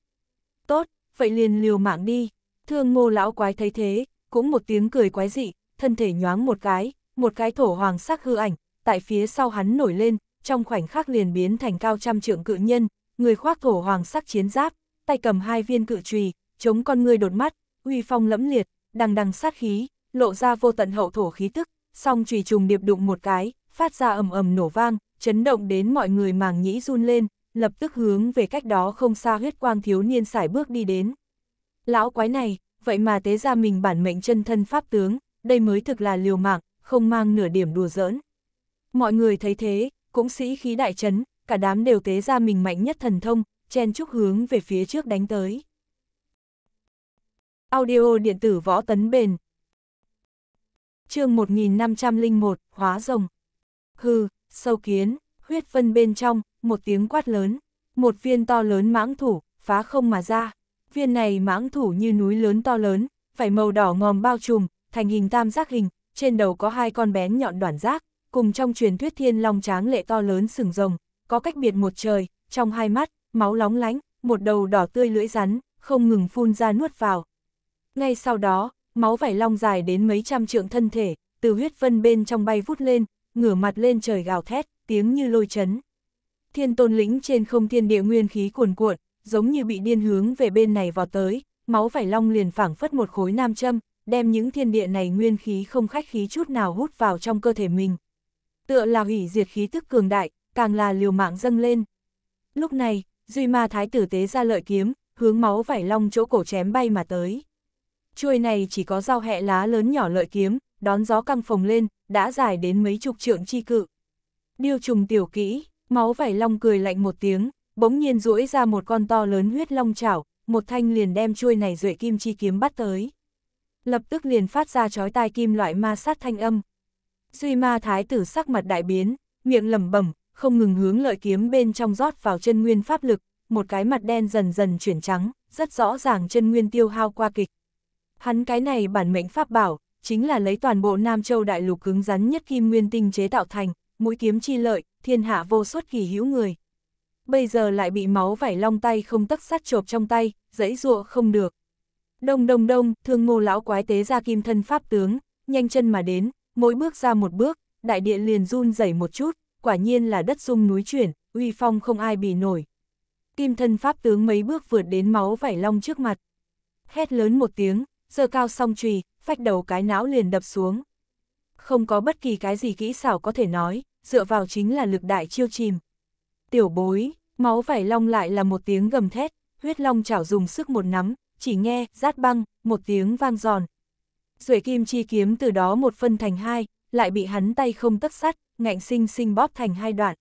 Tốt, vậy liền liều mạng đi. Thương ngô lão quái thấy thế, cũng một tiếng cười quái dị, thân thể nhoáng một cái, một cái thổ hoàng sắc hư ảnh, tại phía sau hắn nổi lên, trong khoảnh khắc liền biến thành cao trăm trượng cự nhân, người khoác thổ hoàng sắc chiến giáp, tay cầm hai viên cự trùy, chống con người đột mắt, uy phong lẫm liệt, đằng đằng sát khí, lộ ra vô tận hậu thổ khí tức, song trùy trùng điệp đụng một cái, phát ra ầm ầm nổ vang, chấn động đến mọi người màng nhĩ run lên, lập tức hướng về cách đó không xa huyết quang thiếu niên xài bước đi đến. Lão quái này, vậy mà tế ra mình bản mệnh chân thân pháp tướng, đây mới thực là liều mạng, không mang nửa điểm đùa giỡn. Mọi người thấy thế, cũng sĩ khí đại chấn, cả đám đều tế ra mình mạnh nhất thần thông, chen chúc hướng về phía trước đánh tới. Audio điện tử võ tấn bền chương 1501, hóa rồng. hư sâu kiến, huyết vân bên trong, một tiếng quát lớn, một viên to lớn mãng thủ, phá không mà ra. Viên này mãng thủ như núi lớn to lớn, phải màu đỏ ngòm bao trùm, thành hình tam giác hình, trên đầu có hai con bén nhọn đoản giác, cùng trong truyền thuyết thiên long tráng lệ to lớn sừng rồng, có cách biệt một trời, trong hai mắt, máu lóng lánh, một đầu đỏ tươi lưỡi rắn, không ngừng phun ra nuốt vào. Ngay sau đó, máu vảy long dài đến mấy trăm trượng thân thể, từ huyết vân bên trong bay vút lên, ngửa mặt lên trời gào thét, tiếng như lôi chấn. Thiên tôn lĩnh trên không thiên địa nguyên khí cuồn cuộn, giống như bị điên hướng về bên này vào tới, máu vảy long liền phảng phất một khối nam châm, đem những thiên địa này nguyên khí không khách khí chút nào hút vào trong cơ thể mình. Tựa là hủy diệt khí tức cường đại, càng là liều mạng dâng lên. Lúc này, Duy Ma Thái tử tế ra lợi kiếm, hướng máu vải long chỗ cổ chém bay mà tới. Chuôi này chỉ có dao hẹ lá lớn nhỏ lợi kiếm, đón gió căng phồng lên, đã dài đến mấy chục trượng chi cự. Điêu trùng tiểu kỹ, máu vải long cười lạnh một tiếng, bỗng nhiên duỗi ra một con to lớn huyết long chảo, một thanh liền đem chuôi này rưỡi kim chi kiếm bắt tới lập tức liền phát ra chói tai kim loại ma sát thanh âm. Duy ma thái tử sắc mặt đại biến, miệng lẩm bẩm, không ngừng hướng lợi kiếm bên trong rót vào chân nguyên pháp lực, một cái mặt đen dần dần chuyển trắng, rất rõ ràng chân nguyên tiêu hao qua kịch. Hắn cái này bản mệnh pháp bảo, chính là lấy toàn bộ Nam Châu đại lục cứng rắn nhất kim nguyên tinh chế tạo thành, mũi kiếm chi lợi, thiên hạ vô suất kỳ hữu người. Bây giờ lại bị máu vải long tay không tấc sát chộp trong tay, dãy ruộng không được. Đông đông đông, thương ngô lão quái tế ra kim thân pháp tướng, nhanh chân mà đến, mỗi bước ra một bước, đại địa liền run rẩy một chút, quả nhiên là đất rung núi chuyển, uy phong không ai bị nổi. Kim thân pháp tướng mấy bước vượt đến máu vảy long trước mặt. Hét lớn một tiếng, giơ cao song trùy, phách đầu cái não liền đập xuống. Không có bất kỳ cái gì kỹ xảo có thể nói, dựa vào chính là lực đại chiêu chìm. Tiểu bối, máu vảy long lại là một tiếng gầm thét, huyết long chảo dùng sức một nắm, chỉ nghe, rát băng, một tiếng vang giòn. Duệ kim chi kiếm từ đó một phân thành hai, lại bị hắn tay không tấc sắt, ngạnh sinh sinh bóp thành hai đoạn.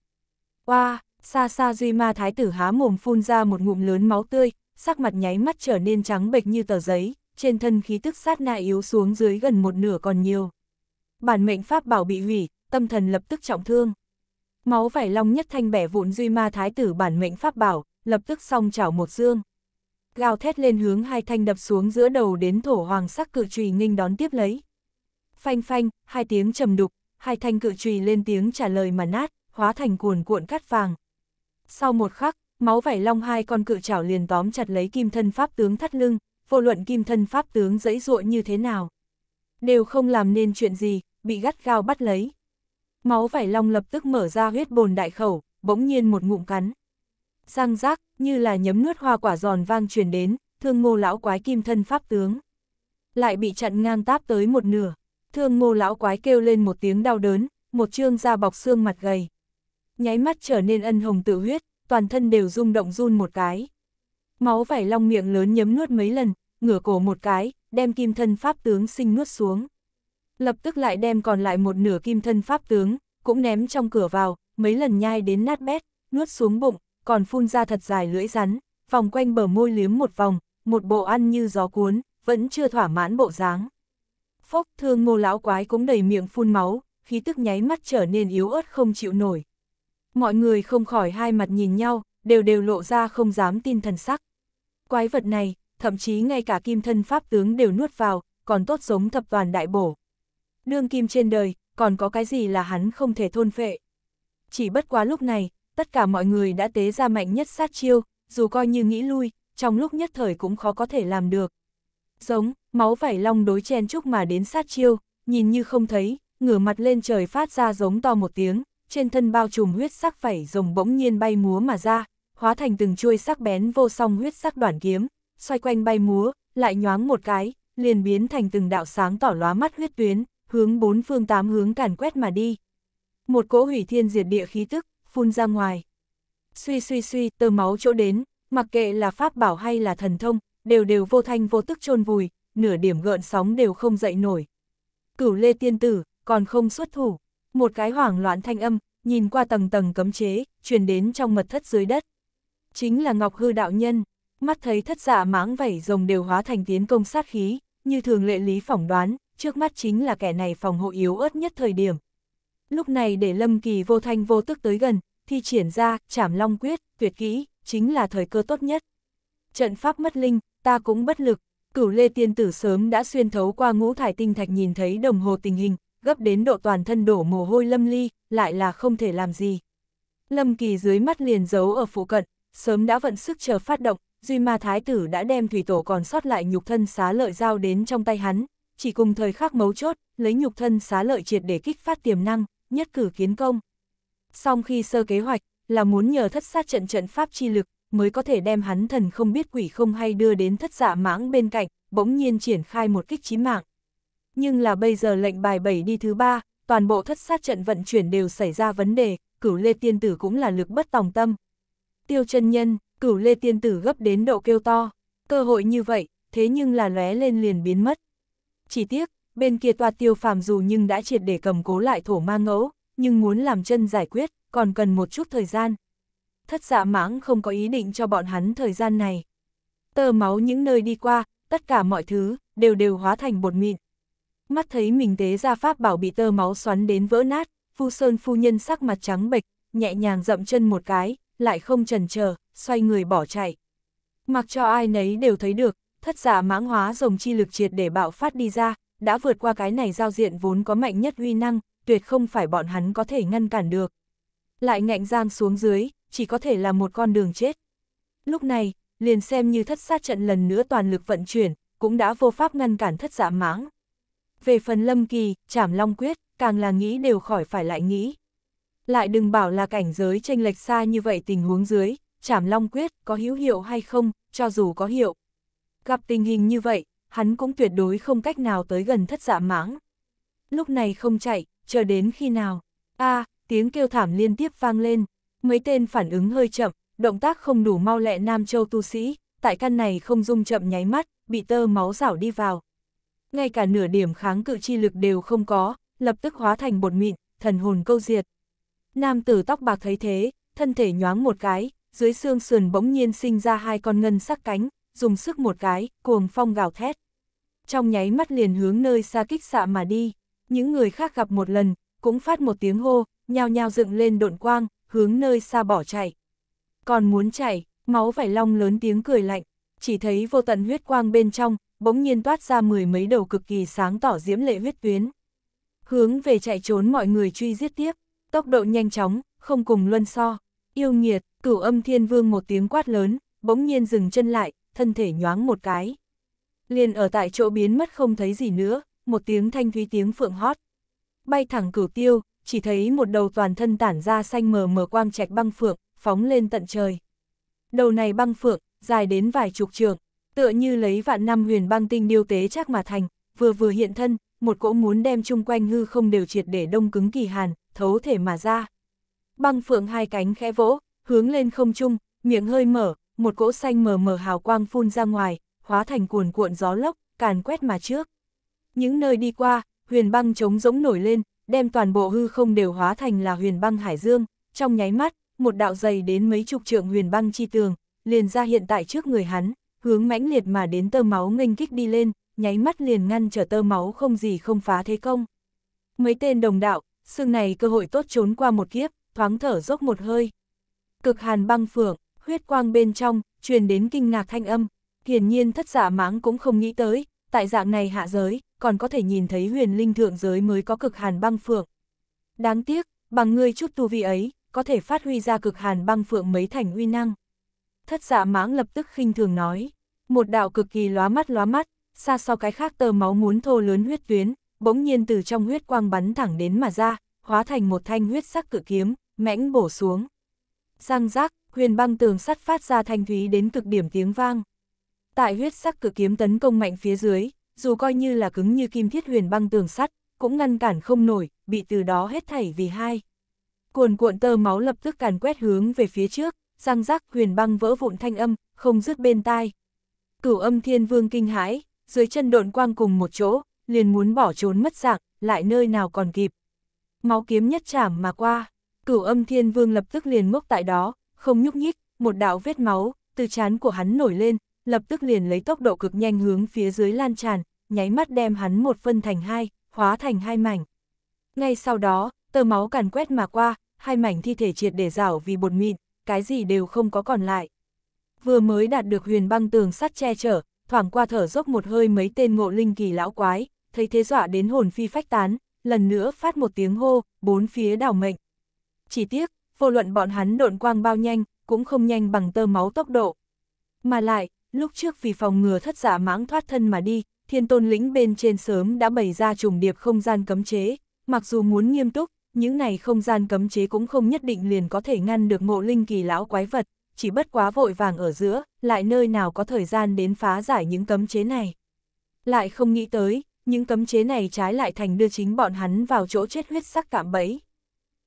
Oa, xa xa duy ma thái tử há mồm phun ra một ngụm lớn máu tươi, sắc mặt nháy mắt trở nên trắng bệch như tờ giấy, trên thân khí tức sát na yếu xuống dưới gần một nửa còn nhiều. Bản mệnh pháp bảo bị hủy, tâm thần lập tức trọng thương. Máu vải long nhất thanh bẻ vụn duy ma thái tử bản mệnh pháp bảo, lập tức song chảo một dương gào thét lên hướng hai thanh đập xuống giữa đầu đến thổ hoàng sắc cự trùy nghinh đón tiếp lấy. Phanh phanh, hai tiếng trầm đục, hai thanh cự trùy lên tiếng trả lời mà nát, hóa thành cuồn cuộn cắt vàng. Sau một khắc, máu vảy long hai con cự chảo liền tóm chặt lấy kim thân pháp tướng thắt lưng, vô luận kim thân pháp tướng dẫy ruộng như thế nào. Đều không làm nên chuyện gì, bị gắt gao bắt lấy. Máu vảy long lập tức mở ra huyết bồn đại khẩu, bỗng nhiên một ngụm cắn. Sang rác, như là nhấm nuốt hoa quả giòn vang truyền đến, thương ngô lão quái kim thân pháp tướng. Lại bị chặn ngang táp tới một nửa, thương ngô lão quái kêu lên một tiếng đau đớn, một trương da bọc xương mặt gầy. Nháy mắt trở nên ân hồng tự huyết, toàn thân đều rung động run một cái. Máu vảy long miệng lớn nhấm nuốt mấy lần, ngửa cổ một cái, đem kim thân pháp tướng sinh nuốt xuống. Lập tức lại đem còn lại một nửa kim thân pháp tướng, cũng ném trong cửa vào, mấy lần nhai đến nát bét, nuốt xuống bụng, còn phun ra thật dài lưỡi rắn, vòng quanh bờ môi liếm một vòng, một bộ ăn như gió cuốn, vẫn chưa thỏa mãn bộ dáng. Phốc thương ngô lão quái cũng đầy miệng phun máu, khí tức nháy mắt trở nên yếu ớt không chịu nổi. Mọi người không khỏi hai mặt nhìn nhau, đều đều lộ ra không dám tin thần sắc. Quái vật này, thậm chí ngay cả kim thân pháp tướng đều nuốt vào, còn tốt giống thập toàn đại bổ. Đương kim trên đời, còn có cái gì là hắn không thể thôn phệ. Chỉ bất quá lúc này, tất cả mọi người đã tế ra mạnh nhất sát chiêu, dù coi như nghĩ lui, trong lúc nhất thời cũng khó có thể làm được. Giống, máu vảy long đối chen chúc mà đến sát chiêu, nhìn như không thấy, ngửa mặt lên trời phát ra giống to một tiếng, trên thân bao trùm huyết sắc vảy rồng bỗng nhiên bay múa mà ra, hóa thành từng chuôi sắc bén vô song huyết sắc đoạn kiếm, xoay quanh bay múa, lại nhoáng một cái, liền biến thành từng đạo sáng tỏ lóa mắt huyết tuyến, hướng bốn phương tám hướng càn quét mà đi. Một cỗ hủy thiên diệt địa khí tức, phun ra ngoài. Suy suy suy, tơ máu chỗ đến, mặc kệ là pháp bảo hay là thần thông, đều đều vô thanh vô tức chôn vùi, nửa điểm gợn sóng đều không dậy nổi. Cửu lê tiên tử, còn không xuất thủ, một cái hoảng loạn thanh âm, nhìn qua tầng tầng cấm chế, truyền đến trong mật thất dưới đất. Chính là Ngọc Hư đạo nhân, mắt thấy thất dạ mãng vảy rồng đều hóa thành tiến công sát khí, như thường lệ lý phỏng đoán, trước mắt chính là kẻ này phòng hộ yếu ớt nhất thời điểm, Lúc này để Lâm Kỳ vô thanh vô tức tới gần, thi triển ra, chảm long quyết, tuyệt kỹ, chính là thời cơ tốt nhất. Trận pháp mất linh, ta cũng bất lực, cửu lê tiên tử sớm đã xuyên thấu qua ngũ thải tinh thạch nhìn thấy đồng hồ tình hình, gấp đến độ toàn thân đổ mồ hôi lâm ly, lại là không thể làm gì. Lâm Kỳ dưới mắt liền giấu ở phụ cận, sớm đã vận sức chờ phát động, Duy Ma Thái Tử đã đem thủy tổ còn sót lại nhục thân xá lợi giao đến trong tay hắn, chỉ cùng thời khắc mấu chốt, lấy nhục thân xá lợi triệt để kích phát tiềm năng nhất cử kiến công. Song khi sơ kế hoạch, là muốn nhờ thất sát trận trận pháp chi lực, mới có thể đem hắn thần không biết quỷ không hay đưa đến thất dạ mãng bên cạnh, bỗng nhiên triển khai một kích chí mạng. Nhưng là bây giờ lệnh bài 7 đi thứ ba, toàn bộ thất sát trận vận chuyển đều xảy ra vấn đề, cửu lê tiên tử cũng là lực bất tòng tâm. Tiêu chân nhân, cửu lê tiên tử gấp đến độ kêu to, cơ hội như vậy, thế nhưng là lóe lên liền biến mất. Chỉ tiếc, bên kia toa tiêu phàm dù nhưng đã triệt để cầm cố lại thổ ma ngẫu, nhưng muốn làm chân giải quyết, còn cần một chút thời gian. Thất dạ mãng không có ý định cho bọn hắn thời gian này. Tơ máu những nơi đi qua, tất cả mọi thứ, đều đều hóa thành bột mịn. Mắt thấy mình tế ra pháp bảo bị tơ máu xoắn đến vỡ nát, phu sơn phu nhân sắc mặt trắng bệch, nhẹ nhàng dậm chân một cái, lại không chần chờ xoay người bỏ chạy. Mặc cho ai nấy đều thấy được, thất giả dạ mãng hóa rồng chi lực triệt để bạo phát đi ra, đã vượt qua cái này giao diện vốn có mạnh nhất uy năng, tuyệt không phải bọn hắn có thể ngăn cản được. Lại ngạnh giang xuống dưới, chỉ có thể là một con đường chết. Lúc này, liền xem như thất sát trận lần nữa toàn lực vận chuyển, cũng đã vô pháp ngăn cản thất dạ mãng. Về phần lâm kỳ, chảm long quyết, càng là nghĩ đều khỏi phải lại nghĩ. Lại đừng bảo là cảnh giới tranh lệch xa như vậy tình huống dưới, chảm long quyết có hữu hiệu hay không, cho dù có hiệu. Gặp tình hình như vậy, hắn cũng tuyệt đối không cách nào tới gần thất dạ mãng. Lúc này không chạy, chờ đến khi nào? a à, tiếng kêu thảm liên tiếp vang lên, mấy tên phản ứng hơi chậm, động tác không đủ mau lẹ Nam Châu tu sĩ, tại căn này không dung chậm nháy mắt, bị tơ máu rảo đi vào. Ngay cả nửa điểm kháng cự chi lực đều không có, lập tức hóa thành bột mịn, thần hồn câu diệt. Nam tử tóc bạc thấy thế, thân thể nhoáng một cái, dưới xương sườn bỗng nhiên sinh ra hai con ngân sắc cánh, dùng sức một cái, cuồng phong gào thét trong nháy mắt liền hướng nơi xa kích xạ mà đi. Những người khác gặp một lần, cũng phát một tiếng hô, nhao nhao dựng lên độn quang, hướng nơi xa bỏ chạy. Còn muốn chạy, máu vải long lớn tiếng cười lạnh, chỉ thấy vô tận huyết quang bên trong, bỗng nhiên toát ra mười mấy đầu cực kỳ sáng tỏ diễm lệ huyết tuyến. Hướng về chạy trốn mọi người truy giết tiếp, tốc độ nhanh chóng, không cùng luân so. Yêu nghiệt, cửu âm thiên vương một tiếng quát lớn, bỗng nhiên dừng chân lại, thân thể nhoáng một cái liền ở tại chỗ biến mất không thấy gì nữa, một tiếng thanh thúy tiếng phượng hót. Bay thẳng cửu tiêu, chỉ thấy một đầu toàn thân tản ra xanh mờ mờ quang trạch băng phượng, phóng lên tận trời. Đầu này băng phượng, dài đến vài chục trường, tựa như lấy vạn năm huyền băng tinh điêu tế chắc mà thành, vừa vừa hiện thân, một cỗ muốn đem chung quanh hư không đều triệt để đông cứng kỳ hàn, thấu thể mà ra. Băng phượng hai cánh khẽ vỗ, hướng lên không trung, miệng hơi mở, một cỗ xanh mờ mờ hào quang phun ra ngoài, hóa thành cuồn cuộn gió lốc, càn quét mà trước. Những nơi đi qua, huyền băng trống rỗng nổi lên, đem toàn bộ hư không đều hóa thành là huyền băng hải dương, trong nháy mắt, một đạo dày đến mấy chục trượng huyền băng chi tường, liền ra hiện tại trước người hắn, hướng mãnh liệt mà đến tơ máu nghênh kích đi lên, nháy mắt liền ngăn trở tơ máu không gì không phá thế công. Mấy tên đồng đạo, xương này cơ hội tốt trốn qua một kiếp, thoáng thở dốc một hơi. Cực hàn băng phượng, huyết quang bên trong, truyền đến kinh ngạc thanh âm, hiển nhiên thất giả mãng cũng không nghĩ tới, tại dạng này hạ giới, còn có thể nhìn thấy huyền linh thượng giới mới có cực hàn băng phượng. Đáng tiếc, bằng ngươi chút tu vi ấy, có thể phát huy ra cực hàn băng phượng mấy thành uy năng. Thất giả mãng lập tức khinh thường nói, một đạo cực kỳ lóa mắt lóa mắt, xa so cái khác tơ máu muốn thô lớn huyết tuyến, bỗng nhiên từ trong huyết quang bắn thẳng đến mà ra, hóa thành một thanh huyết sắc cự kiếm, mãnh bổ xuống. giang giác huyền băng tường sắt phát ra thanh thúy đến cực điểm tiếng vang tại huyết sắc cử kiếm tấn công mạnh phía dưới, dù coi như là cứng như kim thiết huyền băng tường sắt, cũng ngăn cản không nổi, bị từ đó hết thảy vì hai. Cuồn cuộn tơ máu lập tức càn quét hướng về phía trước, răng rắc huyền băng vỡ vụn thanh âm, không dứt bên tai. Cửu âm thiên vương kinh hãi, dưới chân độn quang cùng một chỗ, liền muốn bỏ trốn mất dạng, lại nơi nào còn kịp. Máu kiếm nhất chảm mà qua, cửu âm thiên vương lập tức liền ngốc tại đó, không nhúc nhích, một đạo vết máu, từ chán của hắn nổi lên, lập tức liền lấy tốc độ cực nhanh hướng phía dưới lan tràn, nháy mắt đem hắn một phân thành hai, hóa thành hai mảnh. Ngay sau đó, tờ máu càn quét mà qua, hai mảnh thi thể triệt để rảo vì bột mịn, cái gì đều không có còn lại. Vừa mới đạt được huyền băng tường sắt che chở, thoảng qua thở dốc một hơi mấy tên ngộ linh kỳ lão quái, thấy thế dọa đến hồn phi phách tán, lần nữa phát một tiếng hô, bốn phía đảo mệnh. Chỉ tiếc, vô luận bọn hắn độn quang bao nhanh, cũng không nhanh bằng tơ máu tốc độ. Mà lại, lúc trước vì phòng ngừa thất giả mãng thoát thân mà đi, thiên tôn lĩnh bên trên sớm đã bày ra trùng điệp không gian cấm chế, mặc dù muốn nghiêm túc, những này không gian cấm chế cũng không nhất định liền có thể ngăn được ngộ linh kỳ lão quái vật, chỉ bất quá vội vàng ở giữa, lại nơi nào có thời gian đến phá giải những cấm chế này. Lại không nghĩ tới, những cấm chế này trái lại thành đưa chính bọn hắn vào chỗ chết huyết sắc cạm bẫy.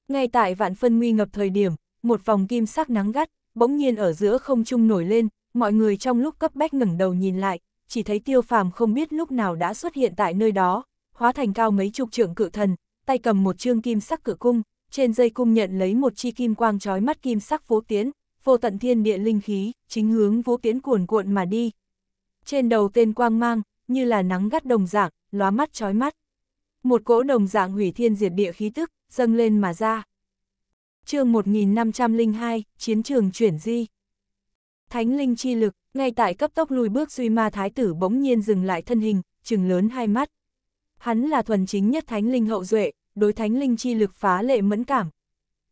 Ngay tại vạn phân nguy ngập thời điểm, một vòng kim sắc nắng gắt, bỗng nhiên ở giữa không trung nổi lên, mọi người trong lúc cấp bách ngẩng đầu nhìn lại, chỉ thấy tiêu phàm không biết lúc nào đã xuất hiện tại nơi đó, hóa thành cao mấy chục trượng cự thần, tay cầm một chương kim sắc cự cung, trên dây cung nhận lấy một chi kim quang trói mắt kim sắc vô tiến, vô tận thiên địa linh khí, chính hướng vô tiến cuồn cuộn mà đi. Trên đầu tên quang mang, như là nắng gắt đồng dạng, lóa mắt trói mắt. Một cỗ đồng dạng hủy thiên diệt địa khí tức, dâng lên mà ra. chương 1502, Chiến trường chuyển di. Thánh linh chi lực, ngay tại cấp tốc lùi bước duy ma thái tử bỗng nhiên dừng lại thân hình, trừng lớn hai mắt. Hắn là thuần chính nhất thánh linh hậu duệ, đối thánh linh chi lực phá lệ mẫn cảm.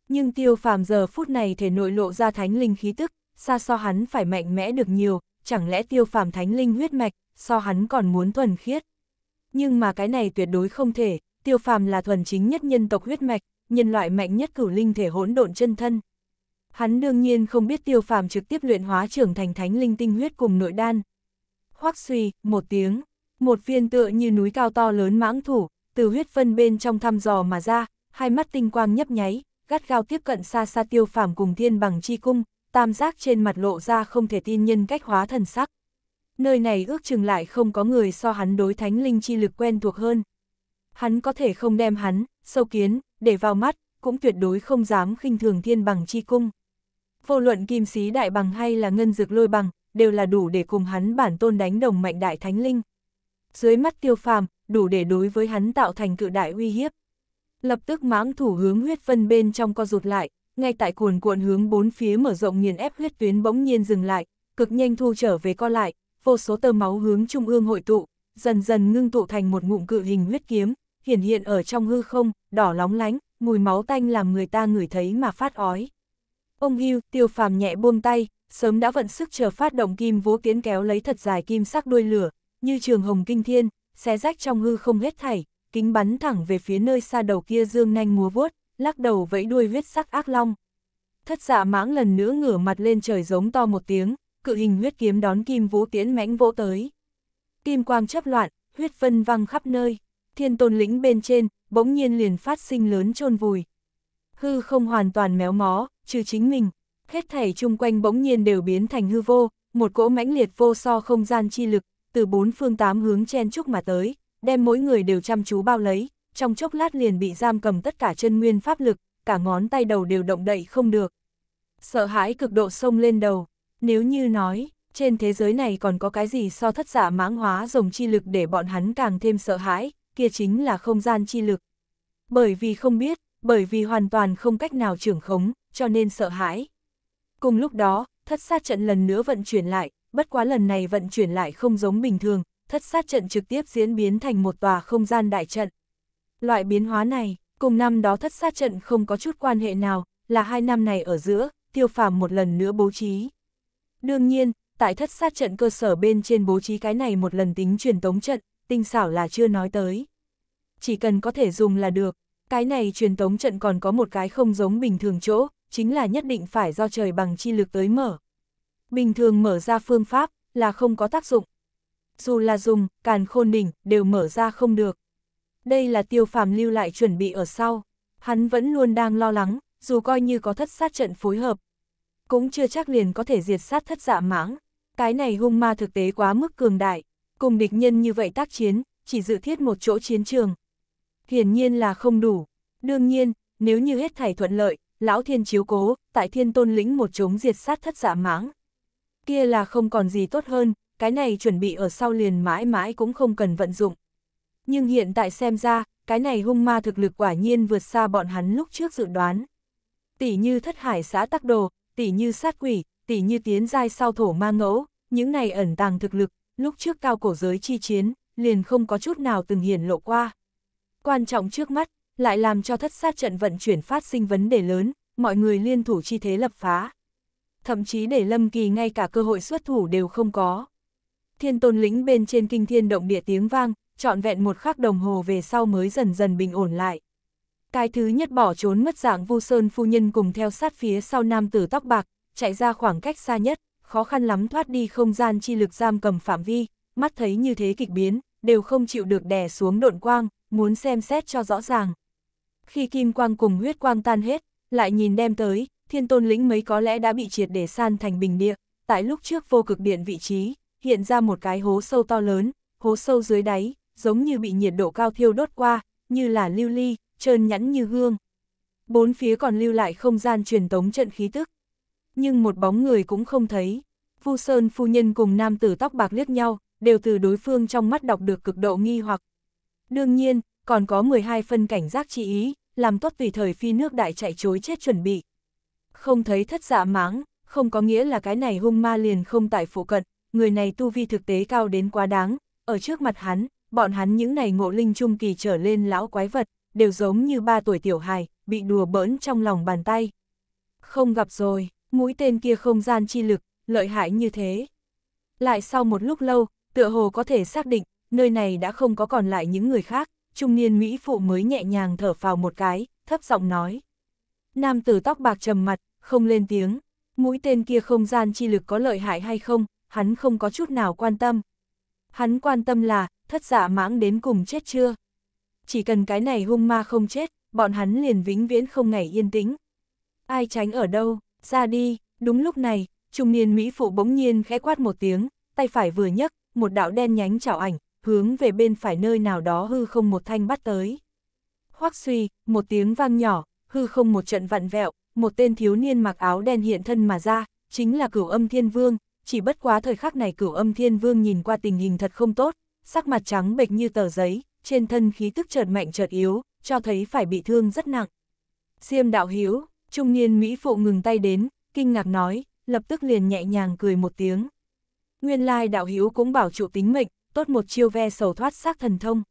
Nhưng tiêu phàm giờ phút này thể nội lộ ra thánh linh khí tức, xa so hắn phải mạnh mẽ được nhiều, chẳng lẽ tiêu phàm thánh linh huyết mạch, so hắn còn muốn thuần khiết. Nhưng mà cái này tuyệt đối không thể, tiêu phàm là thuần chính nhất nhân tộc huyết mạch, nhân loại mạnh nhất cửu linh thể hỗn độn chân thân. Hắn đương nhiên không biết tiêu phàm trực tiếp luyện hóa trưởng thành thánh linh tinh huyết cùng nội đan. Hoắc suy, một tiếng, một viên tựa như núi cao to lớn mãng thủ, từ huyết phân bên trong thăm dò mà ra, hai mắt tinh quang nhấp nháy, gắt gao tiếp cận xa xa tiêu phàm cùng thiên bằng chi cung, tam giác trên mặt lộ ra không thể tin nhân cách hóa thần sắc. Nơi này ước chừng lại không có người so hắn đối thánh linh chi lực quen thuộc hơn. Hắn có thể không đem hắn, sâu kiến, để vào mắt, cũng tuyệt đối không dám khinh thường thiên bằng chi cung. Vô luận kim sĩ đại bằng hay là ngân dược lôi bằng, đều là đủ để cùng hắn bản tôn đánh đồng mạnh đại thánh linh. Dưới mắt tiêu phàm, đủ để đối với hắn tạo thành cự đại uy hiếp. Lập tức mãng thủ hướng huyết vân bên trong co rụt lại, ngay tại cuồn cuộn hướng bốn phía mở rộng nghiền ép huyết tuyến bỗng nhiên dừng lại, cực nhanh thu trở về co lại, vô số tơ máu hướng trung ương hội tụ, dần dần ngưng tụ thành một ngụm cự hình huyết kiếm, hiển hiện ở trong hư không, đỏ lóng lánh, mùi máu tanh làm người ta ngửi thấy mà phát ói. Ông hưu, tiêu phàm nhẹ buông tay, sớm đã vận sức chờ phát động kim vố tiến kéo lấy thật dài kim sắc đuôi lửa, như trường hồng kinh thiên, xé rách trong hư không hết thảy, kính bắn thẳng về phía nơi xa đầu kia dương nanh múa vuốt, lắc đầu vẫy đuôi huyết sắc ác long. Thất dạ mãng lần nữa ngửa mặt lên trời giống to một tiếng, cự hình huyết kiếm đón kim vũ tiến mãnh vỗ tới. Kim quang chấp loạn, huyết vân văng khắp nơi, thiên tôn lĩnh bên trên, bỗng nhiên liền phát sinh lớn chôn vùi. Hư không hoàn toàn méo mó, trừ chính mình, hết thảy chung quanh bỗng nhiên đều biến thành hư vô, một cỗ mãnh liệt vô so không gian chi lực, từ bốn phương tám hướng chen chúc mà tới, đem mỗi người đều chăm chú bao lấy, trong chốc lát liền bị giam cầm tất cả chân nguyên pháp lực, cả ngón tay đầu đều động đậy không được. Sợ hãi cực độ sông lên đầu, nếu như nói, trên thế giới này còn có cái gì so thất giả mãng hóa rồng chi lực để bọn hắn càng thêm sợ hãi, kia chính là không gian chi lực. Bởi vì không biết, bởi vì hoàn toàn không cách nào trưởng khống, cho nên sợ hãi. Cùng lúc đó, thất sát trận lần nữa vận chuyển lại, bất quá lần này vận chuyển lại không giống bình thường, thất sát trận trực tiếp diễn biến thành một tòa không gian đại trận. Loại biến hóa này, cùng năm đó thất sát trận không có chút quan hệ nào, là hai năm này ở giữa, tiêu phàm một lần nữa bố trí. Đương nhiên, tại thất sát trận cơ sở bên trên bố trí cái này một lần tính truyền tống trận, tinh xảo là chưa nói tới. Chỉ cần có thể dùng là được, cái này truyền tống trận còn có một cái không giống bình thường chỗ, chính là nhất định phải do trời bằng chi lực tới mở. Bình thường mở ra phương pháp là không có tác dụng. Dù là dùng, càn khôn đỉnh, đều mở ra không được. Đây là tiêu phàm lưu lại chuẩn bị ở sau. Hắn vẫn luôn đang lo lắng, dù coi như có thất sát trận phối hợp. Cũng chưa chắc liền có thể diệt sát thất dạ mãng. Cái này hung ma thực tế quá mức cường đại. Cùng địch nhân như vậy tác chiến, chỉ dự thiết một chỗ chiến trường. Hiển nhiên là không đủ. Đương nhiên, nếu như hết thảy thuận lợi, lão thiên chiếu cố, tại thiên tôn lĩnh một chống diệt sát thất dạ mãng. Kia là không còn gì tốt hơn, cái này chuẩn bị ở sau liền mãi mãi cũng không cần vận dụng. Nhưng hiện tại xem ra, cái này hung ma thực lực quả nhiên vượt xa bọn hắn lúc trước dự đoán. Tỷ như thất hải xã tắc đồ, tỷ như sát quỷ, tỷ như tiến giai sau thổ ma ngẫu, những này ẩn tàng thực lực, lúc trước cao cổ giới chi chiến, liền không có chút nào từng hiển lộ qua. Quan trọng trước mắt, lại làm cho thất sát trận vận chuyển phát sinh vấn đề lớn, mọi người liên thủ chi thế lập phá. Thậm chí để Lâm Kỳ ngay cả cơ hội xuất thủ đều không có. Thiên tôn lĩnh bên trên kinh thiên động địa tiếng vang, trọn vẹn một khắc đồng hồ về sau mới dần dần bình ổn lại. Cái thứ nhất bỏ trốn mất dạng Vu Sơn phu nhân cùng theo sát phía sau nam tử tóc bạc, chạy ra khoảng cách xa nhất, khó khăn lắm thoát đi không gian chi lực giam cầm phạm vi, mắt thấy như thế kịch biến, đều không chịu được đè xuống độn quang, muốn xem xét cho rõ ràng khi kim quang cùng huyết quang tan hết, lại nhìn đem tới, thiên tôn lĩnh mấy có lẽ đã bị triệt để san thành bình địa, tại lúc trước vô cực điện vị trí, hiện ra một cái hố sâu to lớn, hố sâu dưới đáy, giống như bị nhiệt độ cao thiêu đốt qua, như là lưu ly, trơn nhẵn như gương. Bốn phía còn lưu lại không gian truyền tống trận khí tức. Nhưng một bóng người cũng không thấy. Vu Sơn phu nhân cùng nam tử tóc bạc liếc nhau, đều từ đối phương trong mắt đọc được cực độ nghi hoặc. Đương nhiên, còn có 12 phân cảnh giác chi ý, làm tốt vì thời phi nước đại chạy chối chết chuẩn bị. Không thấy thất dạ máng, không có nghĩa là cái này hung ma liền không tại phụ cận, người này tu vi thực tế cao đến quá đáng, ở trước mặt hắn, bọn hắn những này ngộ linh trung kỳ trở lên lão quái vật, đều giống như ba tuổi tiểu hài, bị đùa bỡn trong lòng bàn tay. Không gặp rồi, mũi tên kia không gian chi lực, lợi hại như thế. Lại sau một lúc lâu, tựa hồ có thể xác định, nơi này đã không có còn lại những người khác trung niên Mỹ phụ mới nhẹ nhàng thở phào một cái, thấp giọng nói. Nam tử tóc bạc trầm mặt, không lên tiếng, mũi tên kia không gian chi lực có lợi hại hay không, hắn không có chút nào quan tâm. Hắn quan tâm là, thất giả dạ mãng đến cùng chết chưa? Chỉ cần cái này hung ma không chết, bọn hắn liền vĩnh viễn không ngày yên tĩnh. Ai tránh ở đâu, ra đi, đúng lúc này, trung niên Mỹ phụ bỗng nhiên khẽ quát một tiếng, tay phải vừa nhấc, một đạo đen nhánh chảo ảnh, hướng về bên phải nơi nào đó hư không một thanh bắt tới. Hoắc suy, một tiếng vang nhỏ, hư không một trận vặn vẹo, một tên thiếu niên mặc áo đen hiện thân mà ra, chính là cửu âm thiên vương, chỉ bất quá thời khắc này cửu âm thiên vương nhìn qua tình hình thật không tốt, sắc mặt trắng bệch như tờ giấy, trên thân khí tức chợt mạnh chợt yếu, cho thấy phải bị thương rất nặng. Diêm đạo hiếu, trung niên Mỹ phụ ngừng tay đến, kinh ngạc nói, lập tức liền nhẹ nhàng cười một tiếng. Nguyên lai đạo hiếu cũng bảo trụ tính mệnh, tốt một chiêu ve sầu thoát xác thần thông.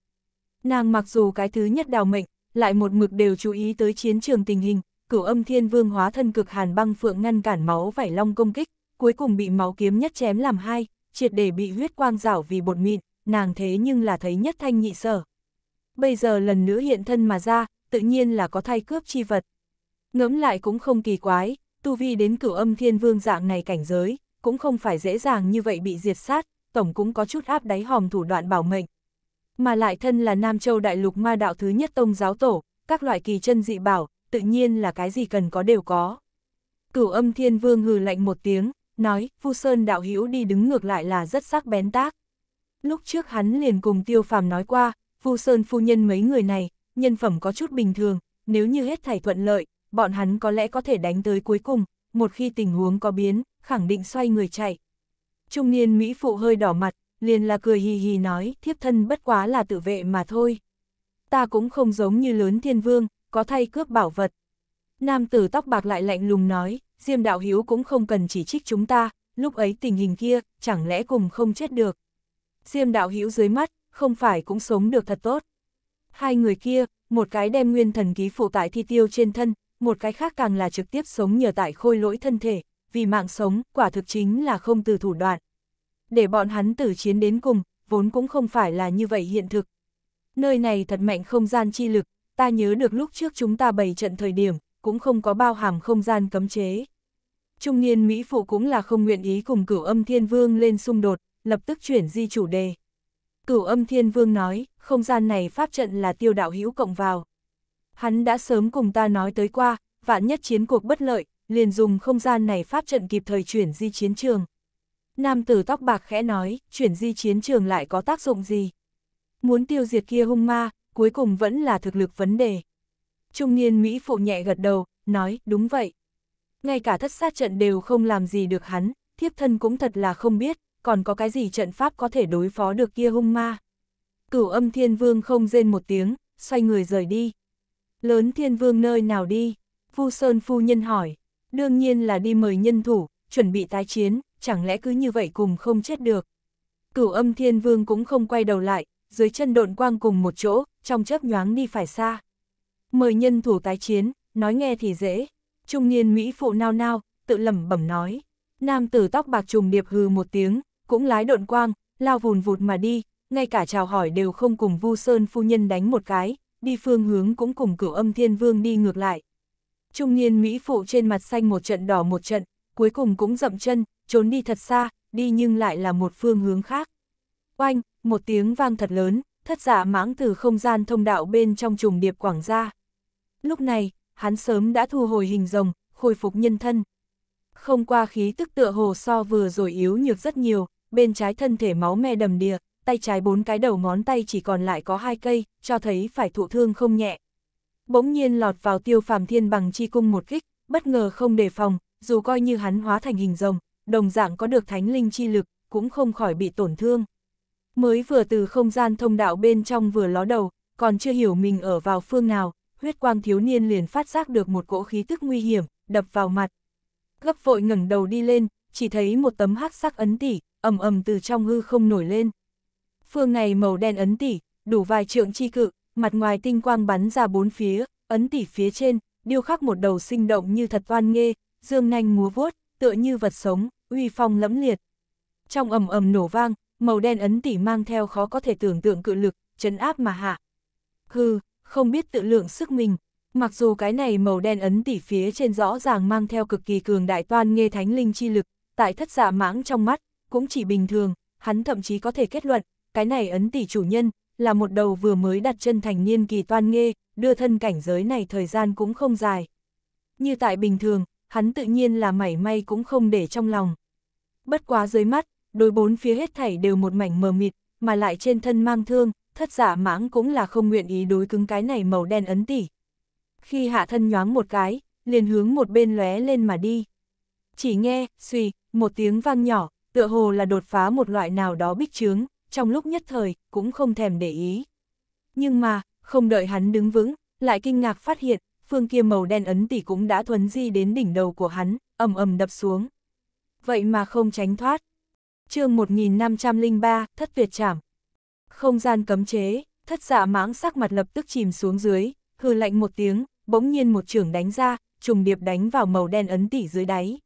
Nàng mặc dù cái thứ nhất đào mệnh, lại một mực đều chú ý tới chiến trường tình hình, cửu âm thiên vương hóa thân cực hàn băng phượng ngăn cản máu vảy long công kích, cuối cùng bị máu kiếm nhất chém làm hai, triệt để bị huyết quang rảo vì bột mịn, nàng thế nhưng là thấy nhất thanh nhị sở. Bây giờ lần nữa hiện thân mà ra, tự nhiên là có thay cướp chi vật. Ngẫm lại cũng không kỳ quái, tu vi đến cửu âm thiên vương dạng này cảnh giới, cũng không phải dễ dàng như vậy bị diệt sát, Tổng cũng có chút áp đáy hòm thủ đoạn bảo mệnh. Mà lại thân là Nam Châu Đại Lục Ma Đạo thứ nhất tông giáo tổ, các loại kỳ chân dị bảo, tự nhiên là cái gì cần có đều có. Cửu âm thiên vương hừ lạnh một tiếng, nói, Phu Sơn đạo hữu đi đứng ngược lại là rất sắc bén tác. Lúc trước hắn liền cùng tiêu phàm nói qua, Phu Sơn phu nhân mấy người này, nhân phẩm có chút bình thường, nếu như hết thảy thuận lợi, bọn hắn có lẽ có thể đánh tới cuối cùng, một khi tình huống có biến, khẳng định xoay người chạy. Trung niên Mỹ phụ hơi đỏ mặt, liền là cười hì hì nói, thiếp thân bất quá là tự vệ mà thôi. Ta cũng không giống như lớn thiên vương, có thay cướp bảo vật. Nam tử tóc bạc lại lạnh lùng nói, Diêm Đạo Hiếu cũng không cần chỉ trích chúng ta, lúc ấy tình hình kia, chẳng lẽ cùng không chết được. Diêm Đạo Hiếu dưới mắt, không phải cũng sống được thật tốt. Hai người kia, một cái đem nguyên thần ký phụ tại thi tiêu trên thân, một cái khác càng là trực tiếp sống nhờ tại khôi lỗi thân thể, vì mạng sống, quả thực chính là không từ thủ đoạn để bọn hắn tử chiến đến cùng, vốn cũng không phải là như vậy hiện thực. Nơi này thật mạnh không gian chi lực, ta nhớ được lúc trước chúng ta bày trận thời điểm, cũng không có bao hàm không gian cấm chế. Trung niên Mỹ Phụ cũng là không nguyện ý cùng cửu âm thiên vương lên xung đột, lập tức chuyển di chủ đề. Cửu âm thiên vương nói, không gian này pháp trận là tiêu đạo hữu cộng vào. Hắn đã sớm cùng ta nói tới qua, vạn nhất chiến cuộc bất lợi, liền dùng không gian này pháp trận kịp thời chuyển di chiến trường. Nam tử tóc bạc khẽ nói, chuyển di chiến trường lại có tác dụng gì? Muốn tiêu diệt kia hung ma, cuối cùng vẫn là thực lực vấn đề. Trung niên Mỹ phụ nhẹ gật đầu, nói, đúng vậy. Ngay cả thất sát trận đều không làm gì được hắn, thiếp thân cũng thật là không biết, còn có cái gì trận pháp có thể đối phó được kia hung ma. Cửu âm thiên vương không rên một tiếng, xoay người rời đi. Lớn thiên vương nơi nào đi? Vu Sơn Phu Nhân hỏi. Đương nhiên là đi mời nhân thủ, chuẩn bị tái chiến, chẳng lẽ cứ như vậy cùng không chết được. Cửu âm thiên vương cũng không quay đầu lại, dưới chân độn quang cùng một chỗ, trong chớp nhoáng đi phải xa. Mời nhân thủ tái chiến, nói nghe thì dễ. Trung niên Mỹ phụ nao nao, tự lẩm bẩm nói. Nam tử tóc bạc trùng điệp hừ một tiếng, cũng lái độn quang, lao vùn vụt mà đi, ngay cả chào hỏi đều không cùng Vu Sơn phu nhân đánh một cái, đi phương hướng cũng cùng cửu âm thiên vương đi ngược lại. Trung niên Mỹ phụ trên mặt xanh một trận đỏ một trận, cuối cùng cũng dậm chân, trốn đi thật xa, đi nhưng lại là một phương hướng khác. Oanh, một tiếng vang thật lớn, thất giả dạ mãng từ không gian thông đạo bên trong trùng điệp quảng ra. Lúc này, hắn sớm đã thu hồi hình rồng, khôi phục nhân thân. Không qua khí tức tựa hồ so vừa rồi yếu nhược rất nhiều, bên trái thân thể máu me đầm đìa, tay trái bốn cái đầu ngón tay chỉ còn lại có hai cây, cho thấy phải thụ thương không nhẹ. Bỗng nhiên lọt vào tiêu phàm thiên bằng chi cung một kích, bất ngờ không đề phòng, dù coi như hắn hóa thành hình rồng, đồng dạng có được thánh linh chi lực, cũng không khỏi bị tổn thương. Mới vừa từ không gian thông đạo bên trong vừa ló đầu, còn chưa hiểu mình ở vào phương nào, huyết quang thiếu niên liền phát giác được một cỗ khí tức nguy hiểm, đập vào mặt. Gấp vội ngẩng đầu đi lên, chỉ thấy một tấm hắc sắc ấn tỷ ầm ầm từ trong hư không nổi lên. Phương này màu đen ấn tỷ đủ vài trượng chi cự, mặt ngoài tinh quang bắn ra bốn phía, ấn tỷ phía trên, điêu khắc một đầu sinh động như thật toan nghê, dương nanh múa vuốt, tựa như vật sống, uy phong lẫm liệt. Trong ầm ầm nổ vang, màu đen ấn tỷ mang theo khó có thể tưởng tượng cự lực, chấn áp mà hạ. Hừ, không biết tự lượng sức mình. Mặc dù cái này màu đen ấn tỷ phía trên rõ ràng mang theo cực kỳ cường đại toan nghe thánh linh chi lực, tại thất giả dạ mãng trong mắt, cũng chỉ bình thường, hắn thậm chí có thể kết luận, cái này ấn tỷ chủ nhân, là một đầu vừa mới đặt chân thành niên kỳ toan nghe đưa thân cảnh giới này thời gian cũng không dài. Như tại bình thường, hắn tự nhiên là mảy may cũng không để trong lòng. Bất quá dưới mắt, đối bốn phía hết thảy đều một mảnh mờ mịt, mà lại trên thân mang thương, thất giả dạ mãng cũng là không nguyện ý đối cứng cái này màu đen ấn tỉ. Khi hạ thân nhoáng một cái, liền hướng một bên lóe lên mà đi. Chỉ nghe, suy, một tiếng vang nhỏ, tựa hồ là đột phá một loại nào đó bích trướng, trong lúc nhất thời, cũng không thèm để ý. Nhưng mà, không đợi hắn đứng vững, lại kinh ngạc phát hiện, phương kia màu đen ấn tỷ cũng đã thuấn di đến đỉnh đầu của hắn, ầm ầm đập xuống. Vậy mà không tránh thoát. chương 1503, thất tuyệt trảm. Không gian cấm chế, thất dạ mãng sắc mặt lập tức chìm xuống dưới, hừ lạnh một tiếng, bỗng nhiên một trường đánh ra, trùng điệp đánh vào màu đen ấn tỷ dưới đáy.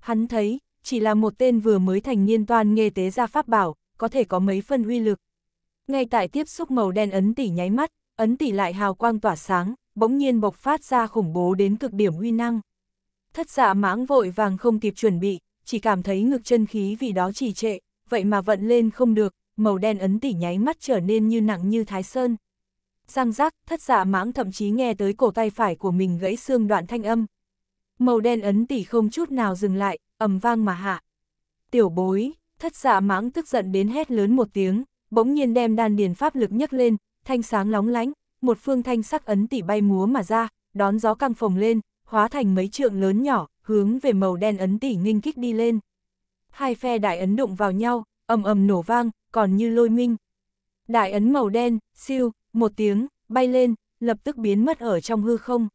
Hắn thấy, chỉ là một tên vừa mới thành niên toàn nghề tế ra pháp bảo, có thể có mấy phân uy lực. Ngay tại tiếp xúc màu đen ấn tỷ nháy mắt, ấn tỷ lại hào quang tỏa sáng, bỗng nhiên bộc phát ra khủng bố đến cực điểm uy năng. Thất dạ mãng vội vàng không kịp chuẩn bị, chỉ cảm thấy ngực chân khí vì đó trì trệ, vậy mà vận lên không được, màu đen ấn tỉ nháy mắt trở nên như nặng như thái sơn. Răng rác, thất dạ mãng thậm chí nghe tới cổ tay phải của mình gãy xương đoạn thanh âm. Màu đen ấn tỉ không chút nào dừng lại, ầm vang mà hạ. Tiểu bối, thất dạ mãng tức giận đến hét lớn một tiếng, bỗng nhiên đem đan điền pháp lực nhấc lên, thanh sáng lóng lánh, một phương thanh sắc ấn tỷ bay múa mà ra, đón gió căng phồng lên, hóa thành mấy trượng lớn nhỏ, hướng về màu đen ấn tỷ nghinh kích đi lên. Hai phe đại ấn đụng vào nhau, ầm ầm nổ vang, còn như lôi minh. Đại ấn màu đen, siêu, một tiếng, bay lên, lập tức biến mất ở trong hư không.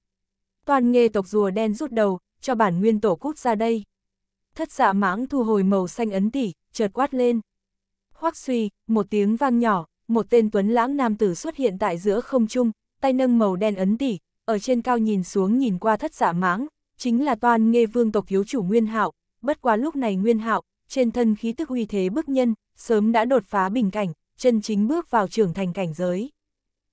Toàn nghề tộc rùa đen rút đầu, cho bản nguyên tổ cút ra đây. Thất dạ mãng thu hồi màu xanh ấn tỷ, chợt quát lên. Hoắc suy, một tiếng vang nhỏ, một tên tuấn lãng nam tử xuất hiện tại giữa không trung, tay nâng màu đen ấn tỉ, ở trên cao nhìn xuống nhìn qua thất giả máng, chính là toan nghe vương tộc thiếu chủ Nguyên Hạo, bất quá lúc này Nguyên Hạo, trên thân khí tức uy thế bức nhân, sớm đã đột phá bình cảnh, chân chính bước vào trưởng thành cảnh giới.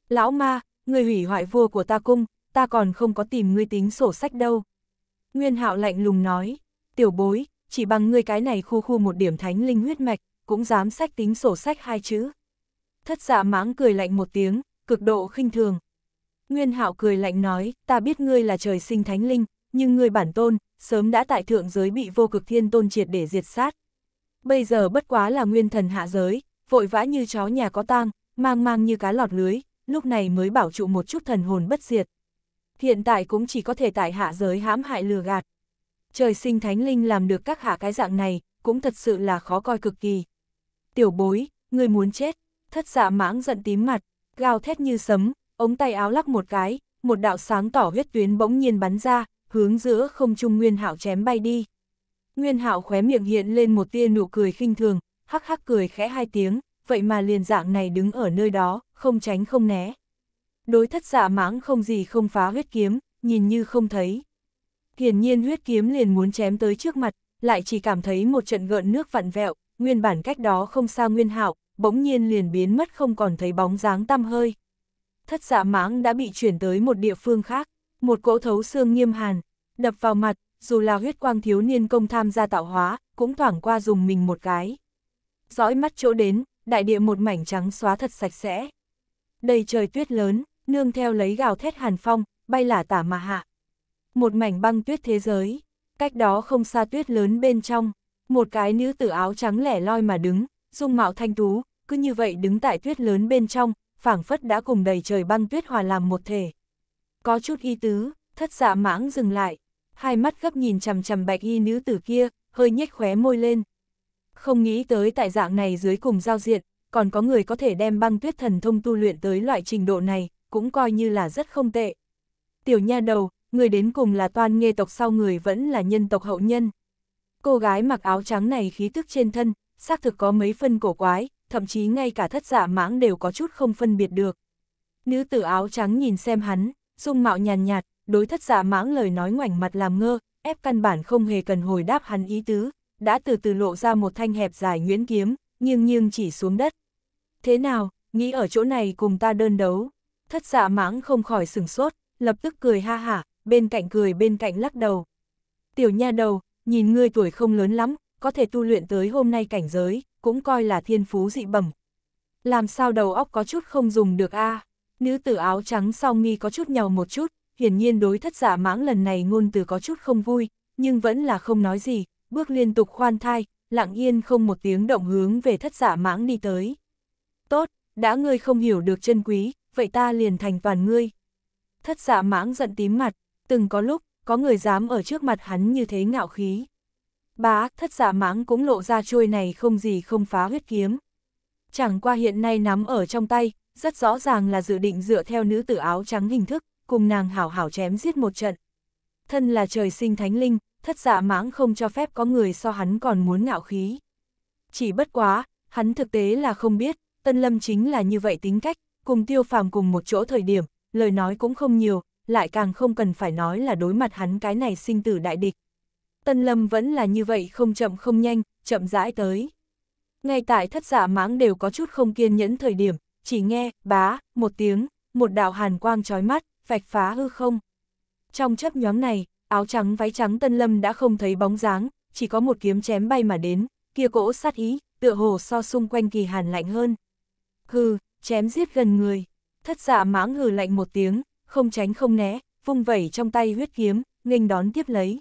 Lão ma, người hủy hoại vua của ta cung, ta còn không có tìm ngươi tính sổ sách đâu. Nguyên Hạo lạnh lùng nói, tiểu bối, chỉ bằng ngươi cái này khu khu một điểm thánh linh huyết mạch, cũng dám sách tính sổ sách hai chữ thất dạ mãng cười lạnh một tiếng, cực độ khinh thường. Nguyên hạo cười lạnh nói, ta biết ngươi là trời sinh thánh linh, nhưng ngươi bản tôn, sớm đã tại thượng giới bị vô cực thiên tôn triệt để diệt sát. Bây giờ bất quá là nguyên thần hạ giới, vội vã như chó nhà có tang, mang mang như cá lọt lưới, lúc này mới bảo trụ một chút thần hồn bất diệt. Hiện tại cũng chỉ có thể tại hạ giới hãm hại lừa gạt. Trời sinh thánh linh làm được các hạ cái dạng này, cũng thật sự là khó coi cực kỳ. Tiểu bối, ngươi muốn chết, thất dạ mãng giận tím mặt, gào thét như sấm, ống tay áo lắc một cái, một đạo sáng tỏ huyết tuyến bỗng nhiên bắn ra, hướng giữa không trung Nguyên Hạo chém bay đi. Nguyên Hạo khóe miệng hiện lên một tia nụ cười khinh thường, hắc hắc cười khẽ hai tiếng, vậy mà liền dạng này đứng ở nơi đó, không tránh không né. Đối thất dạ mãng không gì không phá huyết kiếm, nhìn như không thấy. Hiển nhiên huyết kiếm liền muốn chém tới trước mặt, lại chỉ cảm thấy một trận gợn nước vặn vẹo, nguyên bản cách đó không xa Nguyên Hạo, bỗng nhiên liền biến mất không còn thấy bóng dáng tăm hơi. Thất dạ mãng đã bị chuyển tới một địa phương khác, một cỗ thấu xương nghiêm hàn, đập vào mặt, dù là huyết quang thiếu niên công tham gia tạo hóa, cũng thoảng qua dùng mình một cái. Dõi mắt chỗ đến, đại địa một mảnh trắng xóa thật sạch sẽ. Đầy trời tuyết lớn, nương theo lấy gào thét hàn phong, bay lả tả mà hạ. Một mảnh băng tuyết thế giới, cách đó không xa tuyết lớn bên trong, một cái nữ tử áo trắng lẻ loi mà đứng, dung mạo thanh tú, cứ như vậy đứng tại tuyết lớn bên trong, phảng phất đã cùng đầy trời băng tuyết hòa làm một thể. Có chút y tứ, thất dạ mãng dừng lại, hai mắt gấp nhìn chằm chằm bạch y nữ tử kia, hơi nhếch khóe môi lên. Không nghĩ tới tại dạng này dưới cùng giao diện, còn có người có thể đem băng tuyết thần thông tu luyện tới loại trình độ này, cũng coi như là rất không tệ. Tiểu nha đầu, người đến cùng là toan nghê tộc sau người vẫn là nhân tộc hậu nhân. Cô gái mặc áo trắng này khí tức trên thân, xác thực có mấy phân cổ quái, thậm chí ngay cả thất giả dạ mãng đều có chút không phân biệt được. Nữ tử áo trắng nhìn xem hắn, dung mạo nhàn nhạt, đối thất giả dạ mãng lời nói ngoảnh mặt làm ngơ, ép căn bản không hề cần hồi đáp hắn ý tứ, đã từ từ lộ ra một thanh hẹp dài nguyễn kiếm, nghiêng nghiêng chỉ xuống đất. Thế nào, nghĩ ở chỗ này cùng ta đơn đấu? Thất giả dạ mãng không khỏi sửng sốt, lập tức cười ha hả, bên cạnh cười bên cạnh lắc đầu. Tiểu nha đầu, nhìn ngươi tuổi không lớn lắm, có thể tu luyện tới hôm nay cảnh giới, cũng coi là thiên phú dị bẩm. Làm sao đầu óc có chút không dùng được a? Nữ tử áo trắng song nghi có chút nhàu một chút, hiển nhiên đối thất giả dạ mãng lần này ngôn từ có chút không vui, nhưng vẫn là không nói gì, bước liên tục khoan thai, lặng yên không một tiếng động hướng về thất giả dạ mãng đi tới. Tốt, đã ngươi không hiểu được chân quý, vậy ta liền thành toàn ngươi. Thất giả dạ mãng giận tím mặt, từng có lúc, có người dám ở trước mặt hắn như thế ngạo khí. Bá, thất giả mãng cũng lộ ra chuôi này không gì không phá huyết kiếm. Chẳng qua hiện nay nắm ở trong tay, rất rõ ràng là dự định dựa theo nữ tử áo trắng hình thức, cùng nàng hảo hảo chém giết một trận. Thân là trời sinh thánh linh, thất dạ mãng không cho phép có người so hắn còn muốn ngạo khí. Chỉ bất quá, hắn thực tế là không biết, Tân Lâm chính là như vậy tính cách, cùng tiêu phàm cùng một chỗ thời điểm, lời nói cũng không nhiều, lại càng không cần phải nói là đối mặt hắn cái này sinh tử đại địch. Tân Lâm vẫn là như vậy không chậm không nhanh, chậm rãi tới. Ngay tại thất giả dạ mãng đều có chút không kiên nhẫn thời điểm, chỉ nghe, bá, một tiếng, một đạo hàn quang trói mắt, vạch phá hư không. Trong chấp nhóm này, áo trắng váy trắng Tân Lâm đã không thấy bóng dáng, chỉ có một kiếm chém bay mà đến, kia cỗ sát ý, tựa hồ so xung quanh kỳ hàn lạnh hơn. Hừ, chém giết gần người. Thất giả dạ mãng hừ lạnh một tiếng, không tránh không né, vung vẩy trong tay huyết kiếm, nghênh đón tiếp lấy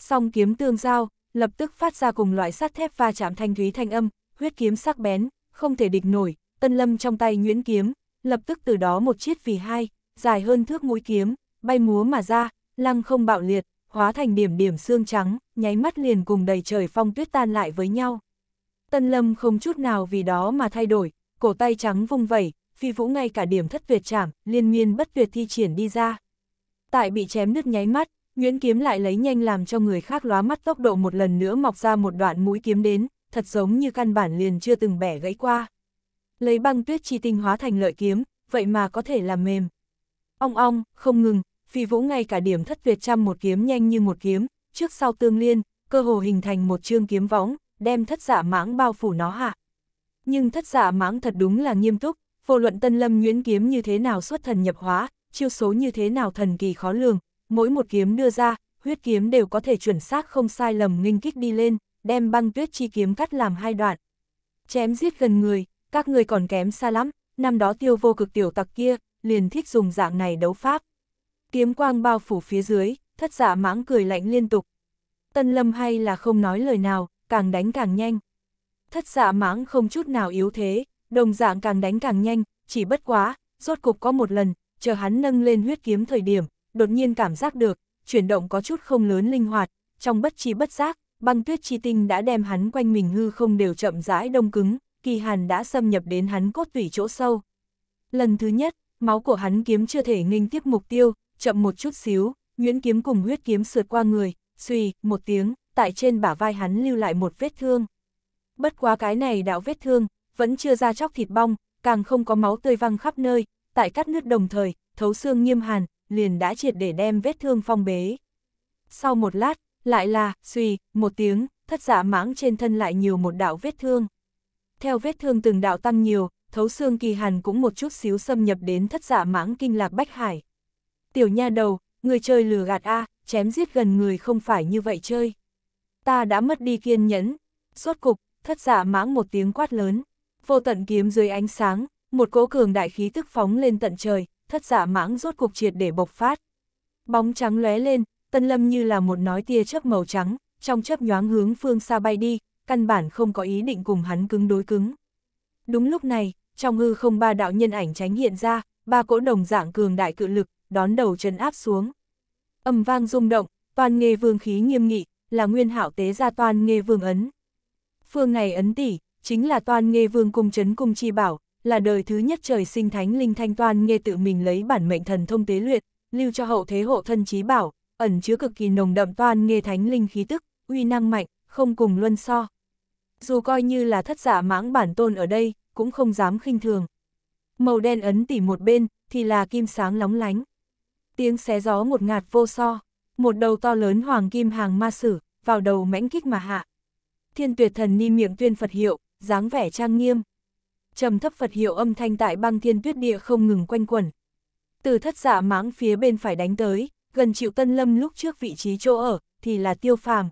song kiếm tương giao, lập tức phát ra cùng loại sắt thép va chạm thanh thúy thanh âm, huyết kiếm sắc bén, không thể địch nổi, tân lâm trong tay nhuyễn kiếm, lập tức từ đó một chiếc vì hai, dài hơn thước mũi kiếm, bay múa mà ra, lăng không bạo liệt, hóa thành điểm điểm xương trắng, nháy mắt liền cùng đầy trời phong tuyết tan lại với nhau. Tân lâm không chút nào vì đó mà thay đổi, cổ tay trắng vung vẩy, phi vũ ngay cả điểm thất tuyệt chạm liên miên bất tuyệt thi triển đi ra. Tại bị chém nứt nháy mắt, Nguyễn Kiếm lại lấy nhanh làm cho người khác lóa mắt tốc độ một lần nữa mọc ra một đoạn mũi kiếm đến, thật giống như căn bản liền chưa từng bẻ gãy qua. Lấy băng tuyết chi tinh hóa thành lợi kiếm, vậy mà có thể làm mềm. Ong ong, không ngừng, phi vũ ngay cả điểm thất việt trăm một kiếm nhanh như một kiếm, trước sau tương liên, cơ hồ hình thành một chương kiếm võng, đem thất giả dạ mãng bao phủ nó hạ. Nhưng thất giả dạ mãng thật đúng là nghiêm túc, vô luận tân lâm nguyễn kiếm như thế nào xuất thần nhập hóa, chiêu số như thế nào thần kỳ khó lường, mỗi một kiếm đưa ra, huyết kiếm đều có thể chuẩn xác không sai lầm nghênh kích đi lên, đem băng tuyết chi kiếm cắt làm hai đoạn. Chém giết gần người, các người còn kém xa lắm, năm đó tiêu vô cực tiểu tặc kia, liền thích dùng dạng này đấu pháp. Kiếm quang bao phủ phía dưới, thất dạ mãng cười lạnh liên tục. Tân lâm hay là không nói lời nào, càng đánh càng nhanh. Thất dạ mãng không chút nào yếu thế, đồng dạng càng đánh càng nhanh, chỉ bất quá, rốt cục có một lần, chờ hắn nâng lên huyết kiếm thời điểm, đột nhiên cảm giác được, chuyển động có chút không lớn linh hoạt, trong bất chi bất giác, băng tuyết chi tinh đã đem hắn quanh mình hư không đều chậm rãi đông cứng, kỳ hàn đã xâm nhập đến hắn cốt tủy chỗ sâu. Lần thứ nhất, máu của hắn kiếm chưa thể nghênh tiếp mục tiêu, chậm một chút xíu, Nguyễn kiếm cùng huyết kiếm sượt qua người, suy, một tiếng, tại trên bả vai hắn lưu lại một vết thương. Bất quá cái này đạo vết thương, vẫn chưa ra chóc thịt bong, càng không có máu tươi văng khắp nơi, tại cắt nước đồng thời, thấu xương nghiêm hàn, liền đã triệt để đem vết thương phong bế. Sau một lát, lại là, suy, một tiếng, thất dạ mãng trên thân lại nhiều một đạo vết thương. Theo vết thương từng đạo tăng nhiều, thấu xương kỳ hàn cũng một chút xíu xâm nhập đến thất dạ mãng kinh lạc bách hải. Tiểu nha đầu, người chơi lừa gạt a, chém giết gần người không phải như vậy chơi. Ta đã mất đi kiên nhẫn, rốt cục, thất dạ mãng một tiếng quát lớn, vô tận kiếm dưới ánh sáng, một cỗ cường đại khí tức phóng lên tận trời, thất dạ mãng rốt cuộc triệt để bộc phát. Bóng trắng lóe lên, Tân Lâm như là một nói tia chớp màu trắng, trong chớp nhoáng hướng phương xa bay đi, căn bản không có ý định cùng hắn cứng đối cứng. Đúng lúc này, trong hư không ba đạo nhân ảnh tránh hiện ra, ba cỗ đồng dạng cường đại cự lực, đón đầu chân áp xuống. Âm vang rung động, toàn nghề vương khí nghiêm nghị, là nguyên hảo tế ra toàn nghề vương ấn. Phương này ấn tỷ, chính là toàn nghề vương cung chấn cung chi bảo, là đời thứ nhất trời sinh thánh linh thanh toan nghe tự mình lấy bản mệnh thần thông tế luyện, lưu cho hậu thế hộ thân trí bảo, ẩn chứa cực kỳ nồng đậm toan nghe thánh linh khí tức, uy năng mạnh, không cùng luân so. Dù coi như là thất giả dạ mãng bản tôn ở đây, cũng không dám khinh thường. Màu đen ấn tỉ một bên, thì là kim sáng lóng lánh. Tiếng xé gió một ngạt vô so, một đầu to lớn hoàng kim hàng ma sử, vào đầu mãnh kích mà hạ. Thiên tuyệt thần ni miệng tuyên Phật hiệu, dáng vẻ trang nghiêm trầm thấp Phật hiệu âm thanh tại băng thiên tuyết địa không ngừng quanh quẩn. Từ thất giả dạ mãng phía bên phải đánh tới, gần chịu tân lâm lúc trước vị trí chỗ ở, thì là tiêu phàm.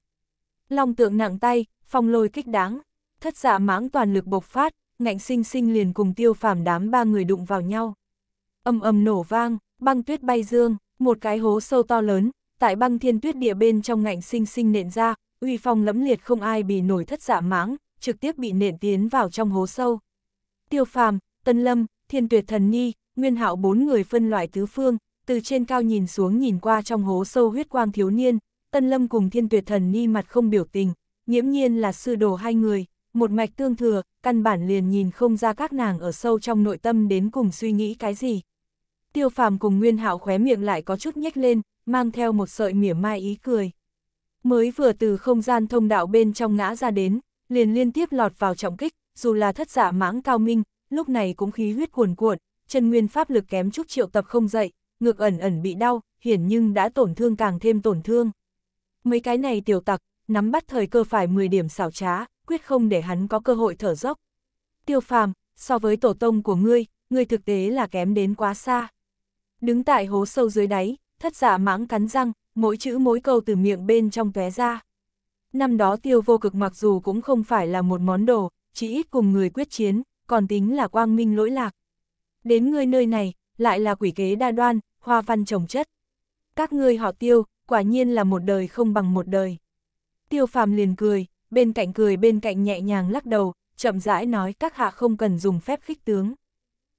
Long tượng nặng tay, phong lôi kích đáng, thất giả dạ mãng toàn lực bộc phát, ngạnh sinh sinh liền cùng tiêu phàm đám ba người đụng vào nhau. Âm âm nổ vang, băng tuyết bay dương, một cái hố sâu to lớn, tại băng thiên tuyết địa bên trong ngạnh sinh sinh nện ra, uy phong lẫm liệt không ai bị nổi thất giả dạ mãng, trực tiếp bị nện tiến vào trong hố sâu. Tiêu Phàm, Tân Lâm, Thiên Tuyệt Thần Nhi, Nguyên Hạo bốn người phân loại tứ phương, từ trên cao nhìn xuống nhìn qua trong hố sâu huyết quang thiếu niên, Tân Lâm cùng Thiên Tuyệt Thần Nhi mặt không biểu tình, nghiễm nhiên là sư đồ hai người, một mạch tương thừa, căn bản liền nhìn không ra các nàng ở sâu trong nội tâm đến cùng suy nghĩ cái gì. Tiêu Phàm cùng Nguyên Hạo khóe miệng lại có chút nhếch lên, mang theo một sợi mỉa mai ý cười. Mới vừa từ không gian thông đạo bên trong ngã ra đến, liền liên tiếp lọt vào trọng kích, dù là thất giả mãng cao minh, lúc này cũng khí huyết cuồn cuộn, chân nguyên pháp lực kém chút triệu tập không dậy, ngược ẩn ẩn bị đau, hiển nhưng đã tổn thương càng thêm tổn thương. Mấy cái này tiểu tặc, nắm bắt thời cơ phải 10 điểm xảo trá, quyết không để hắn có cơ hội thở dốc. Tiêu phàm, so với tổ tông của ngươi, ngươi thực tế là kém đến quá xa. Đứng tại hố sâu dưới đáy, thất giả mãng cắn răng, mỗi chữ mỗi câu từ miệng bên trong tóe ra. Năm đó tiêu vô cực mặc dù cũng không phải là một món đồ, chỉ ít cùng người quyết chiến, còn tính là quang minh lỗi lạc. Đến ngươi nơi này, lại là quỷ kế đa đoan, hoa văn trồng chất. Các ngươi họ tiêu, quả nhiên là một đời không bằng một đời. Tiêu phàm liền cười, bên cạnh cười bên cạnh nhẹ nhàng lắc đầu, chậm rãi nói các hạ không cần dùng phép khích tướng.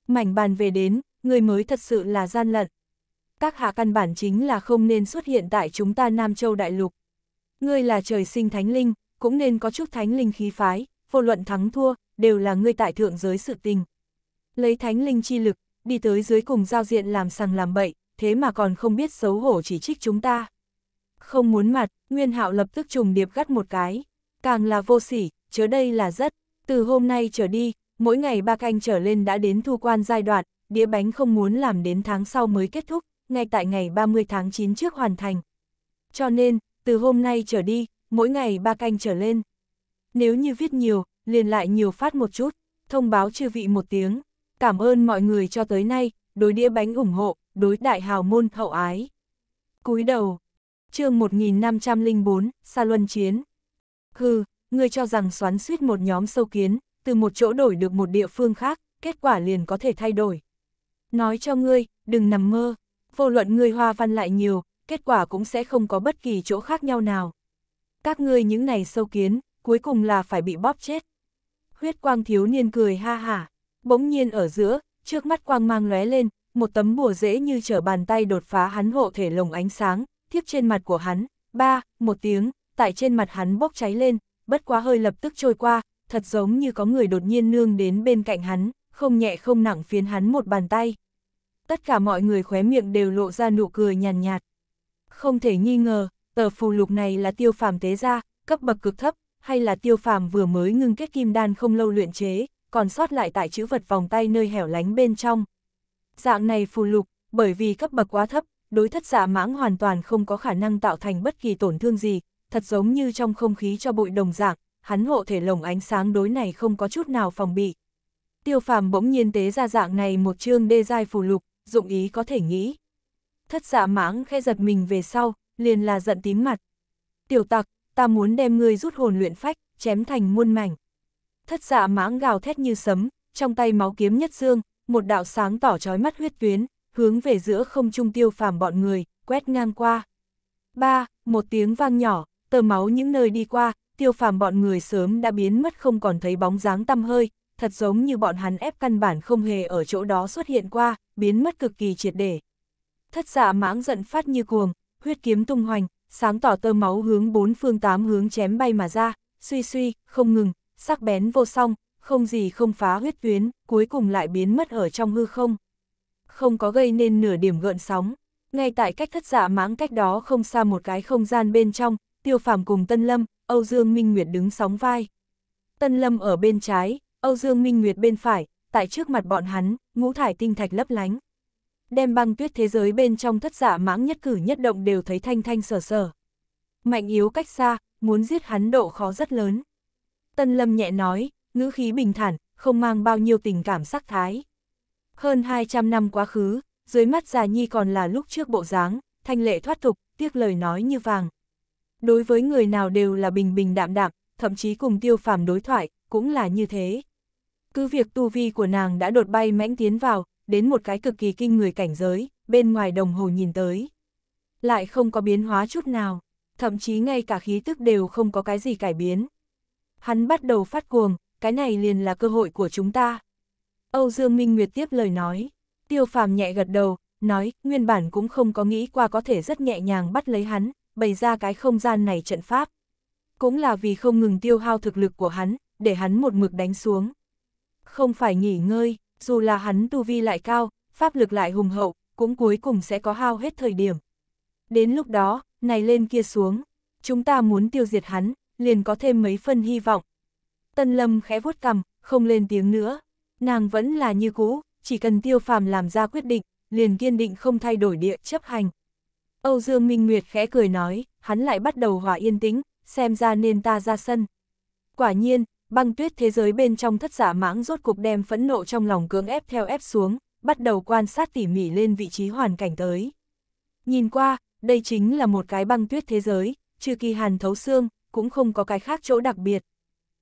Mảnh bàn về đến, người mới thật sự là gian lận. Các hạ căn bản chính là không nên xuất hiện tại chúng ta Nam Châu Đại Lục. Ngươi là trời sinh thánh linh, cũng nên có chút thánh linh khí phái, vô luận thắng thua, đều là ngươi tại thượng giới sự tình. Lấy thánh linh chi lực, đi tới dưới cùng giao diện làm sằng làm bậy, thế mà còn không biết xấu hổ chỉ trích chúng ta. Không muốn mặt, Nguyên Hạo lập tức trùng điệp gắt một cái, càng là vô sỉ, chớ đây là rất, từ hôm nay trở đi, mỗi ngày ba canh trở lên đã đến thu quan giai đoạn, đĩa bánh không muốn làm đến tháng sau mới kết thúc, ngay tại ngày 30 tháng 9 trước hoàn thành. Cho nên, từ hôm nay trở đi, mỗi ngày ba canh trở lên, nếu như viết nhiều, liền lại nhiều phát một chút, thông báo chư vị một tiếng. Cảm ơn mọi người cho tới nay, đối đĩa bánh ủng hộ, đối đại hào môn hậu ái. cúi đầu, chương 1504, Sa Luân Chiến. Hừ, ngươi cho rằng xoắn suýt một nhóm sâu kiến, từ một chỗ đổi được một địa phương khác, kết quả liền có thể thay đổi. Nói cho ngươi, đừng nằm mơ, vô luận ngươi hoa văn lại nhiều, kết quả cũng sẽ không có bất kỳ chỗ khác nhau nào. Các ngươi những này sâu kiến, cuối cùng là phải bị bóp chết. Huyết quang thiếu niên cười ha hả, bỗng nhiên ở giữa, trước mắt quang mang lóe lên, một tấm bùa dễ như trở bàn tay đột phá hắn hộ thể lồng ánh sáng, thiếp trên mặt của hắn, ba, một tiếng, tại trên mặt hắn bốc cháy lên, bất quá hơi lập tức trôi qua, thật giống như có người đột nhiên nương đến bên cạnh hắn, không nhẹ không nặng phiến hắn một bàn tay. Tất cả mọi người khóe miệng đều lộ ra nụ cười nhàn nhạt, nhạt. Không thể nghi ngờ, tờ phù lục này là tiêu phàm tế gia cấp bậc cực thấp, hay là tiêu phàm vừa mới ngưng kết kim đan không lâu luyện chế, còn sót lại tại chữ vật vòng tay nơi hẻo lánh bên trong. Dạng này phù lục, bởi vì cấp bậc quá thấp, đối thất dạ mãng hoàn toàn không có khả năng tạo thành bất kỳ tổn thương gì, thật giống như trong không khí cho bụi đồng dạng, hắn hộ thể lồng ánh sáng đối này không có chút nào phòng bị. Tiêu phàm bỗng nhiên tế ra dạng này một chương đê giai phù lục, dụng ý có thể nghĩ. Thất dạ mãng khe giật mình về sau, liền là giận tím mặt. Tiểu tặc, ta muốn đem ngươi rút hồn luyện phách, chém thành muôn mảnh. Thất dạ mãng gào thét như sấm, trong tay máu kiếm nhất dương, một đạo sáng tỏ trói mắt huyết tuyến, hướng về giữa không trung tiêu phàm bọn người, quét ngang qua. Ba, một tiếng vang nhỏ, tờ máu những nơi đi qua, tiêu phàm bọn người sớm đã biến mất không còn thấy bóng dáng tăm hơi, thật giống như bọn hắn ép căn bản không hề ở chỗ đó xuất hiện qua, biến mất cực kỳ triệt để. Thất dạ mãng giận phát như cuồng, huyết kiếm tung hoành, sáng tỏ tơ máu hướng bốn phương tám hướng chém bay mà ra, suy suy, không ngừng, sắc bén vô song, không gì không phá huyết tuyến, cuối cùng lại biến mất ở trong hư không. Không có gây nên nửa điểm gợn sóng, ngay tại cách thất giả dạ mãng cách đó không xa một cái không gian bên trong, tiêu phàm cùng Tân Lâm, Âu Dương Minh Nguyệt đứng sóng vai. Tân Lâm ở bên trái, Âu Dương Minh Nguyệt bên phải, tại trước mặt bọn hắn, ngũ thải tinh thạch lấp lánh đem băng tuyết thế giới bên trong thất giả dạ mãng nhất cử nhất động đều thấy thanh thanh sở sở. Mạnh yếu cách xa, muốn giết hắn độ khó rất lớn. Tân Lâm nhẹ nói, ngữ khí bình thản, không mang bao nhiêu tình cảm sắc thái. Hơn 200 năm quá khứ, dưới mắt già nhi còn là lúc trước bộ dáng, thanh lệ thoát tục, tiếc lời nói như vàng. Đối với người nào đều là bình bình đạm đạm, thậm chí cùng tiêu phàm đối thoại, cũng là như thế. Cứ việc tu vi của nàng đã đột bay mãnh tiến vào, đến một cái cực kỳ kinh người cảnh giới, bên ngoài đồng hồ nhìn tới. Lại không có biến hóa chút nào, thậm chí ngay cả khí tức đều không có cái gì cải biến. Hắn bắt đầu phát cuồng, cái này liền là cơ hội của chúng ta. Âu Dương Minh Nguyệt tiếp lời nói, tiêu phàm nhẹ gật đầu, nói, nguyên bản cũng không có nghĩ qua có thể rất nhẹ nhàng bắt lấy hắn, bày ra cái không gian này trận pháp. Cũng là vì không ngừng tiêu hao thực lực của hắn, để hắn một mực đánh xuống. Không phải nghỉ ngơi, dù là hắn tu vi lại cao, pháp lực lại hùng hậu, cũng cuối cùng sẽ có hao hết thời điểm. Đến lúc đó, này lên kia xuống, chúng ta muốn tiêu diệt hắn, liền có thêm mấy phân hy vọng. Tân Lâm khẽ vuốt cằm, không lên tiếng nữa. Nàng vẫn là như cũ, chỉ cần tiêu phàm làm ra quyết định, liền kiên định không thay đổi địa chấp hành. Âu Dương Minh Nguyệt khẽ cười nói, hắn lại bắt đầu hòa yên tĩnh, xem ra nên ta ra sân. Quả nhiên, băng tuyết thế giới bên trong thất giả mãng rốt cục đem phẫn nộ trong lòng cưỡng ép theo ép xuống, bắt đầu quan sát tỉ mỉ lên vị trí hoàn cảnh tới. Nhìn qua, đây chính là một cái băng tuyết thế giới, trừ kỳ hàn thấu xương, cũng không có cái khác chỗ đặc biệt.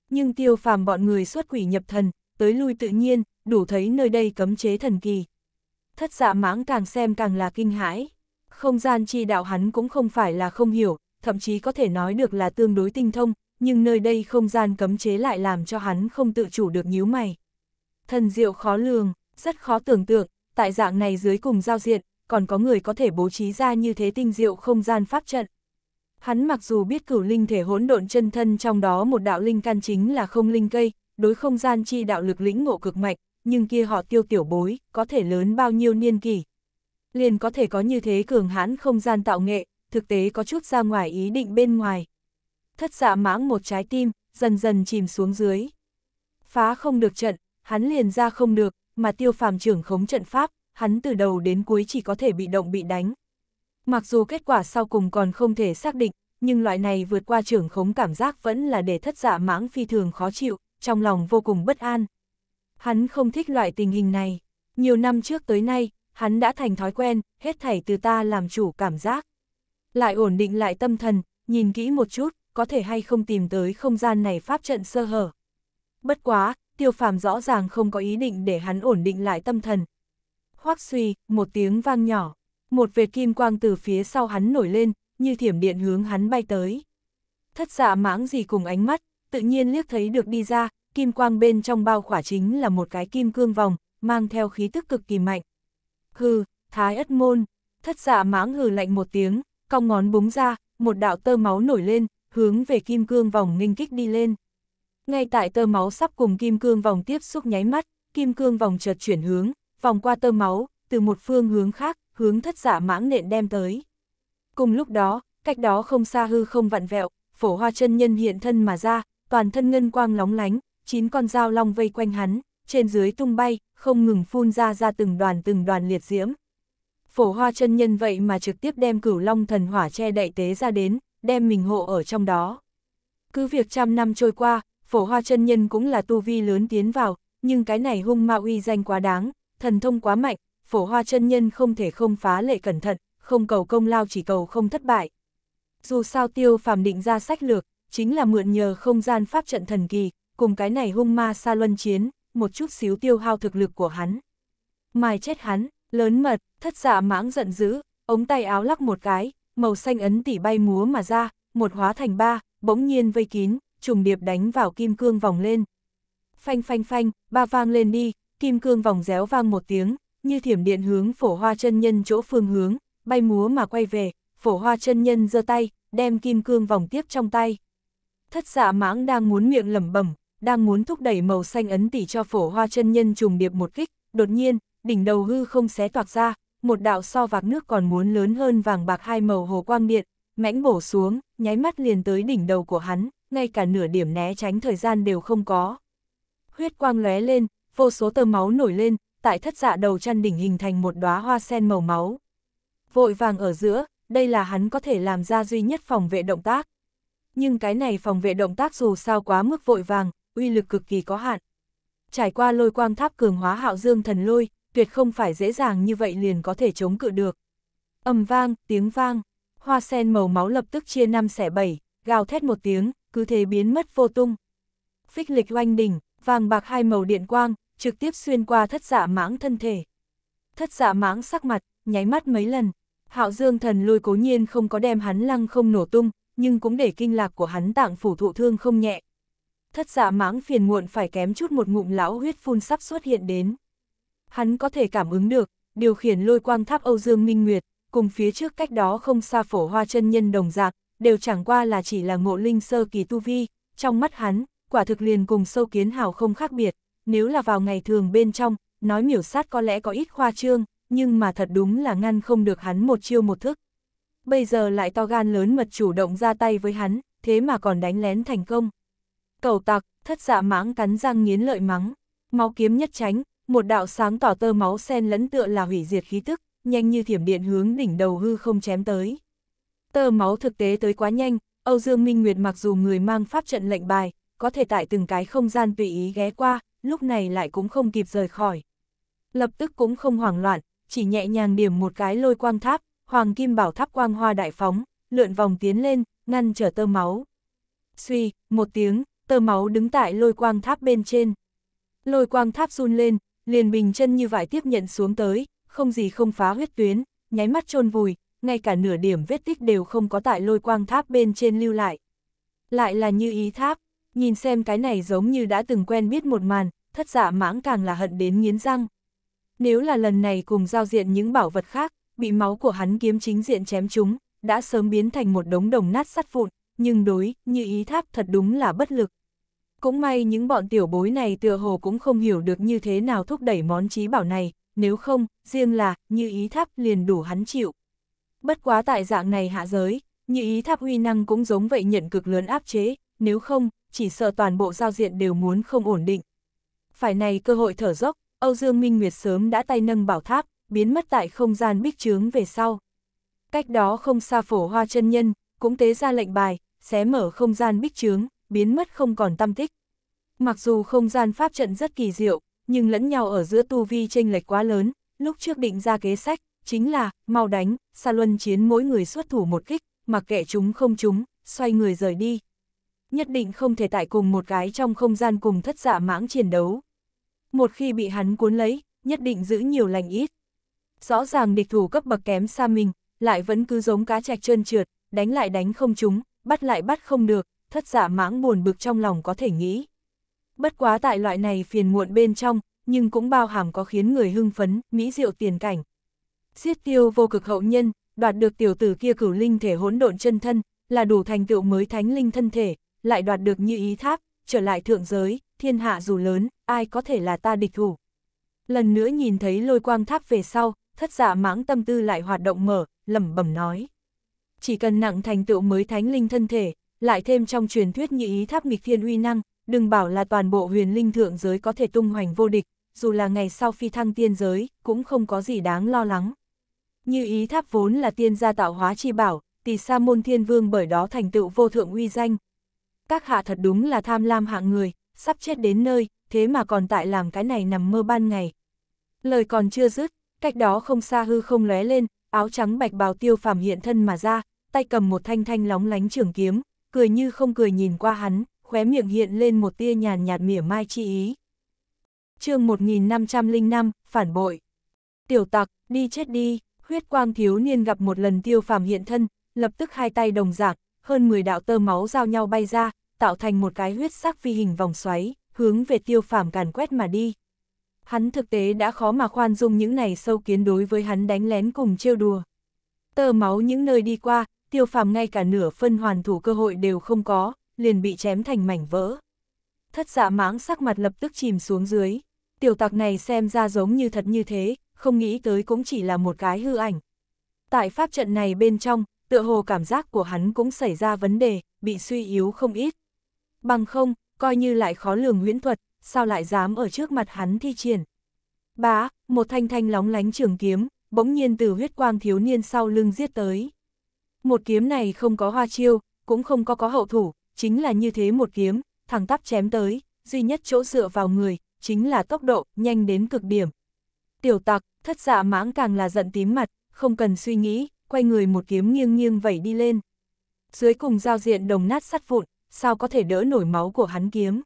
Nhưng tiêu phàm bọn người xuất quỷ nhập thần, tới lui tự nhiên, đủ thấy nơi đây cấm chế thần kỳ. Thất dạ mãng càng xem càng là kinh hãi. Không gian chi đạo hắn cũng không phải là không hiểu, thậm chí có thể nói được là tương đối tinh thông, nhưng nơi đây không gian cấm chế lại làm cho hắn không tự chủ được nhíu mày. Thần diệu khó lường, rất khó tưởng tượng, tại dạng này dưới cùng giao diện, còn có người có thể bố trí ra như thế tinh diệu không gian pháp trận. Hắn mặc dù biết cửu linh thể hỗn độn chân thân trong đó một đạo linh can chính là không linh cây, đối không gian chi đạo lực lĩnh ngộ cực mạnh, nhưng kia họ tiêu tiểu bối, có thể lớn bao nhiêu niên kỷ. Liền có thể có như thế cường hãn không gian tạo nghệ, thực tế có chút ra ngoài ý định bên ngoài, thất dạ mãng một trái tim, dần dần chìm xuống dưới. Phá không được trận, hắn liền ra không được, mà tiêu phàm trưởng khống trận pháp, hắn từ đầu đến cuối chỉ có thể bị động bị đánh. Mặc dù kết quả sau cùng còn không thể xác định, nhưng loại này vượt qua trưởng khống cảm giác vẫn là để thất dạ mãng phi thường khó chịu, trong lòng vô cùng bất an. Hắn không thích loại tình hình này. Nhiều năm trước tới nay, hắn đã thành thói quen, hết thảy từ ta làm chủ cảm giác. Lại ổn định lại tâm thần, nhìn kỹ một chút, có thể hay không tìm tới không gian này pháp trận sơ hở. Bất quá, tiêu phàm rõ ràng không có ý định để hắn ổn định lại tâm thần. Hoác suy, một tiếng vang nhỏ, một vệt kim quang từ phía sau hắn nổi lên, như thiểm điện hướng hắn bay tới. Thất dạ mãng gì cùng ánh mắt, tự nhiên liếc thấy được đi ra, kim quang bên trong bao khỏa chính là một cái kim cương vòng, mang theo khí tức cực kỳ mạnh. Hừ, thái ất môn, thất dạ mãng hừ lạnh một tiếng, cong ngón búng ra, một đạo tơ máu nổi lên, hướng về kim cương vòng nghênh kích đi lên. Ngay tại tơ máu sắp cùng kim cương vòng tiếp xúc nháy mắt, kim cương vòng chợt chuyển hướng, vòng qua tơ máu, từ một phương hướng khác, hướng thất giả dạ mãng nện đem tới. Cùng lúc đó, cách đó không xa hư không vặn vẹo, phổ hoa chân nhân hiện thân mà ra, toàn thân ngân quang lóng lánh, chín con dao long vây quanh hắn, trên dưới tung bay, không ngừng phun ra ra từng đoàn từng đoàn liệt diễm. Phổ hoa chân nhân vậy mà trực tiếp đem cửu long thần hỏa che đậy tế ra đến, đem mình hộ ở trong đó. Cứ việc trăm năm trôi qua, phổ hoa chân nhân cũng là tu vi lớn tiến vào, nhưng cái này hung ma uy danh quá đáng, thần thông quá mạnh, phổ hoa chân nhân không thể không phá lệ cẩn thận, không cầu công lao chỉ cầu không thất bại. Dù sao tiêu phàm định ra sách lược, chính là mượn nhờ không gian pháp trận thần kỳ, cùng cái này hung ma xa luân chiến, một chút xíu tiêu hao thực lực của hắn. Mài chết hắn, lớn mật, thất dạ mãng giận dữ, ống tay áo lắc một cái, màu xanh ấn tỷ bay múa mà ra, một hóa thành ba, bỗng nhiên vây kín, trùng điệp đánh vào kim cương vòng lên. Phanh phanh phanh, ba vang lên đi, kim cương vòng réo vang một tiếng, như thiểm điện hướng phổ hoa chân nhân chỗ phương hướng, bay múa mà quay về, phổ hoa chân nhân giơ tay, đem kim cương vòng tiếp trong tay. Thất dạ mãng đang muốn miệng lẩm bẩm, đang muốn thúc đẩy màu xanh ấn tỷ cho phổ hoa chân nhân trùng điệp một kích, đột nhiên, đỉnh đầu hư không xé toạc ra, một đạo so vạc nước còn muốn lớn hơn vàng bạc hai màu hồ quang điện, mãnh bổ xuống, nháy mắt liền tới đỉnh đầu của hắn, ngay cả nửa điểm né tránh thời gian đều không có. Huyết quang lóe lên, vô số tơ máu nổi lên, tại thất dạ đầu chăn đỉnh hình thành một đóa hoa sen màu máu. Vội vàng ở giữa, đây là hắn có thể làm ra duy nhất phòng vệ động tác. Nhưng cái này phòng vệ động tác dù sao quá mức vội vàng, uy lực cực kỳ có hạn. Trải qua lôi quang tháp cường hóa hạo dương thần lôi, tuyệt không phải dễ dàng như vậy liền có thể chống cự được. âm vang, tiếng vang, hoa sen màu máu lập tức chia năm xẻ bảy, gào thét một tiếng, cứ thế biến mất vô tung. Phích lịch oanh đỉnh, vàng bạc hai màu điện quang, trực tiếp xuyên qua thất dạ mãng thân thể. Thất dạ mãng sắc mặt, nháy mắt mấy lần. Hạo Dương thần lôi cố nhiên không có đem hắn lăng không nổ tung, nhưng cũng để kinh lạc của hắn tạng phủ thụ thương không nhẹ. Thất dạ mãng phiền muộn phải kém chút một ngụm lão huyết phun sắp xuất hiện đến. Hắn có thể cảm ứng được, điều khiển lôi quang tháp Âu Dương Minh Nguyệt, cùng phía trước cách đó không xa phổ hoa chân nhân đồng dạng, đều chẳng qua là chỉ là ngộ linh sơ kỳ tu vi, trong mắt hắn, quả thực liền cùng sâu kiến hào không khác biệt, nếu là vào ngày thường bên trong, nói miểu sát có lẽ có ít khoa trương, nhưng mà thật đúng là ngăn không được hắn một chiêu một thức. Bây giờ lại to gan lớn mật chủ động ra tay với hắn, thế mà còn đánh lén thành công. Cầu tặc, thất dạ mãng cắn răng nghiến lợi mắng, máu kiếm nhất tránh, một đạo sáng tỏ tơ máu sen lẫn tựa là hủy diệt khí tức, nhanh như thiểm điện hướng đỉnh đầu hư không chém tới. Tơ máu thực tế tới quá nhanh, Âu Dương Minh Nguyệt mặc dù người mang pháp trận lệnh bài, có thể tại từng cái không gian tùy ý ghé qua, lúc này lại cũng không kịp rời khỏi. Lập tức cũng không hoảng loạn, chỉ nhẹ nhàng điểm một cái lôi quang tháp, hoàng kim bảo tháp quang hoa đại phóng, lượn vòng tiến lên, ngăn trở tơ máu. Suy, một tiếng, tơ máu đứng tại lôi quang tháp bên trên. Lôi quang tháp run lên, Liền bình chân như vải tiếp nhận xuống tới, không gì không phá huyết tuyến, nháy mắt chôn vùi, ngay cả nửa điểm vết tích đều không có tại lôi quang tháp bên trên lưu lại. Lại là như ý tháp, nhìn xem cái này giống như đã từng quen biết một màn, thất dạ mãng càng là hận đến nghiến răng. Nếu là lần này cùng giao diện những bảo vật khác, bị máu của hắn kiếm chính diện chém chúng, đã sớm biến thành một đống đồng nát sắt vụn, nhưng đối, như ý tháp thật đúng là bất lực. Cũng may những bọn tiểu bối này tựa hồ cũng không hiểu được như thế nào thúc đẩy món trí bảo này, nếu không, riêng là, như ý tháp liền đủ hắn chịu. Bất quá tại dạng này hạ giới, như ý tháp huy năng cũng giống vậy nhận cực lớn áp chế, nếu không, chỉ sợ toàn bộ giao diện đều muốn không ổn định. Phải này cơ hội thở dốc, Âu Dương Minh Nguyệt sớm đã tay nâng bảo tháp, biến mất tại không gian bích trướng về sau. Cách đó không xa phổ hoa chân nhân, cũng tế ra lệnh bài, xé mở không gian bích trướng, biến mất không còn tâm tích. Mặc dù không gian pháp trận rất kỳ diệu, nhưng lẫn nhau ở giữa tu vi chênh lệch quá lớn, lúc trước định ra kế sách, chính là, mau đánh, xa luân chiến mỗi người xuất thủ một kích, mà kệ chúng không chúng, xoay người rời đi. Nhất định không thể tại cùng một cái trong không gian cùng thất dạ mãng chiến đấu. Một khi bị hắn cuốn lấy, nhất định giữ nhiều lành ít. Rõ ràng địch thủ cấp bậc kém xa mình, lại vẫn cứ giống cá trạch trơn trượt, đánh lại đánh không chúng, bắt lại bắt không được, thất dạ mãng buồn bực trong lòng có thể nghĩ. Bất quá tại loại này phiền muộn bên trong, nhưng cũng bao hàm có khiến người hưng phấn, mỹ diệu tiền cảnh. xiết tiêu vô cực hậu nhân, đoạt được tiểu tử kia cửu linh thể hỗn độn chân thân, là đủ thành tựu mới thánh linh thân thể, lại đoạt được như ý tháp, trở lại thượng giới, thiên hạ dù lớn, ai có thể là ta địch thủ. Lần nữa nhìn thấy lôi quang tháp về sau, thất dạ mãng tâm tư lại hoạt động mở, lẩm bẩm nói. Chỉ cần nặng thành tựu mới thánh linh thân thể, lại thêm trong truyền thuyết như ý tháp mịch thiên uy năng, đừng bảo là toàn bộ huyền linh thượng giới có thể tung hoành vô địch, dù là ngày sau phi thăng tiên giới, cũng không có gì đáng lo lắng. Như ý tháp vốn là tiên gia tạo hóa chi bảo, tỷ sa môn thiên vương bởi đó thành tựu vô thượng uy danh. Các hạ thật đúng là tham lam hạng người, sắp chết đến nơi, thế mà còn tại làm cái này nằm mơ ban ngày. Lời còn chưa dứt, cách đó không xa hư không lóe lên, áo trắng bạch bào tiêu phàm hiện thân mà ra, tay cầm một thanh thanh lóng lánh trường kiếm, cười như không cười nhìn qua hắn, khóe miệng hiện lên một tia nhàn nhạt mỉa mai chi ý. chương 1505, phản bội. Tiểu tặc, đi chết đi, huyết quang thiếu niên gặp một lần tiêu phàm hiện thân, lập tức hai tay đồng dạng, hơn 10 đạo tơ máu giao nhau bay ra, tạo thành một cái huyết sắc phi hình vòng xoáy, hướng về tiêu phàm càn quét mà đi. Hắn thực tế đã khó mà khoan dung những này sâu kiến đối với hắn đánh lén cùng trêu đùa. Tơ máu những nơi đi qua, tiêu phàm ngay cả nửa phân hoàn thủ cơ hội đều không có, liền bị chém thành mảnh vỡ. Thất dạ mãng sắc mặt lập tức chìm xuống dưới, tiểu tặc này xem ra giống như thật như thế, không nghĩ tới cũng chỉ là một cái hư ảnh. Tại pháp trận này bên trong, tựa hồ cảm giác của hắn cũng xảy ra vấn đề, bị suy yếu không ít. Bằng không, coi như lại khó lường huyễn thuật, sao lại dám ở trước mặt hắn thi triển. Bá, một thanh thanh lóng lánh trường kiếm, bỗng nhiên từ huyết quang thiếu niên sau lưng giết tới. Một kiếm này không có hoa chiêu, cũng không có có hậu thủ, chính là như thế một kiếm, thẳng tắp chém tới, duy nhất chỗ dựa vào người, chính là tốc độ, nhanh đến cực điểm. Tiểu tặc, thất dạ mãng càng là giận tím mặt, không cần suy nghĩ, quay người một kiếm nghiêng nghiêng vẩy đi lên. Dưới cùng giao diện đồng nát sắt vụn, sao có thể đỡ nổi máu của hắn kiếm.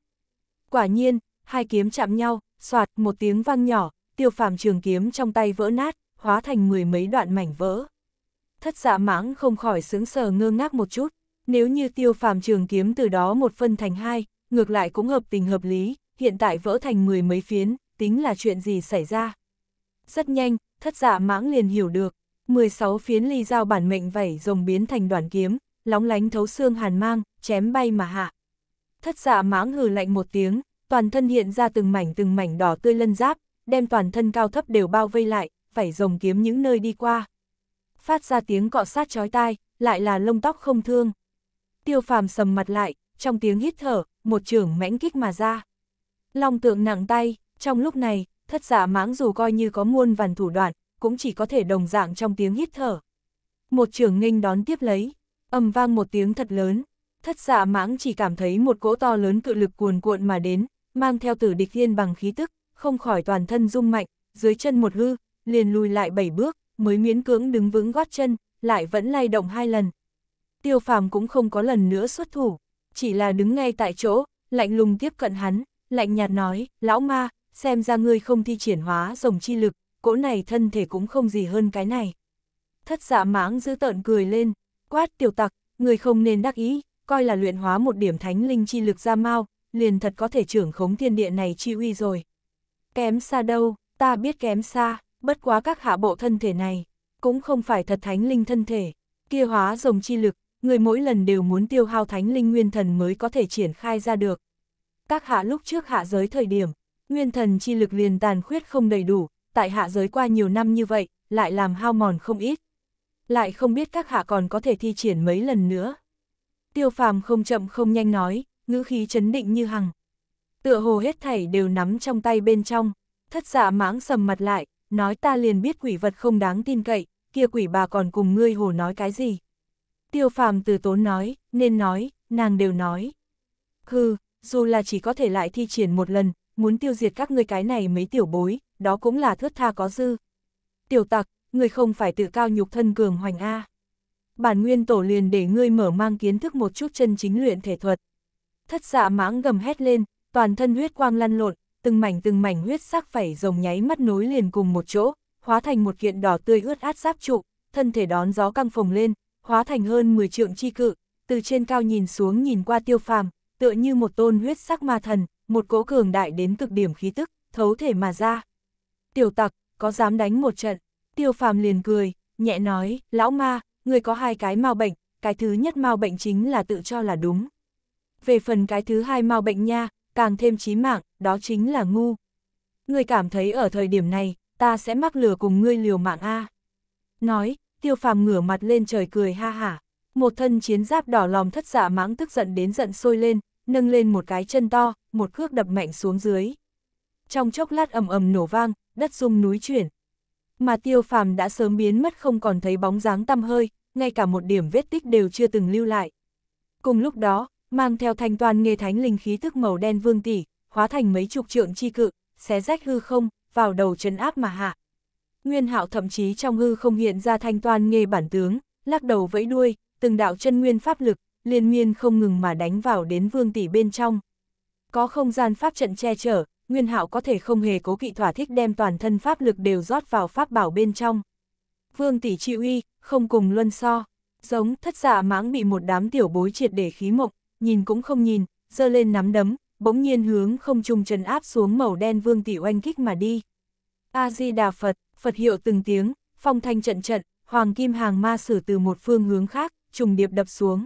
Quả nhiên, hai kiếm chạm nhau, soạt một tiếng vang nhỏ, tiêu phàm trường kiếm trong tay vỡ nát, hóa thành mười mấy đoạn mảnh vỡ thất dạ mãng không khỏi sướng sờ ngơ ngác một chút, nếu như tiêu phàm trường kiếm từ đó một phân thành hai, ngược lại cũng hợp tình hợp lý, hiện tại vỡ thành mười mấy phiến, tính là chuyện gì xảy ra. Rất nhanh, thất dạ mãng liền hiểu được, 16 phiến ly dao bản mệnh vẩy rồng biến thành đoàn kiếm, lóng lánh thấu xương hàn mang, chém bay mà hạ. Thất dạ mãng hừ lạnh một tiếng, toàn thân hiện ra từng mảnh từng mảnh đỏ tươi lân giáp, đem toàn thân cao thấp đều bao vây lại, vẩy rồng kiếm những nơi đi qua, phát ra tiếng cọ sát chói tai, lại là lông tóc không thương. Tiêu phàm sầm mặt lại, trong tiếng hít thở, một trưởng mãnh kích mà ra. Long tượng nặng tay, trong lúc này, thất giả mãng dù coi như có muôn vàn thủ đoạn, cũng chỉ có thể đồng dạng trong tiếng hít thở. Một trưởng nghênh đón tiếp lấy, ầm vang một tiếng thật lớn, thất giả mãng chỉ cảm thấy một cỗ to lớn cự lực cuồn cuộn mà đến, mang theo tử địch thiên bằng khí tức, không khỏi toàn thân rung mạnh, dưới chân một hư, liền lùi lại bảy bước, mới miễn cưỡng đứng vững gót chân, lại vẫn lay động hai lần. Tiêu phàm cũng không có lần nữa xuất thủ, chỉ là đứng ngay tại chỗ, lạnh lùng tiếp cận hắn, lạnh nhạt nói, lão ma, xem ra ngươi không thi triển hóa rồng chi lực, cỗ này thân thể cũng không gì hơn cái này. Thất dạ mãng giữ tợn cười lên, quát tiểu tặc, người không nên đắc ý, coi là luyện hóa một điểm thánh linh chi lực ra mau, liền thật có thể trưởng khống thiên địa này chi uy rồi. Kém xa đâu, ta biết kém xa, bất quá các hạ bộ thân thể này, cũng không phải thật thánh linh thân thể, kia hóa rồng chi lực, người mỗi lần đều muốn tiêu hao thánh linh nguyên thần mới có thể triển khai ra được. Các hạ lúc trước hạ giới thời điểm, nguyên thần chi lực liền tàn khuyết không đầy đủ, tại hạ giới qua nhiều năm như vậy, lại làm hao mòn không ít. Lại không biết các hạ còn có thể thi triển mấy lần nữa. Tiêu phàm không chậm không nhanh nói, ngữ khí chấn định như hằng. Tựa hồ hết thảy đều nắm trong tay bên trong, thất dạ mãng sầm mặt lại, nói ta liền biết quỷ vật không đáng tin cậy, kia quỷ bà còn cùng ngươi hồ nói cái gì. Tiêu phàm từ tốn nói, nên nói, nàng đều nói. Hừ, dù là chỉ có thể lại thi triển một lần, muốn tiêu diệt các ngươi cái này mấy tiểu bối, đó cũng là thước tha có dư. Tiểu tặc, ngươi không phải tự cao nhục thân cường hoành A. Bản nguyên tổ liền để ngươi mở mang kiến thức một chút chân chính luyện thể thuật. Thất dạ mãng gầm hét lên, toàn thân huyết quang lăn lộn, từng mảnh từng mảnh huyết sắc phẩy rồng nháy mắt nối liền cùng một chỗ, hóa thành một kiện đỏ tươi ướt át giáp trụ, thân thể đón gió căng phồng lên, hóa thành hơn 10 trượng chi cự, từ trên cao nhìn xuống nhìn qua tiêu phàm, tựa như một tôn huyết sắc ma thần, một cỗ cường đại đến cực điểm khí tức, thấu thể mà ra. Tiểu tặc, có dám đánh một trận, tiêu phàm liền cười, nhẹ nói, lão ma, người có hai cái mau bệnh, cái thứ nhất mau bệnh chính là tự cho là đúng. Về phần cái thứ hai mau bệnh nha, càng thêm chí mạng, đó chính là ngu. Ngươi cảm thấy ở thời điểm này, ta sẽ mắc lừa cùng ngươi liều mạng A. Nói, tiêu phàm ngửa mặt lên trời cười ha hả. Một thân chiến giáp đỏ lòm thất dạ mãng tức giận đến giận sôi lên, nâng lên một cái chân to, một cước đập mạnh xuống dưới. Trong chốc lát ầm ầm nổ vang, đất rung núi chuyển. Mà tiêu phàm đã sớm biến mất không còn thấy bóng dáng tăm hơi, ngay cả một điểm vết tích đều chưa từng lưu lại. Cùng lúc đó, mang theo thanh toàn nghề thánh linh khí thức màu đen vương tỷ, hóa thành mấy chục trượng chi cự, xé rách hư không, vào đầu chấn áp mà hạ. Nguyên hạo thậm chí trong hư không hiện ra thanh toan nghề bản tướng, lắc đầu vẫy đuôi, từng đạo chân nguyên pháp lực, liên miên không ngừng mà đánh vào đến vương tỷ bên trong. Có không gian pháp trận che chở, Nguyên hạo có thể không hề cố kỵ thỏa thích đem toàn thân pháp lực đều rót vào pháp bảo bên trong. Vương tỷ chịu uy, không cùng luân so, giống thất giả dạ mãng bị một đám tiểu bối triệt để khí mộng, nhìn cũng không nhìn, dơ lên nắm đấm, bỗng nhiên hướng không trung trần áp xuống màu đen vương tỷ oanh kích mà đi. A-di-đà Phật, Phật hiệu từng tiếng, phong thanh trận trận, hoàng kim hàng ma sử từ một phương hướng khác, trùng điệp đập xuống.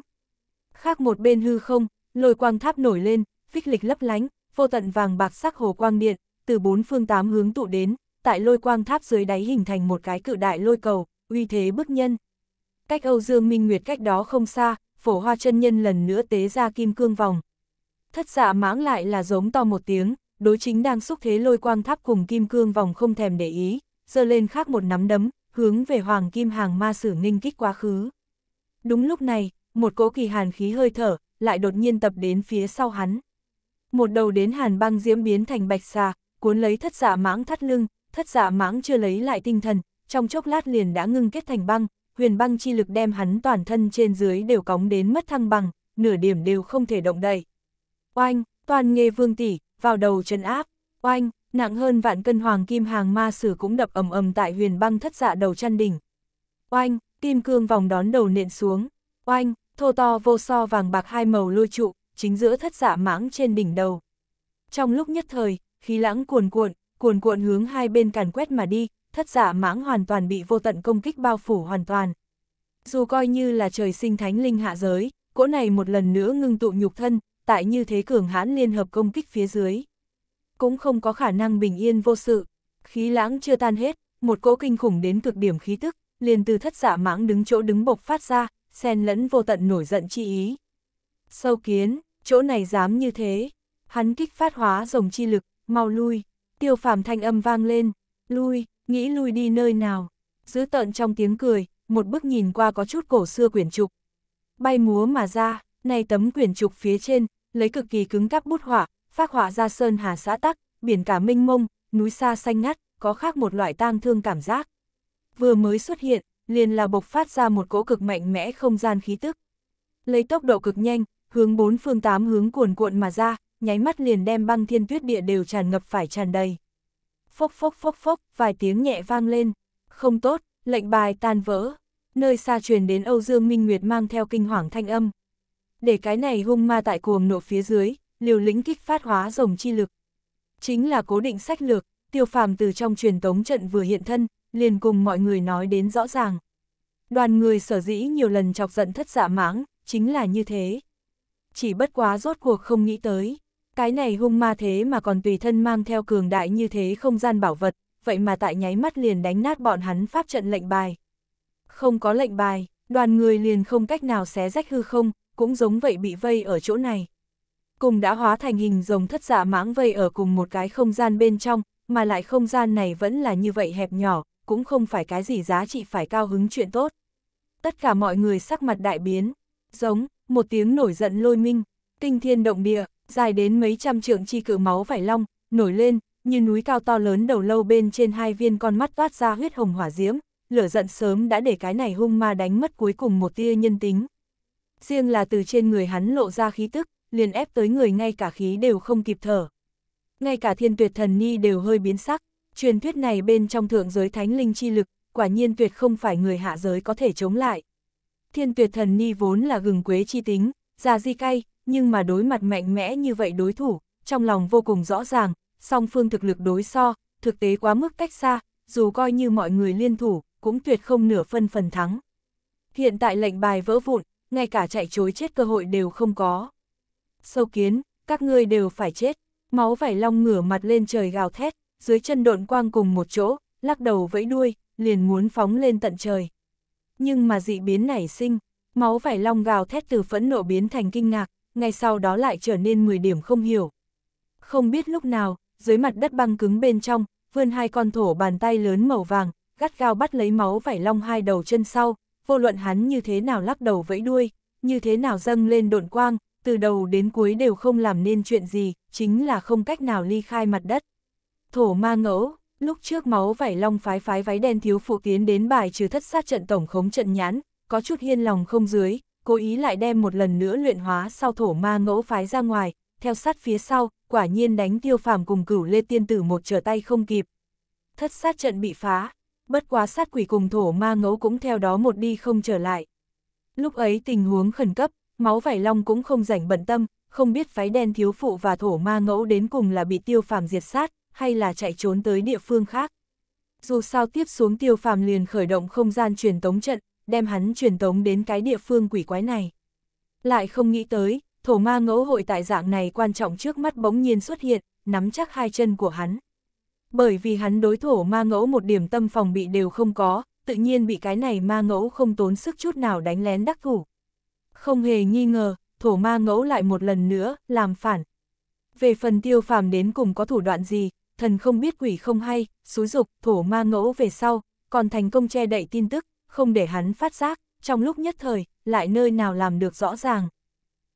Khác một bên hư không, lôi quang tháp nổi lên, phích lịch lấp lánh, vô tận vàng bạc sắc hồ quang điện, từ bốn phương tám hướng tụ đến, tại lôi quang tháp dưới đáy hình thành một cái cự đại lôi cầu, uy thế bức nhân. Cách Âu Dương Minh Nguyệt cách đó không xa, phổ hoa chân nhân lần nữa tế ra kim cương vòng, Thất dạ mãng lại là giống to một tiếng, đối chính đang xúc thế lôi quang tháp cùng kim cương vòng không thèm để ý, giơ lên khác một nắm đấm, hướng về hoàng kim hàng ma sử ninh kích quá khứ. Đúng lúc này, một cỗ kỳ hàn khí hơi thở, lại đột nhiên tập đến phía sau hắn. Một đầu đến hàn băng diễm biến thành bạch xà, cuốn lấy thất dạ mãng thắt lưng, thất dạ mãng chưa lấy lại tinh thần, trong chốc lát liền đã ngưng kết thành băng, huyền băng chi lực đem hắn toàn thân trên dưới đều cóng đến mất thăng bằng, nửa điểm đều không thể động đậy oanh, toàn nghề vương tỷ, vào đầu chân áp, oanh, nặng hơn vạn cân hoàng kim hàng ma sử cũng đập ầm ầm tại huyền băng thất dạ đầu chăn đỉnh. Oanh, kim cương vòng đón đầu nện xuống, oanh, thô to vô so vàng bạc hai màu lôi trụ, chính giữa thất dạ mãng trên đỉnh đầu. Trong lúc nhất thời, khí lãng cuồn cuộn, cuồn cuộn hướng hai bên càn quét mà đi, thất dạ mãng hoàn toàn bị vô tận công kích bao phủ hoàn toàn. Dù coi như là trời sinh thánh linh hạ giới, cỗ này một lần nữa ngưng tụ nhục thân, tại như thế cường hãn liên hợp công kích phía dưới. Cũng không có khả năng bình yên vô sự, khí lãng chưa tan hết, một cỗ kinh khủng đến cực điểm khí tức, liền từ thất dạ mãng đứng chỗ đứng bộc phát ra, xen lẫn vô tận nổi giận chi ý. Sâu kiến, chỗ này dám như thế, hắn kích phát hóa rồng chi lực, mau lui, tiêu phàm thanh âm vang lên, lui, nghĩ lui đi nơi nào, giữ tận trong tiếng cười, một bức nhìn qua có chút cổ xưa quyển trục. Bay múa mà ra, nay tấm quyển trục phía trên, lấy cực kỳ cứng cáp bút họa, phát họa ra sơn hà xã tắc, biển cả mênh mông, núi xa xanh ngắt, có khác một loại tang thương cảm giác. Vừa mới xuất hiện, liền là bộc phát ra một cỗ cực mạnh mẽ không gian khí tức. Lấy tốc độ cực nhanh, hướng bốn phương tám hướng cuồn cuộn mà ra, nháy mắt liền đem băng thiên tuyết địa đều tràn ngập phải tràn đầy. Phốc phốc phốc phốc, vài tiếng nhẹ vang lên. Không tốt, lệnh bài tan vỡ. Nơi xa truyền đến Âu Dương Minh Nguyệt mang theo kinh hoàng thanh âm để cái này hung ma tại cuồng nộ phía dưới, liều lĩnh kích phát hóa rồng chi lực. Chính là cố định sách lược, tiêu phàm từ trong truyền tống trận vừa hiện thân, liền cùng mọi người nói đến rõ ràng. Đoàn người sở dĩ nhiều lần chọc giận thất dạ mãng, chính là như thế. Chỉ bất quá rốt cuộc không nghĩ tới, cái này hung ma thế mà còn tùy thân mang theo cường đại như thế không gian bảo vật, vậy mà tại nháy mắt liền đánh nát bọn hắn pháp trận lệnh bài. Không có lệnh bài, đoàn người liền không cách nào xé rách hư không, cũng giống vậy bị vây ở chỗ này. Cùng đã hóa thành hình rồng thất dạ mãng vây ở cùng một cái không gian bên trong, mà lại không gian này vẫn là như vậy hẹp nhỏ, cũng không phải cái gì giá trị phải cao hứng chuyện tốt. Tất cả mọi người sắc mặt đại biến, giống, một tiếng nổi giận lôi minh, kinh thiên động địa, dài đến mấy trăm trượng chi cự máu vải long, nổi lên, như núi cao to lớn đầu lâu bên trên hai viên con mắt toát ra huyết hồng hỏa diễm, lửa giận sớm đã để cái này hung ma đánh mất cuối cùng một tia nhân tính riêng là từ trên người hắn lộ ra khí tức, liền ép tới người ngay cả khí đều không kịp thở. Ngay cả thiên tuyệt thần ni đều hơi biến sắc, truyền thuyết này bên trong thượng giới thánh linh chi lực, quả nhiên tuyệt không phải người hạ giới có thể chống lại. Thiên tuyệt thần ni vốn là gừng quế chi tính, già di cay, nhưng mà đối mặt mạnh mẽ như vậy đối thủ, trong lòng vô cùng rõ ràng, song phương thực lực đối so, thực tế quá mức cách xa, dù coi như mọi người liên thủ, cũng tuyệt không nửa phân phần thắng. Hiện tại lệnh bài vỡ vụn, ngay cả chạy chối chết cơ hội đều không có. Sâu kiến, các ngươi đều phải chết, máu vải long ngửa mặt lên trời gào thét, dưới chân độn quang cùng một chỗ, lắc đầu vẫy đuôi, liền muốn phóng lên tận trời. Nhưng mà dị biến nảy sinh, máu vải long gào thét từ phẫn nộ biến thành kinh ngạc, ngay sau đó lại trở nên 10 điểm không hiểu. Không biết lúc nào, dưới mặt đất băng cứng bên trong, vươn hai con thổ bàn tay lớn màu vàng, gắt gao bắt lấy máu vải long hai đầu chân sau, vô luận hắn như thế nào lắc đầu vẫy đuôi, như thế nào dâng lên độn quang, từ đầu đến cuối đều không làm nên chuyện gì, chính là không cách nào ly khai mặt đất. Thổ ma ngẫu, lúc trước máu vảy long phái phái váy đen thiếu phụ tiến đến bài trừ thất sát trận tổng khống trận nhãn, có chút hiên lòng không dưới, cố ý lại đem một lần nữa luyện hóa sau thổ ma ngẫu phái ra ngoài, theo sát phía sau, quả nhiên đánh tiêu phàm cùng cửu lê tiên tử một trở tay không kịp. Thất sát trận bị phá, bất quá sát quỷ cùng thổ ma ngẫu cũng theo đó một đi không trở lại. Lúc ấy tình huống khẩn cấp, máu vải long cũng không rảnh bận tâm, không biết phái đen thiếu phụ và thổ ma ngẫu đến cùng là bị tiêu phàm diệt sát, hay là chạy trốn tới địa phương khác. Dù sao tiếp xuống tiêu phàm liền khởi động không gian truyền tống trận, đem hắn truyền tống đến cái địa phương quỷ quái này. Lại không nghĩ tới, thổ ma ngẫu hội tại dạng này quan trọng trước mắt bỗng nhiên xuất hiện, nắm chắc hai chân của hắn bởi vì hắn đối thổ ma ngẫu một điểm tâm phòng bị đều không có, tự nhiên bị cái này ma ngẫu không tốn sức chút nào đánh lén đắc thủ. Không hề nghi ngờ, thổ ma ngẫu lại một lần nữa, làm phản. Về phần tiêu phàm đến cùng có thủ đoạn gì, thần không biết quỷ không hay, xúi dục, thổ ma ngẫu về sau, còn thành công che đậy tin tức, không để hắn phát giác, trong lúc nhất thời, lại nơi nào làm được rõ ràng.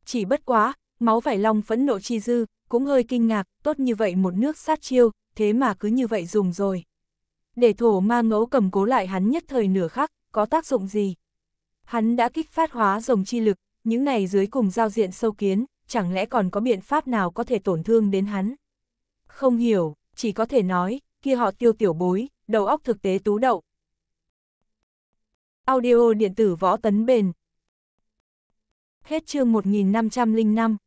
Chỉ bất quá, máu vải long phẫn nộ chi dư, cũng hơi kinh ngạc, tốt như vậy một nước sát chiêu, thế mà cứ như vậy dùng rồi. Để thổ ma ngẫu cầm cố lại hắn nhất thời nửa khắc, có tác dụng gì? Hắn đã kích phát hóa rồng chi lực, những này dưới cùng giao diện sâu kiến, chẳng lẽ còn có biện pháp nào có thể tổn thương đến hắn? Không hiểu, chỉ có thể nói, kia họ tiêu tiểu bối, đầu óc thực tế tú đậu. Audio điện tử võ tấn bền. Hết chương 1505